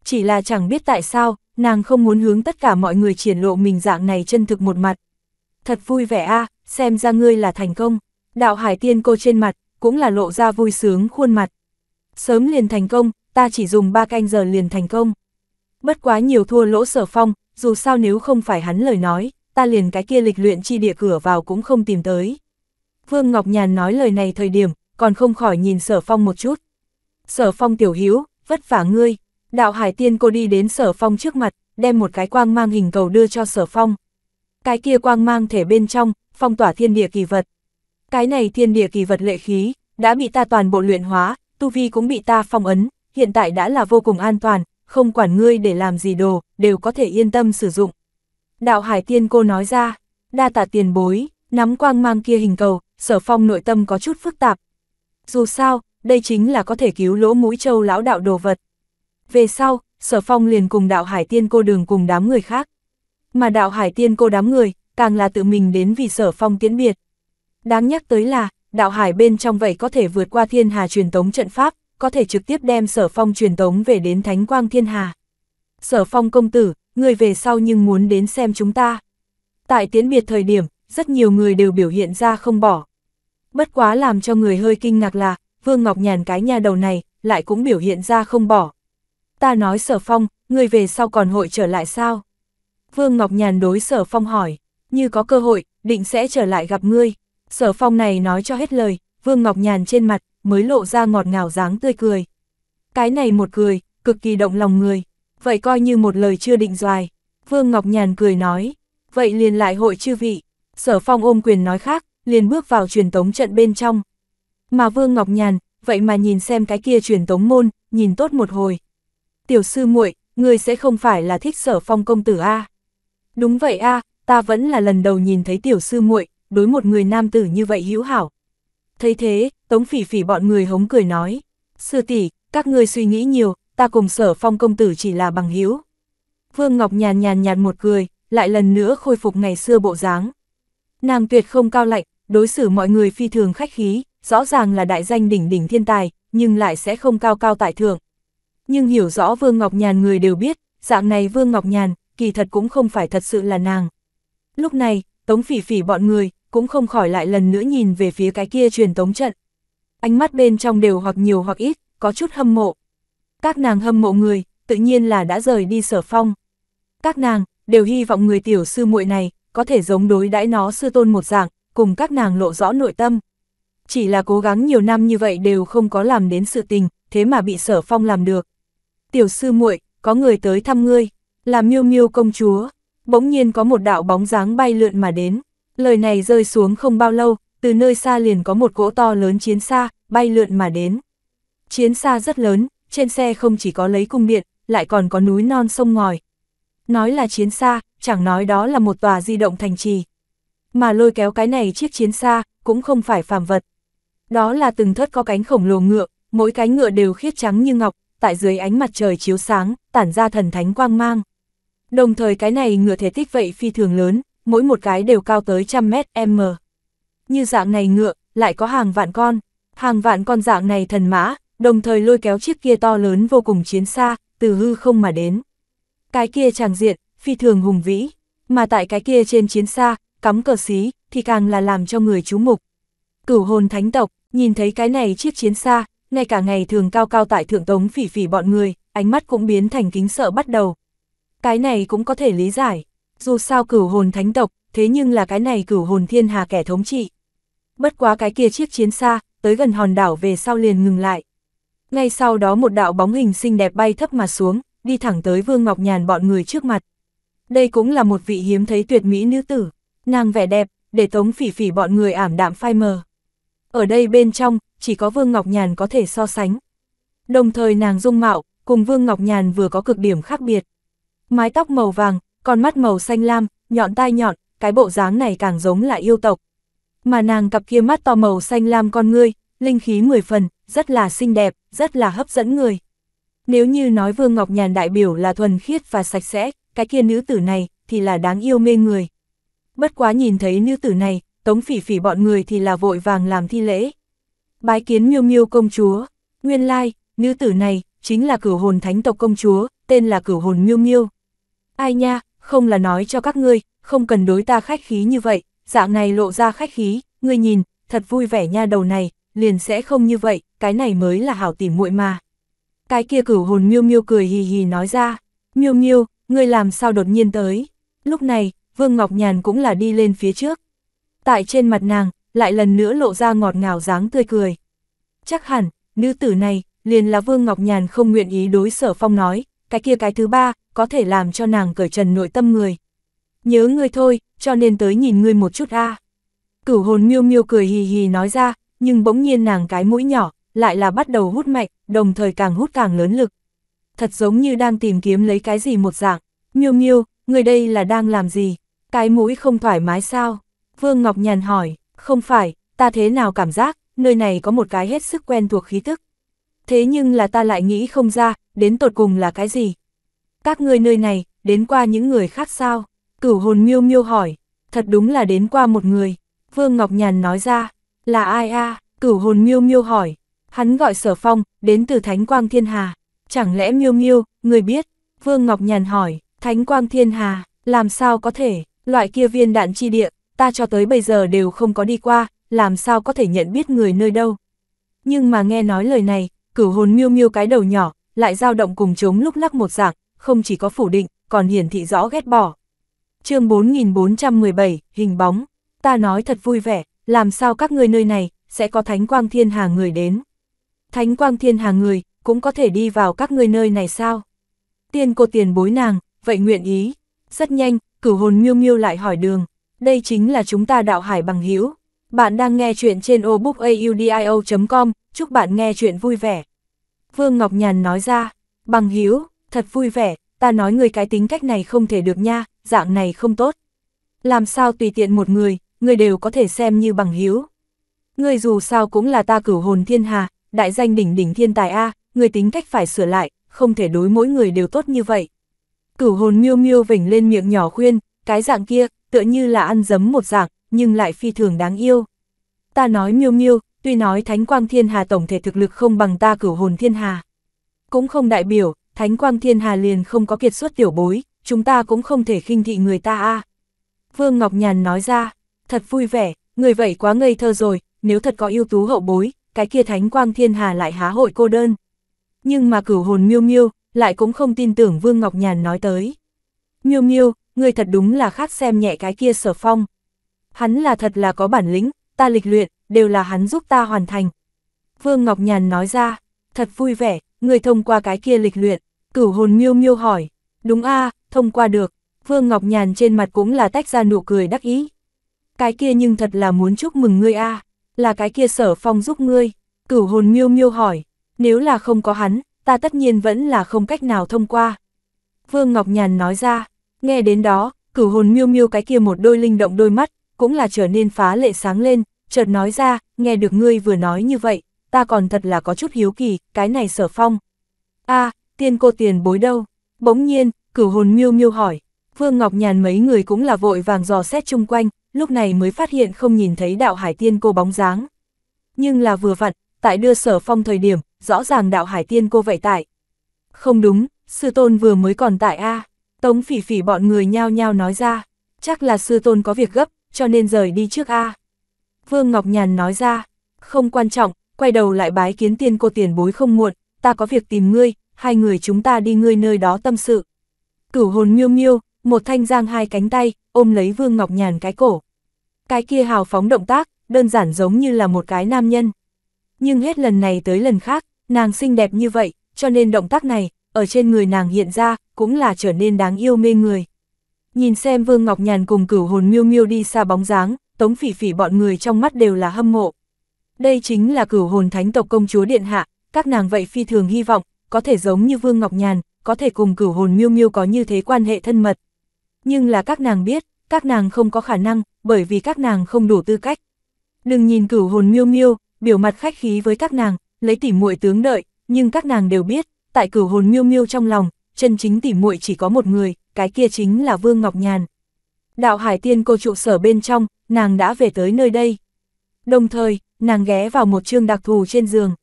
Chỉ là chẳng biết tại sao, nàng không muốn hướng tất cả mọi người triển lộ mình dạng này chân thực một mặt. Thật vui vẻ a xem ra ngươi là thành công. Đạo hải tiên cô trên mặt, cũng là lộ ra vui sướng khuôn mặt. Sớm liền thành công, ta chỉ dùng 3 canh giờ liền thành công. Bất quá nhiều thua lỗ sở phong, dù sao nếu không phải hắn lời nói, ta liền cái kia lịch luyện chi địa cửa vào cũng không tìm tới. Vương Ngọc Nhàn nói lời này thời điểm, còn không khỏi nhìn sở phong một chút. Sở phong tiểu hiếu, vất vả ngươi. Đạo hải tiên cô đi đến sở phong trước mặt, đem một cái quang mang hình cầu đưa cho sở phong. Cái kia quang mang thể bên trong, phong tỏa thiên địa kỳ vật. Cái này thiên địa kỳ vật lệ khí, đã bị ta toàn bộ luyện hóa, tu vi cũng bị ta phong ấn, hiện tại đã là vô cùng an toàn, không quản ngươi để làm gì đồ, đều có thể yên tâm sử dụng. Đạo Hải Tiên cô nói ra, đa tạ tiền bối, nắm quang mang kia hình cầu, sở phong nội tâm có chút phức tạp, dù sao, đây chính là có thể cứu lỗ mũi châu lão đạo đồ vật. Về sau, Sở Phong liền cùng đạo Hải Tiên cô đường cùng đám người khác. Mà đạo Hải Tiên cô đám người, càng là tự mình đến vì Sở Phong tiễn biệt. Đáng nhắc tới là, đạo Hải bên trong vậy có thể vượt qua thiên hà truyền tống trận pháp, có thể trực tiếp đem Sở Phong truyền tống về đến Thánh Quang Thiên Hà. Sở Phong công tử, người về sau nhưng muốn đến xem chúng ta. Tại tiễn biệt thời điểm, rất nhiều người đều biểu hiện ra không bỏ, Bất quá làm cho người hơi kinh ngạc là, Vương Ngọc Nhàn cái nhà đầu này, lại cũng biểu hiện ra không bỏ. Ta nói Sở Phong, người về sau còn hội trở lại sao? Vương Ngọc Nhàn đối Sở Phong hỏi, như có cơ hội, định sẽ trở lại gặp ngươi. Sở Phong này nói cho hết lời, Vương Ngọc Nhàn trên mặt, mới lộ ra ngọt ngào dáng tươi cười. Cái này một cười, cực kỳ động lòng người, vậy coi như một lời chưa định doài. Vương Ngọc Nhàn cười nói, vậy liền lại hội chư vị. Sở Phong ôm quyền nói khác, liền bước vào truyền tống trận bên trong. Mà Vương Ngọc Nhàn, vậy mà nhìn xem cái kia truyền tống môn, nhìn tốt một hồi. Tiểu sư muội, người sẽ không phải là thích sở phong công tử a Đúng vậy a ta vẫn là lần đầu nhìn thấy tiểu sư muội đối một người nam tử như vậy hữu hảo. Thấy thế, tống phỉ phỉ bọn người hống cười nói. Sư tỷ các ngươi suy nghĩ nhiều, ta cùng sở phong công tử chỉ là bằng hữu Vương Ngọc nhàn nhàn nhạt một cười, lại lần nữa khôi phục ngày xưa bộ dáng. Nàng tuyệt không cao lạnh, đối xử mọi người phi thường khách khí, rõ ràng là đại danh đỉnh đỉnh thiên tài, nhưng lại sẽ không cao cao tại thượng. Nhưng hiểu rõ Vương Ngọc Nhàn người đều biết, dạng này Vương Ngọc Nhàn, kỳ thật cũng không phải thật sự là nàng. Lúc này, Tống Phỉ Phỉ bọn người, cũng không khỏi lại lần nữa nhìn về phía cái kia truyền tống trận. Ánh mắt bên trong đều hoặc nhiều hoặc ít, có chút hâm mộ. Các nàng hâm mộ người, tự nhiên là đã rời đi sở phong. Các nàng, đều hy vọng người tiểu sư muội này, có thể giống đối đãi nó sư tôn một dạng, cùng các nàng lộ rõ nội tâm. Chỉ là cố gắng nhiều năm như vậy đều không có làm đến sự tình, thế mà bị sở phong làm được. Tiểu sư muội có người tới thăm ngươi, là miêu miêu công chúa. Bỗng nhiên có một đạo bóng dáng bay lượn mà đến, lời này rơi xuống không bao lâu, từ nơi xa liền có một cỗ to lớn chiến xa, bay lượn mà đến. Chiến xa rất lớn, trên xe không chỉ có lấy cung điện, lại còn có núi non sông ngòi. Nói là chiến xa, chẳng nói đó là một tòa di động thành trì, mà lôi kéo cái này chiếc chiến xa, cũng không phải phàm vật. Đó là từng thất có cánh khổng lồ ngựa, mỗi cánh ngựa đều khiết trắng như ngọc, tại dưới ánh mặt trời chiếu sáng, tản ra thần thánh quang mang. Đồng thời cái này ngựa thể tích vậy phi thường lớn, mỗi một cái đều cao tới trăm mét m. Như dạng này ngựa, lại có hàng vạn con, hàng vạn con dạng này thần mã, đồng thời lôi kéo chiếc kia to lớn vô cùng chiến xa, từ hư không mà đến. Cái kia tràng diện, phi thường hùng vĩ, mà tại cái kia trên chiến xa, cắm cờ xí, thì càng là làm cho người chú mục. Cửu hồn thánh tộc, nhìn thấy cái này chiếc chiến xa, ngay cả ngày thường cao cao tại thượng tống phỉ phỉ bọn người, ánh mắt cũng biến thành kính sợ bắt đầu. Cái này cũng có thể lý giải, dù sao cửu hồn thánh tộc, thế nhưng là cái này cửu hồn thiên hà kẻ thống trị. Bất quá cái kia chiếc chiến xa, tới gần hòn đảo về sau liền ngừng lại. Ngay sau đó một đạo bóng hình xinh đẹp bay thấp mà xuống, đi thẳng tới Vương Ngọc Nhàn bọn người trước mặt. Đây cũng là một vị hiếm thấy tuyệt mỹ nữ tử nàng vẻ đẹp, để tống phỉ phỉ bọn người ảm đạm phai mờ. Ở đây bên trong, chỉ có Vương Ngọc Nhàn có thể so sánh. Đồng thời nàng dung mạo, cùng Vương Ngọc Nhàn vừa có cực điểm khác biệt. Mái tóc màu vàng, con mắt màu xanh lam, nhọn tai nhọn, cái bộ dáng này càng giống là yêu tộc. Mà nàng cặp kia mắt to màu xanh lam con ngươi, linh khí mười phần, rất là xinh đẹp, rất là hấp dẫn người. Nếu như nói Vương Ngọc Nhàn đại biểu là thuần khiết và sạch sẽ, cái kia nữ tử này thì là đáng yêu mê người bất quá nhìn thấy nữ tử này, tống phỉ phỉ bọn người thì là vội vàng làm thi lễ. Bái kiến miêu miêu công chúa, nguyên lai, nữ tử này, chính là cửu hồn thánh tộc công chúa, tên là cửu hồn miêu miêu. Ai nha, không là nói cho các ngươi, không cần đối ta khách khí như vậy, dạng này lộ ra khách khí, ngươi nhìn, thật vui vẻ nha đầu này, liền sẽ không như vậy, cái này mới là hảo tỉ muội mà. Cái kia cửu hồn miêu miêu cười hì hì nói ra, miêu miêu, ngươi làm sao đột nhiên tới. Lúc này, Vương Ngọc Nhàn cũng là đi lên phía trước. Tại trên mặt nàng, lại lần nữa lộ ra ngọt ngào dáng tươi cười. Chắc hẳn, nữ tử này, liền là Vương Ngọc Nhàn không nguyện ý đối sở phong nói, cái kia cái thứ ba, có thể làm cho nàng cởi trần nội tâm người. Nhớ ngươi thôi, cho nên tới nhìn ngươi một chút a. Cửu hồn miêu miêu cười hì hì nói ra, nhưng bỗng nhiên nàng cái mũi nhỏ, lại là bắt đầu hút mạnh, đồng thời càng hút càng lớn lực. Thật giống như đang tìm kiếm lấy cái gì một dạng, miêu miêu, người đây là đang làm gì? Cái mũi không thoải mái sao? Vương Ngọc Nhàn hỏi, không phải, ta thế nào cảm giác, nơi này có một cái hết sức quen thuộc khí tức. Thế nhưng là ta lại nghĩ không ra, đến tột cùng là cái gì? Các người nơi này, đến qua những người khác sao? Cửu hồn miêu miêu hỏi, thật đúng là đến qua một người. Vương Ngọc Nhàn nói ra, là ai a? Cửu hồn miêu miêu hỏi, hắn gọi sở phong, đến từ Thánh Quang Thiên Hà. Chẳng lẽ miêu miêu, người biết? Vương Ngọc Nhàn hỏi, Thánh Quang Thiên Hà, làm sao có thể? Loại kia viên đạn chi địa, ta cho tới bây giờ đều không có đi qua, làm sao có thể nhận biết người nơi đâu. Nhưng mà nghe nói lời này, cửu hồn miêu miêu cái đầu nhỏ, lại dao động cùng chống lúc lắc một dạng, không chỉ có phủ định, còn hiển thị rõ ghét bỏ. chương 4417, hình bóng, ta nói thật vui vẻ, làm sao các người nơi này, sẽ có thánh quang thiên hà người đến. Thánh quang thiên hà người, cũng có thể đi vào các người nơi này sao? Tiên cô tiền bối nàng, vậy nguyện ý. Rất nhanh, cửu hồn miêu miêu lại hỏi đường, đây chính là chúng ta đạo hải bằng hữu Bạn đang nghe chuyện trên obookaudio.com, chúc bạn nghe chuyện vui vẻ. Vương Ngọc Nhàn nói ra, bằng hữu thật vui vẻ, ta nói người cái tính cách này không thể được nha, dạng này không tốt. Làm sao tùy tiện một người, người đều có thể xem như bằng hữu Người dù sao cũng là ta cửu hồn thiên hà, đại danh đỉnh đỉnh thiên tài A, người tính cách phải sửa lại, không thể đối mỗi người đều tốt như vậy. Cửu hồn miêu miêu vểnh lên miệng nhỏ khuyên, cái dạng kia, tựa như là ăn dấm một dạng, nhưng lại phi thường đáng yêu. Ta nói miêu miêu, tuy nói Thánh Quang Thiên Hà tổng thể thực lực không bằng ta cửu hồn Thiên Hà. Cũng không đại biểu, Thánh Quang Thiên Hà liền không có kiệt xuất tiểu bối, chúng ta cũng không thể khinh thị người ta a Vương Ngọc Nhàn nói ra, thật vui vẻ, người vậy quá ngây thơ rồi, nếu thật có ưu tú hậu bối, cái kia Thánh Quang Thiên Hà lại há hội cô đơn. Nhưng mà cửu hồn miêu miêu, lại cũng không tin tưởng Vương Ngọc Nhàn nói tới. Miêu Miêu, người thật đúng là khác xem nhẹ cái kia sở phong. Hắn là thật là có bản lĩnh, ta lịch luyện, đều là hắn giúp ta hoàn thành. Vương Ngọc Nhàn nói ra, thật vui vẻ, người thông qua cái kia lịch luyện, cửu hồn miêu miêu hỏi, đúng a thông qua được, Vương Ngọc Nhàn trên mặt cũng là tách ra nụ cười đắc ý. Cái kia nhưng thật là muốn chúc mừng ngươi a là cái kia sở phong giúp ngươi, cửu hồn miêu miêu hỏi, nếu là không có hắn, ta tất nhiên vẫn là không cách nào thông qua. Vương Ngọc Nhàn nói ra, nghe đến đó, cửu hồn miêu miêu cái kia một đôi linh động đôi mắt, cũng là trở nên phá lệ sáng lên, chợt nói ra, nghe được ngươi vừa nói như vậy, ta còn thật là có chút hiếu kỳ, cái này sở phong. a tiên cô tiền bối đâu? Bỗng nhiên, cửu hồn miêu miêu hỏi, Vương Ngọc Nhàn mấy người cũng là vội vàng dò xét chung quanh, lúc này mới phát hiện không nhìn thấy đạo hải tiên cô bóng dáng. Nhưng là vừa vặn, tại đưa sở phong thời điểm, rõ ràng đạo hải tiên cô vậy tại. Không đúng, sư tôn vừa mới còn tại A, tống phỉ phỉ bọn người nhao nhao nói ra, chắc là sư tôn có việc gấp, cho nên rời đi trước A. Vương Ngọc Nhàn nói ra, không quan trọng, quay đầu lại bái kiến tiên cô tiền bối không muộn, ta có việc tìm ngươi, hai người chúng ta đi ngươi nơi đó tâm sự. Cửu hồn miêu miêu, một thanh giang hai cánh tay, ôm lấy Vương Ngọc Nhàn cái cổ. Cái kia hào phóng động tác, đơn giản giống như là một cái nam nhân nhưng hết lần này tới lần khác, nàng xinh đẹp như vậy, cho nên động tác này, ở trên người nàng hiện ra, cũng là trở nên đáng yêu mê người. Nhìn xem Vương Ngọc Nhàn cùng cửu hồn miêu miêu đi xa bóng dáng, tống phỉ phỉ bọn người trong mắt đều là hâm mộ. Đây chính là cửu hồn thánh tộc công chúa Điện Hạ, các nàng vậy phi thường hy vọng, có thể giống như Vương Ngọc Nhàn, có thể cùng cửu hồn miêu miêu có như thế quan hệ thân mật. Nhưng là các nàng biết, các nàng không có khả năng, bởi vì các nàng không đủ tư cách. Đừng nhìn cửu hồn miêu miêu, biểu mặt khách khí với các nàng, lấy tỉ muội tướng đợi, nhưng các nàng đều biết, tại cửu hồn miêu miêu trong lòng, chân chính tỉ muội chỉ có một người, cái kia chính là Vương Ngọc Nhàn. Đạo Hải Tiên cô trụ sở bên trong, nàng đã về tới nơi đây. Đồng thời, nàng ghé vào một chương đặc thù trên giường.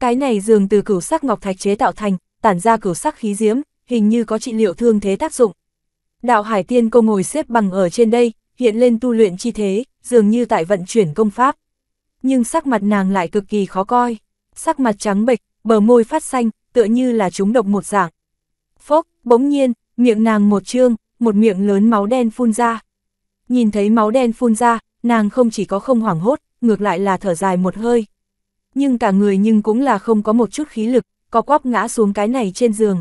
Cái này giường từ cửu sắc ngọc thạch chế tạo thành, tản ra cửu sắc khí diễm, hình như có trị liệu thương thế tác dụng. Đạo Hải Tiên cô ngồi xếp bằng ở trên đây, hiện lên tu luyện chi thế, dường như tại vận chuyển công pháp nhưng sắc mặt nàng lại cực kỳ khó coi. Sắc mặt trắng bệch, bờ môi phát xanh, tựa như là trúng độc một dạng. Phốc, bỗng nhiên, miệng nàng một trương, một miệng lớn máu đen phun ra. Nhìn thấy máu đen phun ra, nàng không chỉ có không hoảng hốt, ngược lại là thở dài một hơi. Nhưng cả người nhưng cũng là không có một chút khí lực, có quắp ngã xuống cái này trên giường.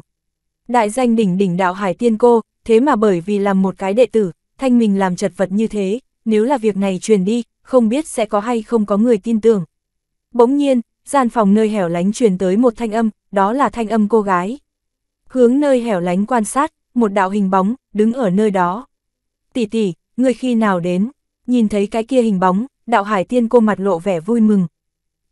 Đại danh đỉnh đỉnh đạo hải tiên cô, thế mà bởi vì làm một cái đệ tử, thanh mình làm chật vật như thế, nếu là việc này truyền đi, không biết sẽ có hay không có người tin tưởng. Bỗng nhiên, gian phòng nơi hẻo lánh truyền tới một thanh âm, đó là thanh âm cô gái. Hướng nơi hẻo lánh quan sát, một đạo hình bóng, đứng ở nơi đó. Tỷ tỷ, người khi nào đến, nhìn thấy cái kia hình bóng, đạo hải tiên cô mặt lộ vẻ vui mừng.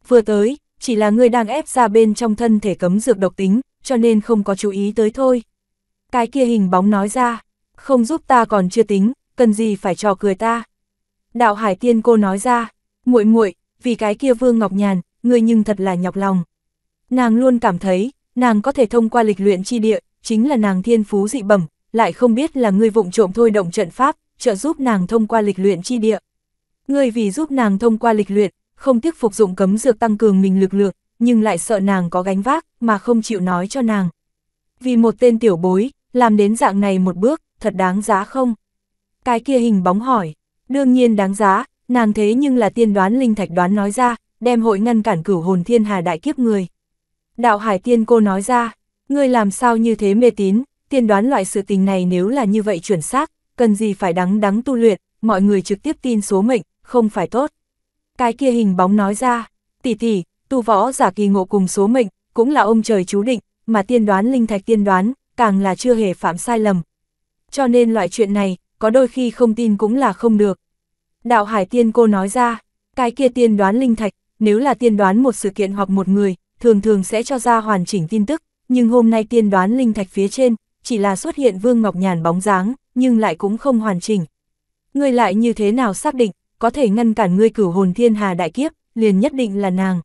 Vừa tới, chỉ là người đang ép ra bên trong thân thể cấm dược độc tính, cho nên không có chú ý tới thôi. Cái kia hình bóng nói ra, không giúp ta còn chưa tính, cần gì phải trò cười ta. Đạo Hải Tiên cô nói ra, muội muội, vì cái kia Vương Ngọc Nhàn, ngươi nhưng thật là nhọc lòng. Nàng luôn cảm thấy, nàng có thể thông qua lịch luyện chi địa, chính là nàng thiên phú dị bẩm, lại không biết là ngươi vụng trộm thôi động trận pháp, trợ giúp nàng thông qua lịch luyện chi địa. Ngươi vì giúp nàng thông qua lịch luyện, không tiếc phục dụng cấm dược tăng cường mình lực lượng, nhưng lại sợ nàng có gánh vác mà không chịu nói cho nàng. Vì một tên tiểu bối, làm đến dạng này một bước, thật đáng giá không? Cái kia hình bóng hỏi. Đương nhiên đáng giá, nàng thế nhưng là tiên đoán linh thạch đoán nói ra, đem hội ngăn cản cửu hồn thiên hà đại kiếp người. Đạo hải tiên cô nói ra, ngươi làm sao như thế mê tín, tiên đoán loại sự tình này nếu là như vậy chuẩn xác, cần gì phải đắng đắng tu luyện, mọi người trực tiếp tin số mệnh, không phải tốt. Cái kia hình bóng nói ra, tỷ tỷ, tu võ giả kỳ ngộ cùng số mệnh, cũng là ông trời chú định, mà tiên đoán linh thạch tiên đoán, càng là chưa hề phạm sai lầm. Cho nên loại chuyện này, có đôi khi không tin cũng là không được. Đạo Hải Tiên cô nói ra, cái kia tiên đoán linh thạch, nếu là tiên đoán một sự kiện hoặc một người, thường thường sẽ cho ra hoàn chỉnh tin tức, nhưng hôm nay tiên đoán linh thạch phía trên, chỉ là xuất hiện Vương Ngọc Nhàn bóng dáng, nhưng lại cũng không hoàn chỉnh. Ngươi lại như thế nào xác định, có thể ngăn cản ngươi cửu hồn thiên hà đại kiếp, liền nhất định là nàng.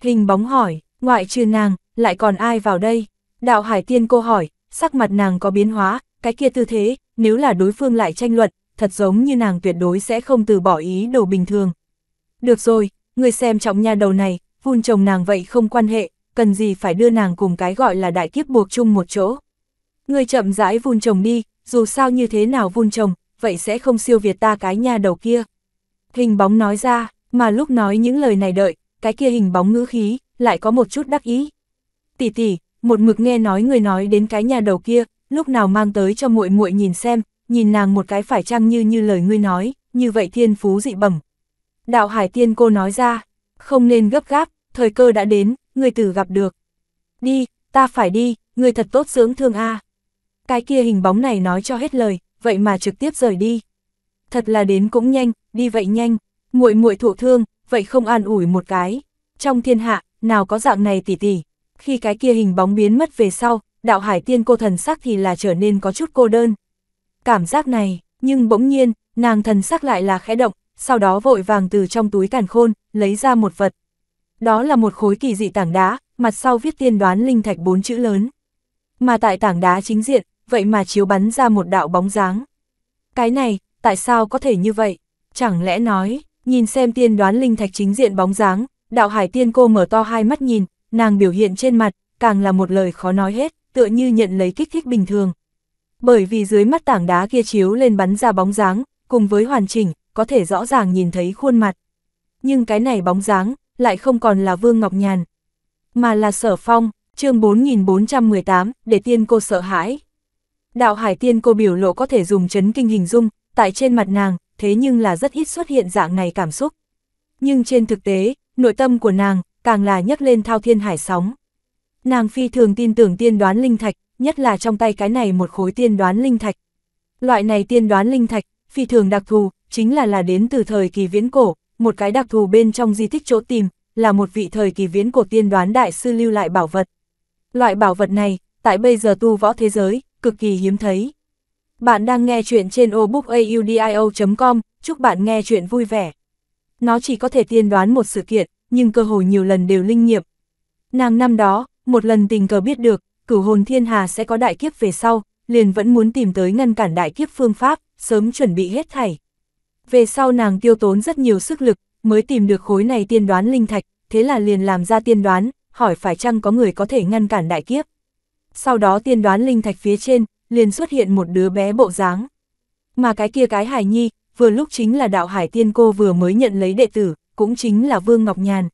Hình bóng hỏi, ngoại trừ nàng, lại còn ai vào đây? Đạo Hải Tiên cô hỏi, sắc mặt nàng có biến hóa, cái kia tư thế, nếu là đối phương lại tranh luận, thật giống như nàng tuyệt đối sẽ không từ bỏ ý đồ bình thường. Được rồi, người xem trọng nhà đầu này, vun chồng nàng vậy không quan hệ, cần gì phải đưa nàng cùng cái gọi là đại kiếp buộc chung một chỗ. Người chậm rãi vun chồng đi, dù sao như thế nào vun chồng, vậy sẽ không siêu việt ta cái nhà đầu kia. Hình bóng nói ra, mà lúc nói những lời này đợi, cái kia hình bóng ngữ khí, lại có một chút đắc ý. Tỷ tỷ, một mực nghe nói người nói đến cái nhà đầu kia, lúc nào mang tới cho muội muội nhìn xem, nhìn nàng một cái phải chăng như như lời ngươi nói, như vậy thiên phú dị bẩm. Đạo Hải Tiên cô nói ra, không nên gấp gáp, thời cơ đã đến, ngươi tử gặp được. Đi, ta phải đi, ngươi thật tốt dưỡng thương a. Cái kia hình bóng này nói cho hết lời, vậy mà trực tiếp rời đi. Thật là đến cũng nhanh, đi vậy nhanh, muội muội thụ thương, vậy không an ủi một cái. Trong thiên hạ, nào có dạng này tỉ tỉ. Khi cái kia hình bóng biến mất về sau, đạo hải tiên cô thần sắc thì là trở nên có chút cô đơn. Cảm giác này, nhưng bỗng nhiên, nàng thần sắc lại là khẽ động, sau đó vội vàng từ trong túi càn khôn, lấy ra một vật. Đó là một khối kỳ dị tảng đá, mặt sau viết tiên đoán linh thạch bốn chữ lớn. Mà tại tảng đá chính diện, vậy mà chiếu bắn ra một đạo bóng dáng. Cái này, tại sao có thể như vậy? Chẳng lẽ nói, nhìn xem tiên đoán linh thạch chính diện bóng dáng, đạo hải tiên cô mở to hai mắt nhìn, nàng biểu hiện trên mặt, càng là một lời khó nói hết tựa như nhận lấy kích thích bình thường. Bởi vì dưới mắt tảng đá kia chiếu lên bắn ra bóng dáng, cùng với hoàn chỉnh, có thể rõ ràng nhìn thấy khuôn mặt. Nhưng cái này bóng dáng, lại không còn là Vương Ngọc Nhàn, mà là Sở Phong, chương 4418, để tiên cô sợ hãi. Đạo hải tiên cô biểu lộ có thể dùng chấn kinh hình dung, tại trên mặt nàng, thế nhưng là rất ít xuất hiện dạng này cảm xúc. Nhưng trên thực tế, nội tâm của nàng, càng là nhấc lên thao thiên hải sóng. Nàng phi thường tin tưởng tiên đoán linh thạch, nhất là trong tay cái này một khối tiên đoán linh thạch. Loại này tiên đoán linh thạch, phi thường đặc thù, chính là là đến từ thời kỳ viễn cổ, một cái đặc thù bên trong di tích chỗ tìm, là một vị thời kỳ viễn cổ tiên đoán đại sư lưu lại bảo vật. Loại bảo vật này, tại bây giờ tu võ thế giới, cực kỳ hiếm thấy. Bạn đang nghe chuyện trên obookaudio.com, chúc bạn nghe chuyện vui vẻ. Nó chỉ có thể tiên đoán một sự kiện, nhưng cơ hội nhiều lần đều linh nghiệm. Nàng năm đó, một lần tình cờ biết được, cửu hồn thiên hà sẽ có đại kiếp về sau, liền vẫn muốn tìm tới ngăn cản đại kiếp phương pháp, sớm chuẩn bị hết thảy. Về sau nàng tiêu tốn rất nhiều sức lực, mới tìm được khối này tiên đoán linh thạch, thế là liền làm ra tiên đoán, hỏi phải chăng có người có thể ngăn cản đại kiếp. Sau đó tiên đoán linh thạch phía trên, liền xuất hiện một đứa bé bộ dáng. Mà cái kia cái hải nhi, vừa lúc chính là đạo hải tiên cô vừa mới nhận lấy đệ tử, cũng chính là Vương Ngọc Nhàn.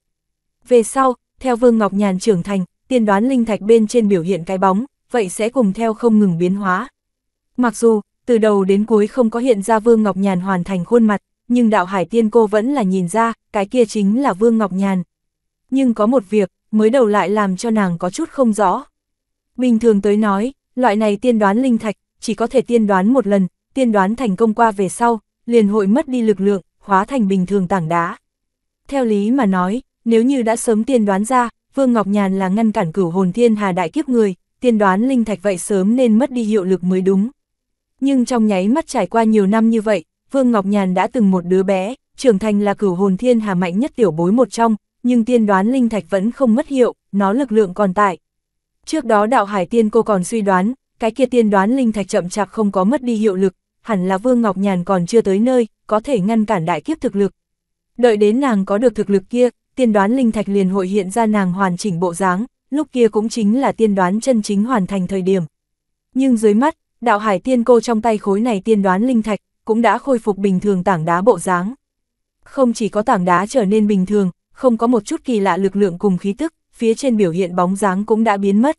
Về sau, theo Vương Ngọc Nhàn trưởng thành, tiên đoán linh thạch bên trên biểu hiện cái bóng, vậy sẽ cùng theo không ngừng biến hóa. Mặc dù, từ đầu đến cuối không có hiện ra Vương Ngọc Nhàn hoàn thành khuôn mặt, nhưng đạo hải tiên cô vẫn là nhìn ra, cái kia chính là Vương Ngọc Nhàn. Nhưng có một việc, mới đầu lại làm cho nàng có chút không rõ. Bình thường tới nói, loại này tiên đoán linh thạch, chỉ có thể tiên đoán một lần, tiên đoán thành công qua về sau, liền hội mất đi lực lượng, hóa thành bình thường tảng đá. Theo lý mà nói, nếu như đã sớm tiên đoán ra, Vương Ngọc Nhàn là ngăn cản cửu hồn thiên hà đại kiếp người, tiên đoán linh thạch vậy sớm nên mất đi hiệu lực mới đúng. Nhưng trong nháy mắt trải qua nhiều năm như vậy, Vương Ngọc Nhàn đã từng một đứa bé, trưởng thành là cửu hồn thiên hà mạnh nhất tiểu bối một trong, nhưng tiên đoán linh thạch vẫn không mất hiệu, nó lực lượng còn tại. Trước đó đạo hải tiên cô còn suy đoán, cái kia tiên đoán linh thạch chậm chạp không có mất đi hiệu lực, hẳn là Vương Ngọc Nhàn còn chưa tới nơi, có thể ngăn cản đại kiếp thực lực. Đợi đến nàng có được thực lực kia, tiên đoán linh thạch liền hội hiện ra nàng hoàn chỉnh bộ dáng, lúc kia cũng chính là tiên đoán chân chính hoàn thành thời điểm. Nhưng dưới mắt, đạo hải tiên cô trong tay khối này tiên đoán linh thạch, cũng đã khôi phục bình thường tảng đá bộ dáng. Không chỉ có tảng đá trở nên bình thường, không có một chút kỳ lạ lực lượng cùng khí tức, phía trên biểu hiện bóng dáng cũng đã biến mất.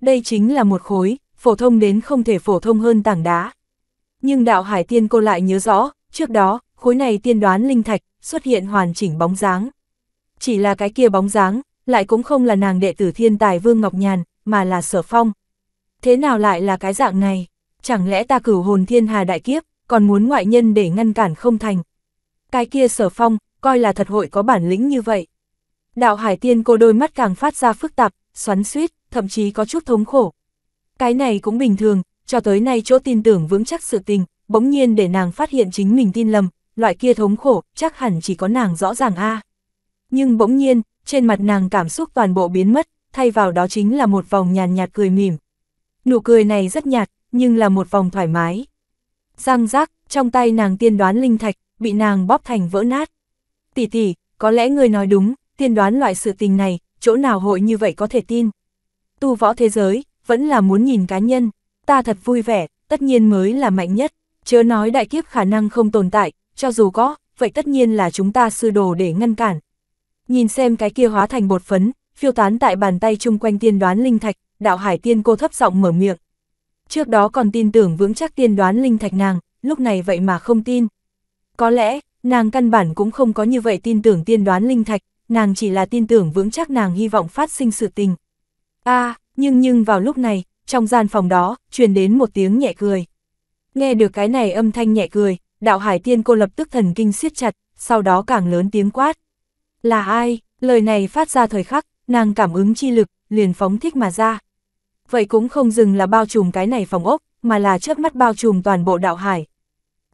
Đây chính là một khối, phổ thông đến không thể phổ thông hơn tảng đá. Nhưng đạo hải tiên cô lại nhớ rõ, trước đó, khối này tiên đoán linh thạch, xuất hiện hoàn chỉnh bóng dáng chỉ là cái kia bóng dáng, lại cũng không là nàng đệ tử thiên tài Vương Ngọc Nhàn, mà là sở phong. Thế nào lại là cái dạng này? Chẳng lẽ ta cửu hồn thiên hà đại kiếp, còn muốn ngoại nhân để ngăn cản không thành? Cái kia sở phong, coi là thật hội có bản lĩnh như vậy. Đạo hải tiên cô đôi mắt càng phát ra phức tạp, xoắn suýt, thậm chí có chút thống khổ. Cái này cũng bình thường, cho tới nay chỗ tin tưởng vững chắc sự tình, bỗng nhiên để nàng phát hiện chính mình tin lầm, loại kia thống khổ, chắc hẳn chỉ có nàng rõ ràng a nhưng bỗng nhiên, trên mặt nàng cảm xúc toàn bộ biến mất, thay vào đó chính là một vòng nhàn nhạt cười mỉm. Nụ cười này rất nhạt, nhưng là một vòng thoải mái. giang giác trong tay nàng tiên đoán linh thạch, bị nàng bóp thành vỡ nát. Tỷ tỷ, có lẽ người nói đúng, tiên đoán loại sự tình này, chỗ nào hội như vậy có thể tin. Tu võ thế giới, vẫn là muốn nhìn cá nhân, ta thật vui vẻ, tất nhiên mới là mạnh nhất, chớ nói đại kiếp khả năng không tồn tại, cho dù có, vậy tất nhiên là chúng ta sư đồ để ngăn cản, nhìn xem cái kia hóa thành bột phấn, phiêu tán tại bàn tay chung quanh tiên đoán linh thạch, đạo hải tiên cô thấp giọng mở miệng. Trước đó còn tin tưởng vững chắc tiên đoán linh thạch nàng, lúc này vậy mà không tin. Có lẽ, nàng căn bản cũng không có như vậy tin tưởng tiên đoán linh thạch, nàng chỉ là tin tưởng vững chắc nàng hy vọng phát sinh sự tình. a nhưng nhưng vào lúc này, trong gian phòng đó, truyền đến một tiếng nhẹ cười. Nghe được cái này âm thanh nhẹ cười, đạo hải tiên cô lập tức thần kinh siết chặt, sau đó càng lớn tiếng quát, là ai? Lời này phát ra thời khắc, nàng cảm ứng chi lực, liền phóng thích mà ra. Vậy cũng không dừng là bao trùm cái này phòng ốc, mà là chớp mắt bao trùm toàn bộ đạo hải.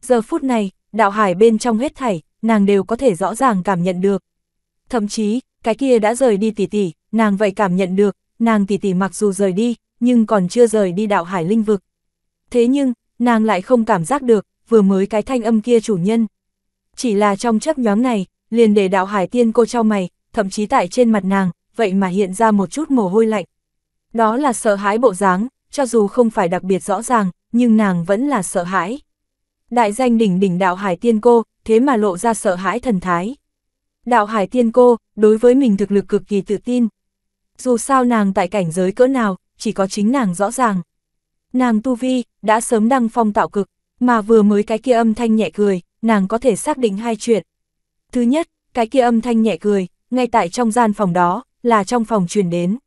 Giờ phút này, đạo hải bên trong hết thảy, nàng đều có thể rõ ràng cảm nhận được. Thậm chí, cái kia đã rời đi tỷ tỷ, nàng vậy cảm nhận được, nàng tỷ tỷ mặc dù rời đi, nhưng còn chưa rời đi đạo hải linh vực. Thế nhưng, nàng lại không cảm giác được, vừa mới cái thanh âm kia chủ nhân. Chỉ là trong chấp nhóm này, liền để đạo hải tiên cô trao mày, thậm chí tại trên mặt nàng, vậy mà hiện ra một chút mồ hôi lạnh. Đó là sợ hãi bộ dáng, cho dù không phải đặc biệt rõ ràng, nhưng nàng vẫn là sợ hãi. Đại danh đỉnh đỉnh đạo hải tiên cô, thế mà lộ ra sợ hãi thần thái. Đạo hải tiên cô, đối với mình thực lực cực kỳ tự tin. Dù sao nàng tại cảnh giới cỡ nào, chỉ có chính nàng rõ ràng. Nàng tu vi, đã sớm đăng phong tạo cực, mà vừa mới cái kia âm thanh nhẹ cười, nàng có thể xác định hai chuyện, Thứ nhất, cái kia âm thanh nhẹ cười, ngay tại trong gian phòng đó, là trong phòng truyền đến.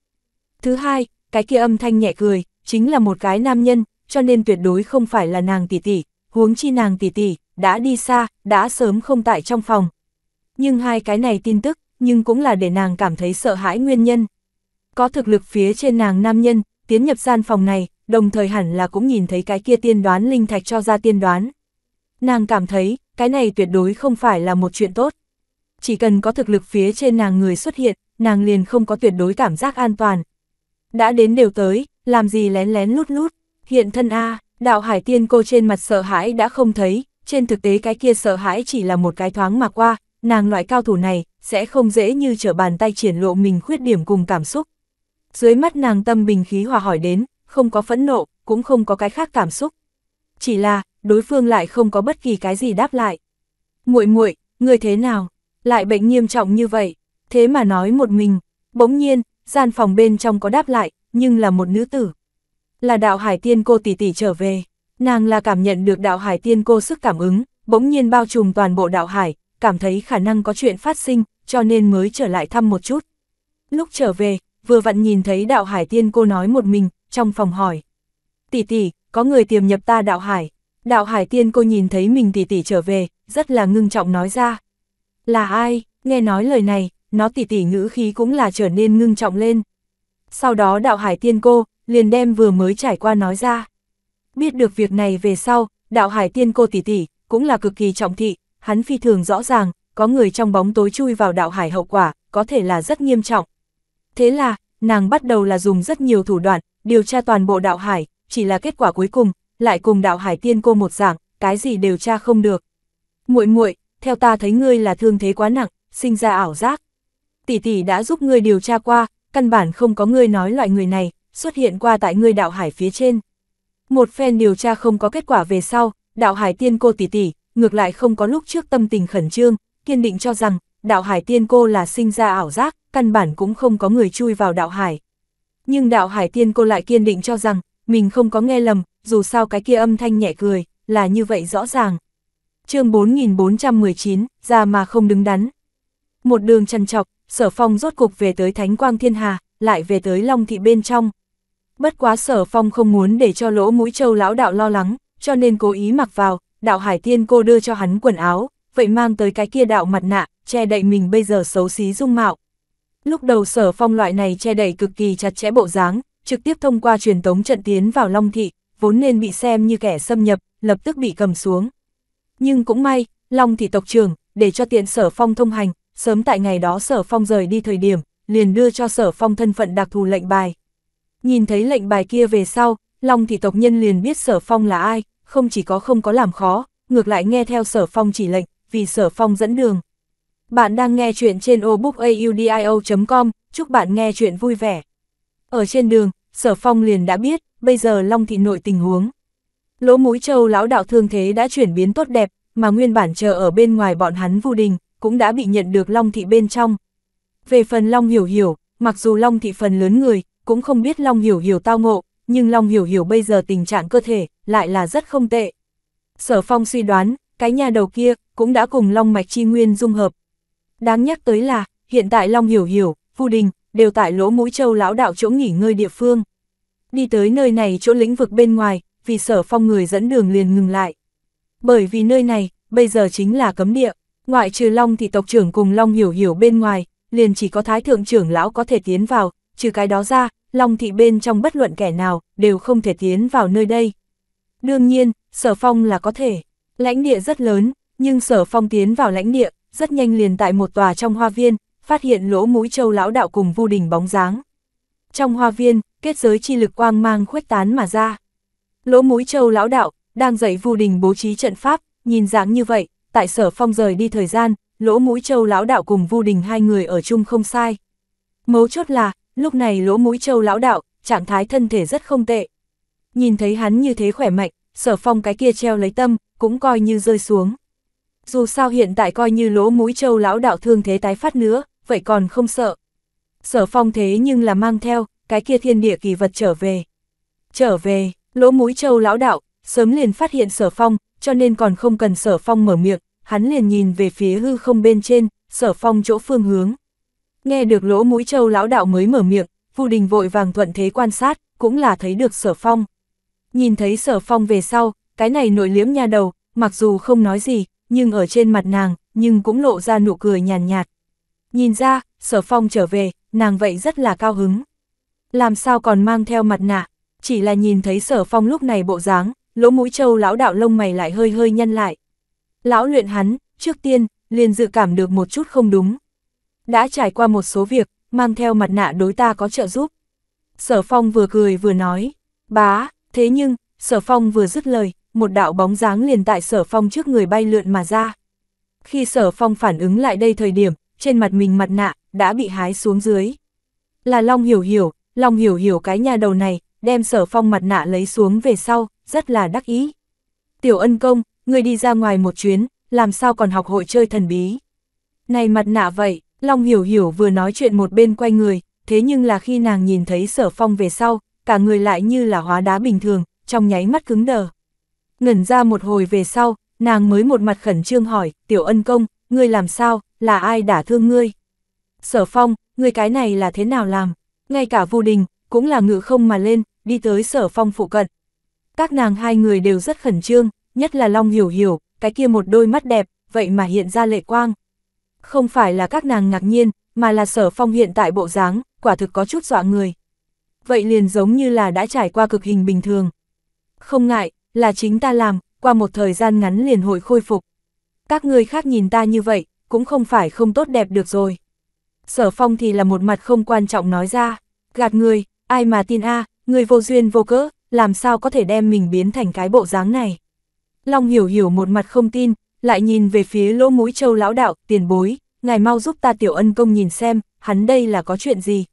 Thứ hai, cái kia âm thanh nhẹ cười, chính là một cái nam nhân, cho nên tuyệt đối không phải là nàng tỷ tỷ, huống chi nàng tỷ tỷ, đã đi xa, đã sớm không tại trong phòng. Nhưng hai cái này tin tức, nhưng cũng là để nàng cảm thấy sợ hãi nguyên nhân. Có thực lực phía trên nàng nam nhân, tiến nhập gian phòng này, đồng thời hẳn là cũng nhìn thấy cái kia tiên đoán linh thạch cho ra tiên đoán. Nàng cảm thấy, cái này tuyệt đối không phải là một chuyện tốt. Chỉ cần có thực lực phía trên nàng người xuất hiện, nàng liền không có tuyệt đối cảm giác an toàn. Đã đến đều tới, làm gì lén lén lút lút, hiện thân A, đạo hải tiên cô trên mặt sợ hãi đã không thấy, trên thực tế cái kia sợ hãi chỉ là một cái thoáng mà qua, nàng loại cao thủ này, sẽ không dễ như trở bàn tay triển lộ mình khuyết điểm cùng cảm xúc. Dưới mắt nàng tâm bình khí hòa hỏi đến, không có phẫn nộ, cũng không có cái khác cảm xúc. Chỉ là, đối phương lại không có bất kỳ cái gì đáp lại. Muội muội, người thế nào? Lại bệnh nghiêm trọng như vậy, thế mà nói một mình. Bỗng nhiên, gian phòng bên trong có đáp lại, nhưng là một nữ tử. Là đạo hải tiên cô tỷ tỷ trở về, nàng là cảm nhận được đạo hải tiên cô sức cảm ứng, bỗng nhiên bao trùm toàn bộ đạo hải, cảm thấy khả năng có chuyện phát sinh, cho nên mới trở lại thăm một chút. Lúc trở về, vừa vặn nhìn thấy đạo hải tiên cô nói một mình, trong phòng hỏi. Tỷ tỷ, có người tiềm nhập ta đạo hải. Đạo Hải Tiên cô nhìn thấy mình tỷ tỷ trở về, rất là ngưng trọng nói ra. Là ai, nghe nói lời này, nó tỷ tỷ ngữ khí cũng là trở nên ngưng trọng lên. Sau đó đạo Hải Tiên cô, liền đem vừa mới trải qua nói ra. Biết được việc này về sau, đạo Hải Tiên cô tỷ tỷ, cũng là cực kỳ trọng thị, hắn phi thường rõ ràng, có người trong bóng tối chui vào đạo Hải hậu quả, có thể là rất nghiêm trọng. Thế là, nàng bắt đầu là dùng rất nhiều thủ đoạn, điều tra toàn bộ đạo Hải, chỉ là kết quả cuối cùng, lại cùng đạo hải tiên cô một dạng, cái gì đều tra không được. Muội muội, theo ta thấy ngươi là thương thế quá nặng, sinh ra ảo giác. Tỷ tỷ đã giúp ngươi điều tra qua, căn bản không có ngươi nói loại người này, xuất hiện qua tại ngươi đạo hải phía trên. Một phen điều tra không có kết quả về sau, đạo hải tiên cô tỷ tỷ, ngược lại không có lúc trước tâm tình khẩn trương, kiên định cho rằng, đạo hải tiên cô là sinh ra ảo giác, căn bản cũng không có người chui vào đạo hải. Nhưng đạo hải tiên cô lại kiên định cho rằng, mình không có nghe lầm, dù sao cái kia âm thanh nhẹ cười, là như vậy rõ ràng. chương 4419, ra mà không đứng đắn. Một đường trằn trọc, sở phong rốt cục về tới Thánh Quang Thiên Hà, lại về tới Long Thị bên trong. Bất quá sở phong không muốn để cho lỗ mũi châu lão đạo lo lắng, cho nên cố ý mặc vào, đạo Hải Tiên cô đưa cho hắn quần áo, vậy mang tới cái kia đạo mặt nạ, che đậy mình bây giờ xấu xí dung mạo. Lúc đầu sở phong loại này che đậy cực kỳ chặt chẽ bộ dáng, trực tiếp thông qua truyền tống trận tiến vào Long Thị, vốn nên bị xem như kẻ xâm nhập, lập tức bị cầm xuống. Nhưng cũng may, Long Thị tộc trưởng, để cho tiện sở phong thông hành, sớm tại ngày đó sở phong rời đi thời điểm, liền đưa cho sở phong thân phận đặc thù lệnh bài. Nhìn thấy lệnh bài kia về sau, Long Thị tộc nhân liền biết sở phong là ai, không chỉ có không có làm khó, ngược lại nghe theo sở phong chỉ lệnh, vì sở phong dẫn đường. Bạn đang nghe chuyện trên obookaudio.com, chúc bạn nghe chuyện vui vẻ. Ở trên đường, Sở Phong liền đã biết, bây giờ Long Thị nội tình huống. Lỗ mũi châu lão đạo thương thế đã chuyển biến tốt đẹp, mà nguyên bản chờ ở bên ngoài bọn hắn vu đình, cũng đã bị nhận được Long Thị bên trong. Về phần Long Hiểu Hiểu, mặc dù Long Thị phần lớn người, cũng không biết Long Hiểu Hiểu tao ngộ, nhưng Long Hiểu Hiểu bây giờ tình trạng cơ thể, lại là rất không tệ. Sở Phong suy đoán, cái nhà đầu kia, cũng đã cùng Long Mạch Chi Nguyên dung hợp. Đáng nhắc tới là, hiện tại Long Hiểu Hiểu, Vu Đình, đều tại lỗ mũi châu lão đạo chỗ nghỉ ngơi địa phương. Đi tới nơi này chỗ lĩnh vực bên ngoài, vì sở phong người dẫn đường liền ngừng lại. Bởi vì nơi này, bây giờ chính là cấm địa, ngoại trừ Long thì tộc trưởng cùng Long hiểu hiểu bên ngoài, liền chỉ có thái thượng trưởng lão có thể tiến vào, trừ cái đó ra, Long thị bên trong bất luận kẻ nào, đều không thể tiến vào nơi đây. Đương nhiên, sở phong là có thể, lãnh địa rất lớn, nhưng sở phong tiến vào lãnh địa, rất nhanh liền tại một tòa trong hoa viên, phát hiện lỗ mũi châu lão đạo cùng vu đình bóng dáng. Trong hoa viên, kết giới chi lực quang mang khuếch tán mà ra. Lỗ mũi châu lão đạo, đang dạy vu đình bố trí trận pháp, nhìn dáng như vậy, tại sở phong rời đi thời gian, lỗ mũi châu lão đạo cùng vu đình hai người ở chung không sai. Mấu chốt là, lúc này lỗ mũi châu lão đạo, trạng thái thân thể rất không tệ. Nhìn thấy hắn như thế khỏe mạnh, sở phong cái kia treo lấy tâm, cũng coi như rơi xuống. Dù sao hiện tại coi như lỗ mũi châu lão đạo thương thế tái phát nữa, vậy còn không sợ. Sở phong thế nhưng là mang theo, cái kia thiên địa kỳ vật trở về. Trở về, lỗ mũi châu lão đạo, sớm liền phát hiện sở phong, cho nên còn không cần sở phong mở miệng, hắn liền nhìn về phía hư không bên trên, sở phong chỗ phương hướng. Nghe được lỗ mũi châu lão đạo mới mở miệng, Vu Đình vội vàng thuận thế quan sát, cũng là thấy được sở phong. Nhìn thấy sở phong về sau, cái này nội liếm nha đầu, mặc dù không nói gì, nhưng ở trên mặt nàng, nhưng cũng lộ ra nụ cười nhàn nhạt, nhạt, Nhìn ra, sở phong trở về, nàng vậy rất là cao hứng. Làm sao còn mang theo mặt nạ, chỉ là nhìn thấy sở phong lúc này bộ dáng, lỗ mũi trâu lão đạo lông mày lại hơi hơi nhân lại. Lão luyện hắn, trước tiên, liền dự cảm được một chút không đúng. Đã trải qua một số việc, mang theo mặt nạ đối ta có trợ giúp. Sở phong vừa cười vừa nói, bá, thế nhưng, sở phong vừa dứt lời, một đạo bóng dáng liền tại sở phong trước người bay lượn mà ra. Khi sở phong phản ứng lại đây thời điểm, trên mặt mình mặt nạ, đã bị hái xuống dưới. Là Long Hiểu Hiểu, Long Hiểu Hiểu cái nhà đầu này, đem sở phong mặt nạ lấy xuống về sau, rất là đắc ý. Tiểu ân công, người đi ra ngoài một chuyến, làm sao còn học hội chơi thần bí. Này mặt nạ vậy, Long Hiểu Hiểu vừa nói chuyện một bên quay người, thế nhưng là khi nàng nhìn thấy sở phong về sau, cả người lại như là hóa đá bình thường, trong nháy mắt cứng đờ. Ngẩn ra một hồi về sau, nàng mới một mặt khẩn trương hỏi, tiểu ân công, người làm sao, là ai đã thương ngươi? Sở phong, ngươi cái này là thế nào làm? Ngay cả vô đình, cũng là ngự không mà lên, đi tới sở phong phụ cận. Các nàng hai người đều rất khẩn trương, nhất là Long Hiểu Hiểu, cái kia một đôi mắt đẹp, vậy mà hiện ra lệ quang. Không phải là các nàng ngạc nhiên, mà là sở phong hiện tại bộ dáng, quả thực có chút dọa người. Vậy liền giống như là đã trải qua cực hình bình thường. Không ngại, là chính ta làm, qua một thời gian ngắn liền hội khôi phục. Các ngươi khác nhìn ta như vậy, cũng không phải không tốt đẹp được rồi. Sở phong thì là một mặt không quan trọng nói ra, gạt người, ai mà tin a người vô duyên vô cớ, làm sao có thể đem mình biến thành cái bộ dáng này. Long hiểu hiểu một mặt không tin, lại nhìn về phía lỗ mũi châu lão đạo, tiền bối, ngài mau giúp ta tiểu ân công nhìn xem, hắn đây là có chuyện gì.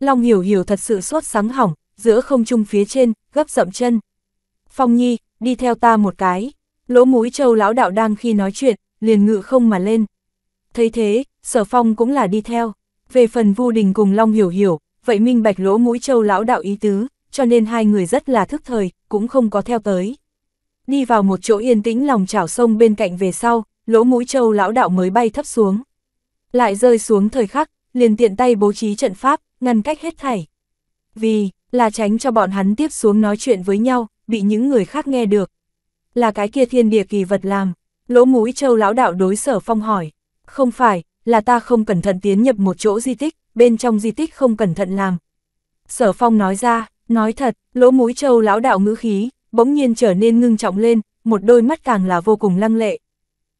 Long hiểu hiểu thật sự sốt sáng hỏng, giữa không trung phía trên, gấp dậm chân. Phong nhi, đi theo ta một cái, lỗ mũi châu lão đạo đang khi nói chuyện, liền ngự không mà lên. Thấy thế, sở phong cũng là đi theo. Về phần Vu Đình cùng Long Hiểu Hiểu, vậy minh bạch lỗ mũi châu lão đạo ý tứ, cho nên hai người rất là thức thời, cũng không có theo tới. Đi vào một chỗ yên tĩnh lòng chảo sông bên cạnh về sau, lỗ mũi châu lão đạo mới bay thấp xuống. Lại rơi xuống thời khắc, liền tiện tay bố trí trận pháp, ngăn cách hết thảy. Vì, là tránh cho bọn hắn tiếp xuống nói chuyện với nhau, bị những người khác nghe được. Là cái kia thiên địa kỳ vật làm, lỗ mũi châu lão đạo đối sở phong hỏi. Không phải, là ta không cẩn thận tiến nhập một chỗ di tích, bên trong di tích không cẩn thận làm. Sở Phong nói ra, nói thật, lỗ mũi châu lão đạo ngữ khí, bỗng nhiên trở nên ngưng trọng lên, một đôi mắt càng là vô cùng lăng lệ.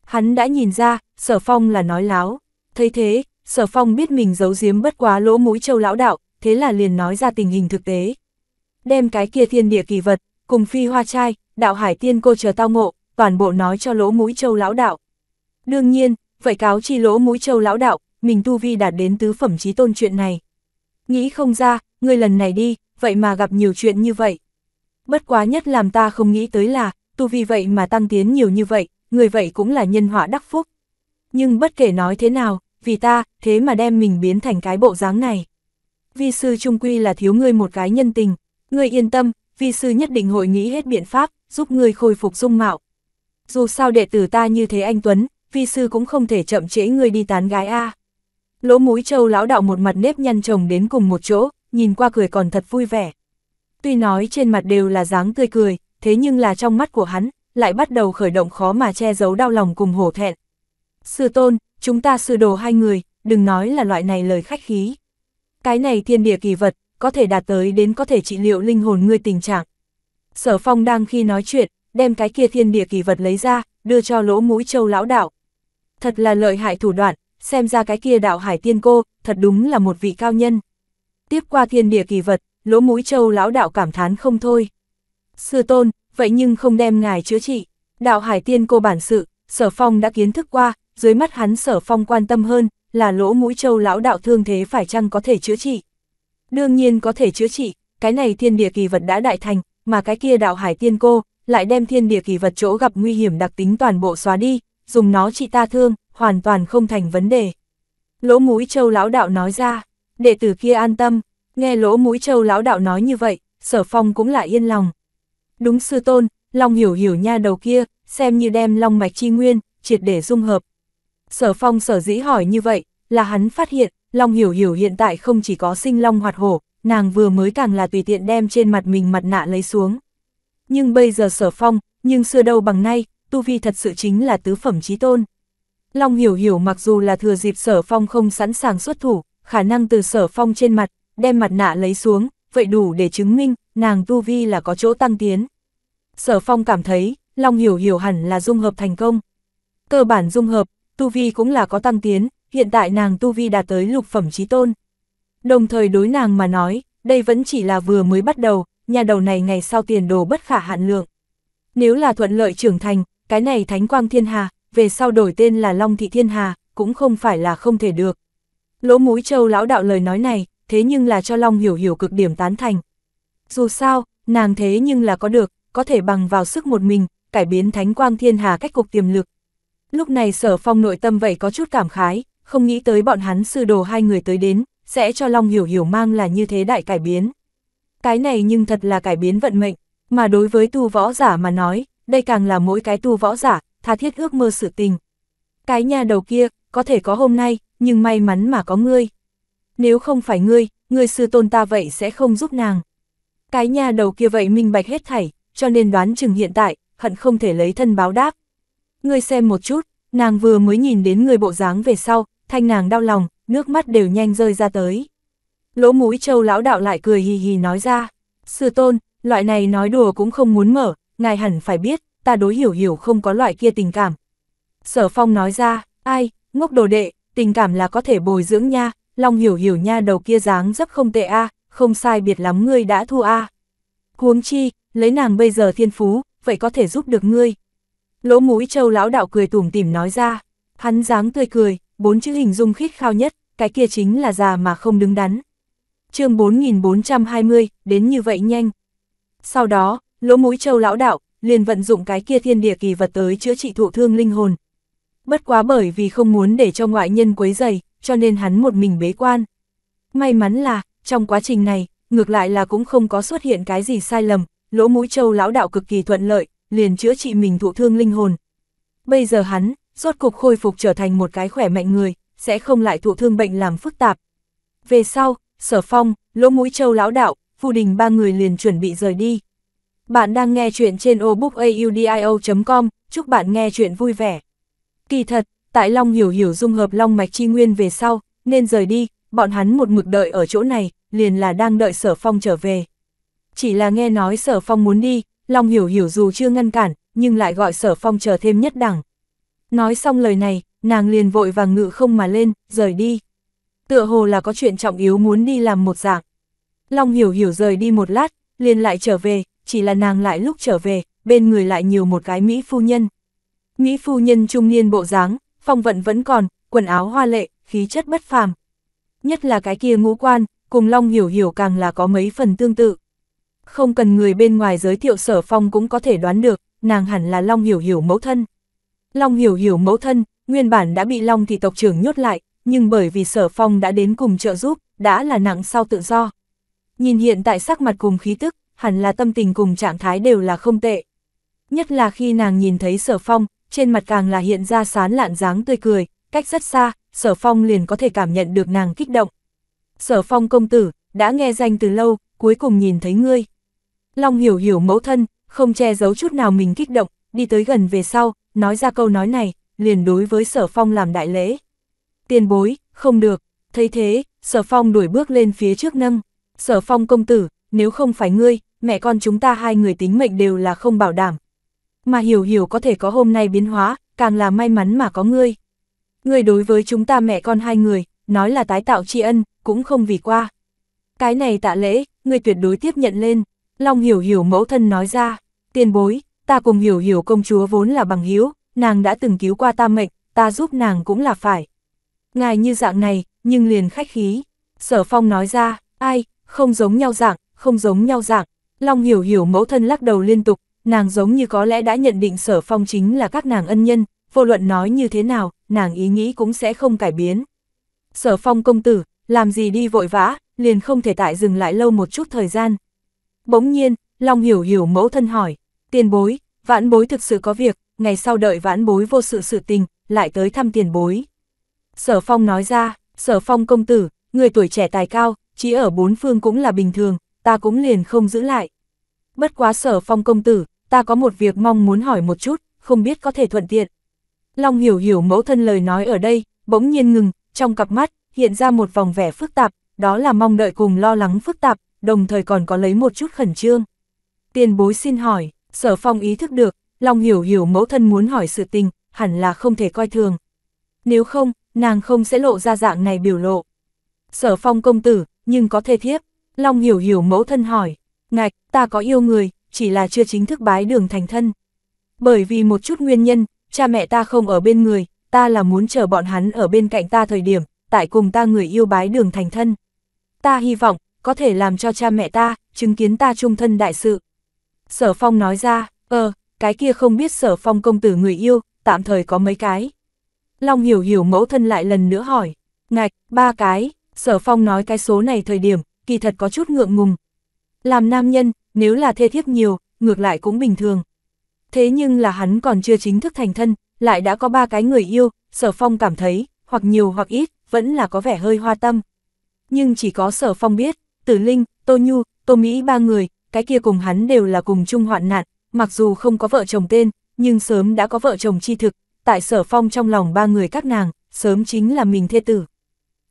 Hắn đã nhìn ra, Sở Phong là nói láo. Thấy thế, Sở Phong biết mình giấu giếm bất quá lỗ mũi châu lão đạo, thế là liền nói ra tình hình thực tế. Đem cái kia thiên địa kỳ vật, cùng phi hoa trai, đạo hải tiên cô chờ tao ngộ, toàn bộ nói cho lỗ mũi châu lão đạo. Đương nhiên, vậy cáo chi lỗ mũi châu lão đạo, mình tu vi đạt đến tứ phẩm trí tôn chuyện này. Nghĩ không ra, ngươi lần này đi, vậy mà gặp nhiều chuyện như vậy. Bất quá nhất làm ta không nghĩ tới là, tu vi vậy mà tăng tiến nhiều như vậy, người vậy cũng là nhân họa đắc phúc. Nhưng bất kể nói thế nào, vì ta, thế mà đem mình biến thành cái bộ dáng này. Vi sư trung quy là thiếu ngươi một cái nhân tình, ngươi yên tâm, vi sư nhất định hội nghĩ hết biện pháp, giúp ngươi khôi phục dung mạo. Dù sao đệ tử ta như thế anh Tuấn, vi sư cũng không thể chậm trễ người đi tán gái a. Lỗ mũi châu lão đạo một mặt nếp nhăn chồng đến cùng một chỗ, nhìn qua cười còn thật vui vẻ. Tuy nói trên mặt đều là dáng tươi cười, thế nhưng là trong mắt của hắn, lại bắt đầu khởi động khó mà che giấu đau lòng cùng hổ thẹn. Sư tôn, chúng ta sư đồ hai người, đừng nói là loại này lời khách khí. Cái này thiên địa kỳ vật, có thể đạt tới đến có thể trị liệu linh hồn ngươi tình trạng. Sở phong đang khi nói chuyện, đem cái kia thiên địa kỳ vật lấy ra, đưa cho lỗ mũi châu lão đạo thật là lợi hại thủ đoạn, xem ra cái kia đạo hải tiên cô, thật đúng là một vị cao nhân. Tiếp qua thiên địa kỳ vật, lỗ mũi châu lão đạo cảm thán không thôi. Sư tôn, vậy nhưng không đem ngài chữa trị, đạo hải tiên cô bản sự, sở phong đã kiến thức qua, dưới mắt hắn sở phong quan tâm hơn, là lỗ mũi châu lão đạo thương thế phải chăng có thể chữa trị. Đương nhiên có thể chữa trị, cái này thiên địa kỳ vật đã đại thành, mà cái kia đạo hải tiên cô, lại đem thiên địa kỳ vật chỗ gặp nguy hiểm đặc tính toàn bộ xóa đi, dùng nó trị ta thương, hoàn toàn không thành vấn đề. Lỗ mũi châu lão đạo nói ra, đệ tử kia an tâm, nghe lỗ mũi châu lão đạo nói như vậy, sở phong cũng lại yên lòng. Đúng sư tôn, Long hiểu hiểu nha đầu kia, xem như đem Long mạch chi nguyên, triệt để dung hợp. Sở phong sở dĩ hỏi như vậy, là hắn phát hiện, Long hiểu hiểu hiện tại không chỉ có sinh Long hoạt hổ, nàng vừa mới càng là tùy tiện đem trên mặt mình mặt nạ lấy xuống. Nhưng bây giờ sở phong, nhưng xưa đâu bằng nay, tu vi thật sự chính là tứ phẩm trí tôn. Long hiểu hiểu mặc dù là thừa dịp sở phong không sẵn sàng xuất thủ, khả năng từ sở phong trên mặt, đem mặt nạ lấy xuống, vậy đủ để chứng minh, nàng tu vi là có chỗ tăng tiến. Sở phong cảm thấy, Long hiểu hiểu hẳn là dung hợp thành công. Cơ bản dung hợp, tu vi cũng là có tăng tiến, hiện tại nàng tu vi đạt tới lục phẩm trí tôn. Đồng thời đối nàng mà nói, đây vẫn chỉ là vừa mới bắt đầu, nhà đầu này ngày sau tiền đồ bất khả hạn lượng. Nếu là thuận lợi trưởng thành, cái này Thánh Quang Thiên Hà, về sau đổi tên là Long Thị Thiên Hà, cũng không phải là không thể được. Lỗ mũi châu lão đạo lời nói này, thế nhưng là cho Long hiểu hiểu cực điểm tán thành. Dù sao, nàng thế nhưng là có được, có thể bằng vào sức một mình, cải biến Thánh Quang Thiên Hà cách cục tiềm lực. Lúc này sở phong nội tâm vậy có chút cảm khái, không nghĩ tới bọn hắn sư đồ hai người tới đến, sẽ cho Long Hiểu Hiểu mang là như thế đại cải biến. Cái này nhưng thật là cải biến vận mệnh, mà đối với tu võ giả mà nói, đây càng là mỗi cái tu võ giả, tha thiết ước mơ sự tình. Cái nhà đầu kia, có thể có hôm nay, nhưng may mắn mà có ngươi. Nếu không phải ngươi, ngươi sư tôn ta vậy sẽ không giúp nàng. Cái nhà đầu kia vậy minh bạch hết thảy, cho nên đoán chừng hiện tại, hận không thể lấy thân báo đáp. Ngươi xem một chút, nàng vừa mới nhìn đến người bộ dáng về sau, thanh nàng đau lòng, nước mắt đều nhanh rơi ra tới. Lỗ mũi châu lão đạo lại cười hì hì nói ra, sư tôn, loại này nói đùa cũng không muốn mở, ngài hẳn phải biết, ta đối hiểu hiểu không có loại kia tình cảm. Sở phong nói ra, ai, ngốc đồ đệ, tình cảm là có thể bồi dưỡng nha, lòng hiểu hiểu nha đầu kia dáng rất không tệ a không sai biệt lắm ngươi đã thua a à. Huống chi, lấy nàng bây giờ thiên phú, vậy có thể giúp được ngươi. Lỗ mũi châu lão đạo cười tủm tỉm nói ra, hắn dáng tươi cười, bốn chữ hình dung khít khao nhất, cái kia chính là già mà không đứng đắn. chương 4420, đến như vậy nhanh. Sau đó, lỗ mũi châu lão đạo, liền vận dụng cái kia thiên địa kỳ vật tới chữa trị thụ thương linh hồn. Bất quá bởi vì không muốn để cho ngoại nhân quấy dày, cho nên hắn một mình bế quan. May mắn là, trong quá trình này, ngược lại là cũng không có xuất hiện cái gì sai lầm, lỗ mũi châu lão đạo cực kỳ thuận lợi, liền chữa trị mình thụ thương linh hồn. Bây giờ hắn, rốt cục khôi phục trở thành một cái khỏe mạnh người, sẽ không lại thụ thương bệnh làm phức tạp. Về sau, sở phong, lỗ mũi châu lão đạo, phù đình ba người liền chuẩn bị rời đi. Bạn đang nghe chuyện trên obookaudio.com, chúc bạn nghe chuyện vui vẻ. Kỳ thật, tại Long Hiểu Hiểu dung hợp Long Mạch Chi Nguyên về sau, nên rời đi, bọn hắn một mực đợi ở chỗ này, liền là đang đợi Sở Phong trở về. Chỉ là nghe nói Sở Phong muốn đi, Long Hiểu Hiểu dù chưa ngăn cản, nhưng lại gọi Sở Phong chờ thêm nhất đẳng. Nói xong lời này, nàng liền vội vàng ngự không mà lên, rời đi. Tựa hồ là có chuyện trọng yếu muốn đi làm một dạng. Long Hiểu Hiểu rời đi một lát, liền lại trở về, chỉ là nàng lại lúc trở về, bên người lại nhiều một cái Mỹ phu nhân. Mỹ phu nhân trung niên bộ dáng, phong vận vẫn còn, quần áo hoa lệ, khí chất bất phàm. Nhất là cái kia ngũ quan, cùng Long Hiểu Hiểu càng là có mấy phần tương tự. Không cần người bên ngoài giới thiệu sở phong cũng có thể đoán được, nàng hẳn là Long Hiểu Hiểu mẫu thân. Long Hiểu Hiểu mẫu thân, nguyên bản đã bị Long thị tộc trưởng nhốt lại, nhưng bởi vì sở phong đã đến cùng trợ giúp, đã là nặng sau tự do. Nhìn hiện tại sắc mặt cùng khí tức, hẳn là tâm tình cùng trạng thái đều là không tệ. Nhất là khi nàng nhìn thấy sở phong, trên mặt càng là hiện ra sán lạn dáng tươi cười, cách rất xa, sở phong liền có thể cảm nhận được nàng kích động. Sở phong công tử, đã nghe danh từ lâu, cuối cùng nhìn thấy ngươi. Long hiểu hiểu mẫu thân, không che giấu chút nào mình kích động, đi tới gần về sau, nói ra câu nói này, liền đối với sở phong làm đại lễ. Tiền bối, không được, thấy thế, sở phong đuổi bước lên phía trước nâng. Sở phong công tử, nếu không phải ngươi, mẹ con chúng ta hai người tính mệnh đều là không bảo đảm. Mà hiểu hiểu có thể có hôm nay biến hóa, càng là may mắn mà có ngươi. Ngươi đối với chúng ta mẹ con hai người, nói là tái tạo tri ân, cũng không vì qua. Cái này tạ lễ, ngươi tuyệt đối tiếp nhận lên. Long hiểu hiểu mẫu thân nói ra, tiền bối, ta cùng hiểu hiểu công chúa vốn là bằng hiếu, nàng đã từng cứu qua ta mệnh, ta giúp nàng cũng là phải. Ngài như dạng này, nhưng liền khách khí. Sở phong nói ra, ai, không giống nhau dạng, không giống nhau dạng. Long hiểu hiểu mẫu thân lắc đầu liên tục, nàng giống như có lẽ đã nhận định sở phong chính là các nàng ân nhân, vô luận nói như thế nào, nàng ý nghĩ cũng sẽ không cải biến. Sở phong công tử, làm gì đi vội vã, liền không thể tại dừng lại lâu một chút thời gian. Bỗng nhiên, Long hiểu hiểu mẫu thân hỏi, tiền bối, vãn bối thực sự có việc, ngày sau đợi vãn bối vô sự sự tình, lại tới thăm tiền bối. Sở phong nói ra, sở phong công tử, người tuổi trẻ tài cao, chỉ ở bốn phương cũng là bình thường, ta cũng liền không giữ lại. Bất quá sở phong công tử, ta có một việc mong muốn hỏi một chút, không biết có thể thuận tiện. Long hiểu hiểu mẫu thân lời nói ở đây, bỗng nhiên ngừng, trong cặp mắt, hiện ra một vòng vẻ phức tạp, đó là mong đợi cùng lo lắng phức tạp, đồng thời còn có lấy một chút khẩn trương. Tiền bối xin hỏi, sở phong ý thức được, Long hiểu hiểu mẫu thân muốn hỏi sự tình, hẳn là không thể coi thường. Nếu không, nàng không sẽ lộ ra dạng này biểu lộ. Sở phong công tử, nhưng có thê thiếp. Long hiểu hiểu mẫu thân hỏi, ngạch, ta có yêu người, chỉ là chưa chính thức bái đường thành thân. Bởi vì một chút nguyên nhân, cha mẹ ta không ở bên người, ta là muốn chờ bọn hắn ở bên cạnh ta thời điểm, tại cùng ta người yêu bái đường thành thân. Ta hy vọng, có thể làm cho cha mẹ ta, chứng kiến ta trung thân đại sự. Sở Phong nói ra, ờ, cái kia không biết Sở Phong công tử người yêu, tạm thời có mấy cái. Long hiểu hiểu mẫu thân lại lần nữa hỏi, ngạch, ba cái, Sở Phong nói cái số này thời điểm, kỳ thật có chút ngượng ngùng. Làm nam nhân, nếu là thê thiếp nhiều, ngược lại cũng bình thường. Thế nhưng là hắn còn chưa chính thức thành thân, lại đã có ba cái người yêu, sở phong cảm thấy, hoặc nhiều hoặc ít, vẫn là có vẻ hơi hoa tâm. Nhưng chỉ có sở phong biết, tử linh, tô nhu, tô mỹ ba người, cái kia cùng hắn đều là cùng chung hoạn nạn, mặc dù không có vợ chồng tên, nhưng sớm đã có vợ chồng chi thực, tại sở phong trong lòng ba người các nàng, sớm chính là mình thê tử.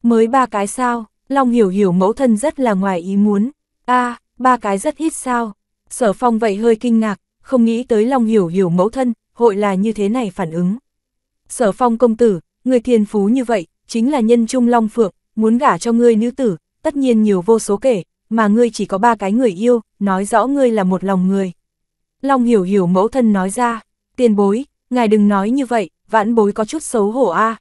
Mới ba cái sao? Long hiểu hiểu mẫu thân rất là ngoài ý muốn. a à, ba cái rất ít sao. Sở phong vậy hơi kinh ngạc, không nghĩ tới Long hiểu hiểu mẫu thân, hội là như thế này phản ứng. Sở phong công tử, người thiên phú như vậy, chính là nhân trung Long Phượng, muốn gả cho ngươi nữ tử, tất nhiên nhiều vô số kể, mà ngươi chỉ có ba cái người yêu, nói rõ ngươi là một lòng người. Long hiểu hiểu mẫu thân nói ra, tiền bối, ngài đừng nói như vậy, vãn bối có chút xấu hổ a à.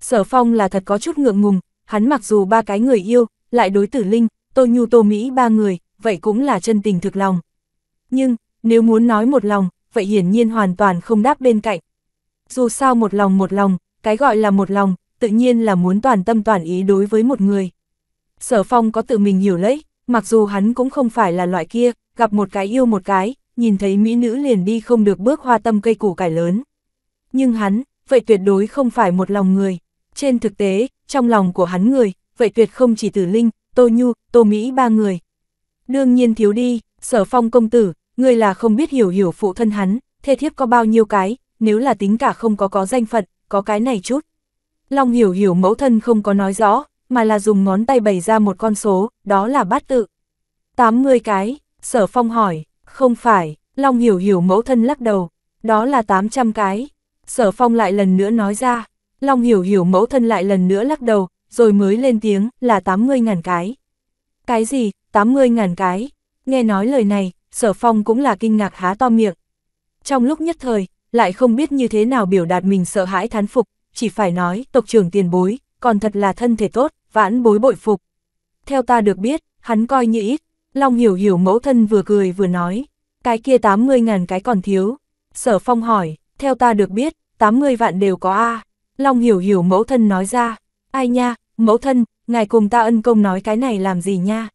Sở phong là thật có chút ngượng ngùng, hắn mặc dù ba cái người yêu, lại đối tử Linh, Tô Nhu Tô Mỹ ba người, vậy cũng là chân tình thực lòng. Nhưng, nếu muốn nói một lòng, vậy hiển nhiên hoàn toàn không đáp bên cạnh. Dù sao một lòng một lòng, cái gọi là một lòng, tự nhiên là muốn toàn tâm toàn ý đối với một người. Sở Phong có tự mình hiểu lấy, mặc dù hắn cũng không phải là loại kia, gặp một cái yêu một cái, nhìn thấy mỹ nữ liền đi không được bước hoa tâm cây củ cải lớn. Nhưng hắn, vậy tuyệt đối không phải một lòng người. Trên thực tế, trong lòng của hắn người, vậy tuyệt không chỉ Tử Linh, Tô Nhu, Tô Mỹ ba người. Đương nhiên thiếu đi, sở phong công tử, người là không biết hiểu hiểu phụ thân hắn, thê thiếp có bao nhiêu cái, nếu là tính cả không có có danh phận, có cái này chút. Long hiểu hiểu mẫu thân không có nói rõ, mà là dùng ngón tay bày ra một con số, đó là bát tự. 80 cái, sở phong hỏi, không phải, Long hiểu hiểu mẫu thân lắc đầu, đó là 800 cái. Sở phong lại lần nữa nói ra, Long hiểu hiểu mẫu thân lại lần nữa lắc đầu, rồi mới lên tiếng là 80.000 cái. Cái gì, 80.000 cái? Nghe nói lời này, sở phong cũng là kinh ngạc há to miệng. Trong lúc nhất thời, lại không biết như thế nào biểu đạt mình sợ hãi thán phục, chỉ phải nói tộc trưởng tiền bối, còn thật là thân thể tốt, vãn bối bội phục. Theo ta được biết, hắn coi như ít, Long hiểu hiểu mẫu thân vừa cười vừa nói, cái kia 80.000 cái còn thiếu. Sở phong hỏi, theo ta được biết, 80 vạn đều có A. À. Long hiểu hiểu mẫu thân nói ra, ai nha, mẫu thân, ngài cùng ta ân công nói cái này làm gì nha.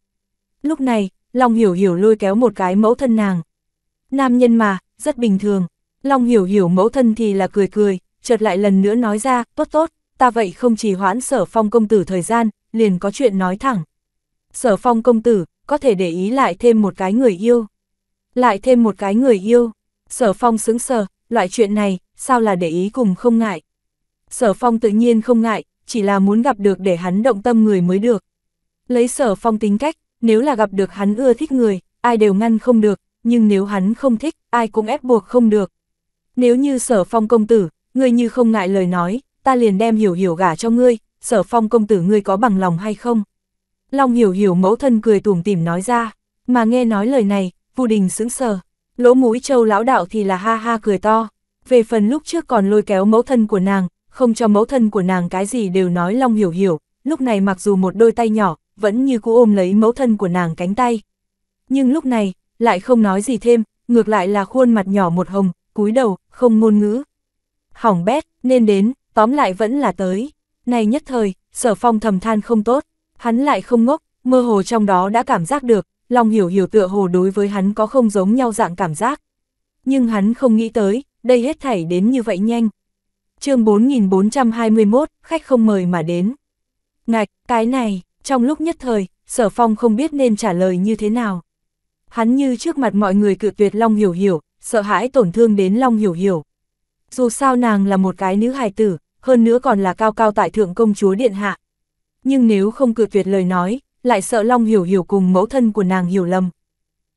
Lúc này, Long hiểu hiểu lôi kéo một cái mẫu thân nàng. Nam nhân mà, rất bình thường. Long hiểu hiểu mẫu thân thì là cười cười, chợt lại lần nữa nói ra, tốt tốt, ta vậy không chỉ hoãn sở phong công tử thời gian, liền có chuyện nói thẳng. Sở phong công tử, có thể để ý lại thêm một cái người yêu. Lại thêm một cái người yêu. Sở phong xứng sở loại chuyện này, sao là để ý cùng không ngại. Sở phong tự nhiên không ngại, chỉ là muốn gặp được để hắn động tâm người mới được. Lấy sở phong tính cách, nếu là gặp được hắn ưa thích người, ai đều ngăn không được, nhưng nếu hắn không thích, ai cũng ép buộc không được. Nếu như sở phong công tử, ngươi như không ngại lời nói, ta liền đem hiểu hiểu gả cho ngươi, sở phong công tử ngươi có bằng lòng hay không? Long hiểu hiểu mẫu thân cười tủm tỉm nói ra, mà nghe nói lời này, vu đình sững sờ, lỗ mũi châu lão đạo thì là ha ha cười to. Về phần lúc trước còn lôi kéo mẫu thân của nàng, không cho mẫu thân của nàng cái gì đều nói Long Hiểu Hiểu, lúc này mặc dù một đôi tay nhỏ, vẫn như cũ ôm lấy mẫu thân của nàng cánh tay. Nhưng lúc này, lại không nói gì thêm, ngược lại là khuôn mặt nhỏ một hồng, cúi đầu, không ngôn ngữ. Hỏng bét, nên đến, tóm lại vẫn là tới. Này nhất thời, sở phong thầm than không tốt, hắn lại không ngốc, mơ hồ trong đó đã cảm giác được, Long Hiểu Hiểu tựa hồ đối với hắn có không giống nhau dạng cảm giác. Nhưng hắn không nghĩ tới, đây hết thảy đến như vậy nhanh chương 4421, khách không mời mà đến. Ngạch, cái này, trong lúc nhất thời, sở phong không biết nên trả lời như thế nào. Hắn như trước mặt mọi người cự tuyệt Long Hiểu Hiểu, sợ hãi tổn thương đến Long Hiểu Hiểu. Dù sao nàng là một cái nữ hài tử, hơn nữa còn là cao cao tại thượng công chúa Điện Hạ. Nhưng nếu không cự tuyệt lời nói, lại sợ Long Hiểu Hiểu cùng mẫu thân của nàng hiểu lầm.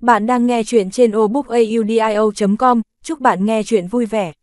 Bạn đang nghe chuyện trên obookaudio.com, chúc bạn nghe chuyện vui vẻ.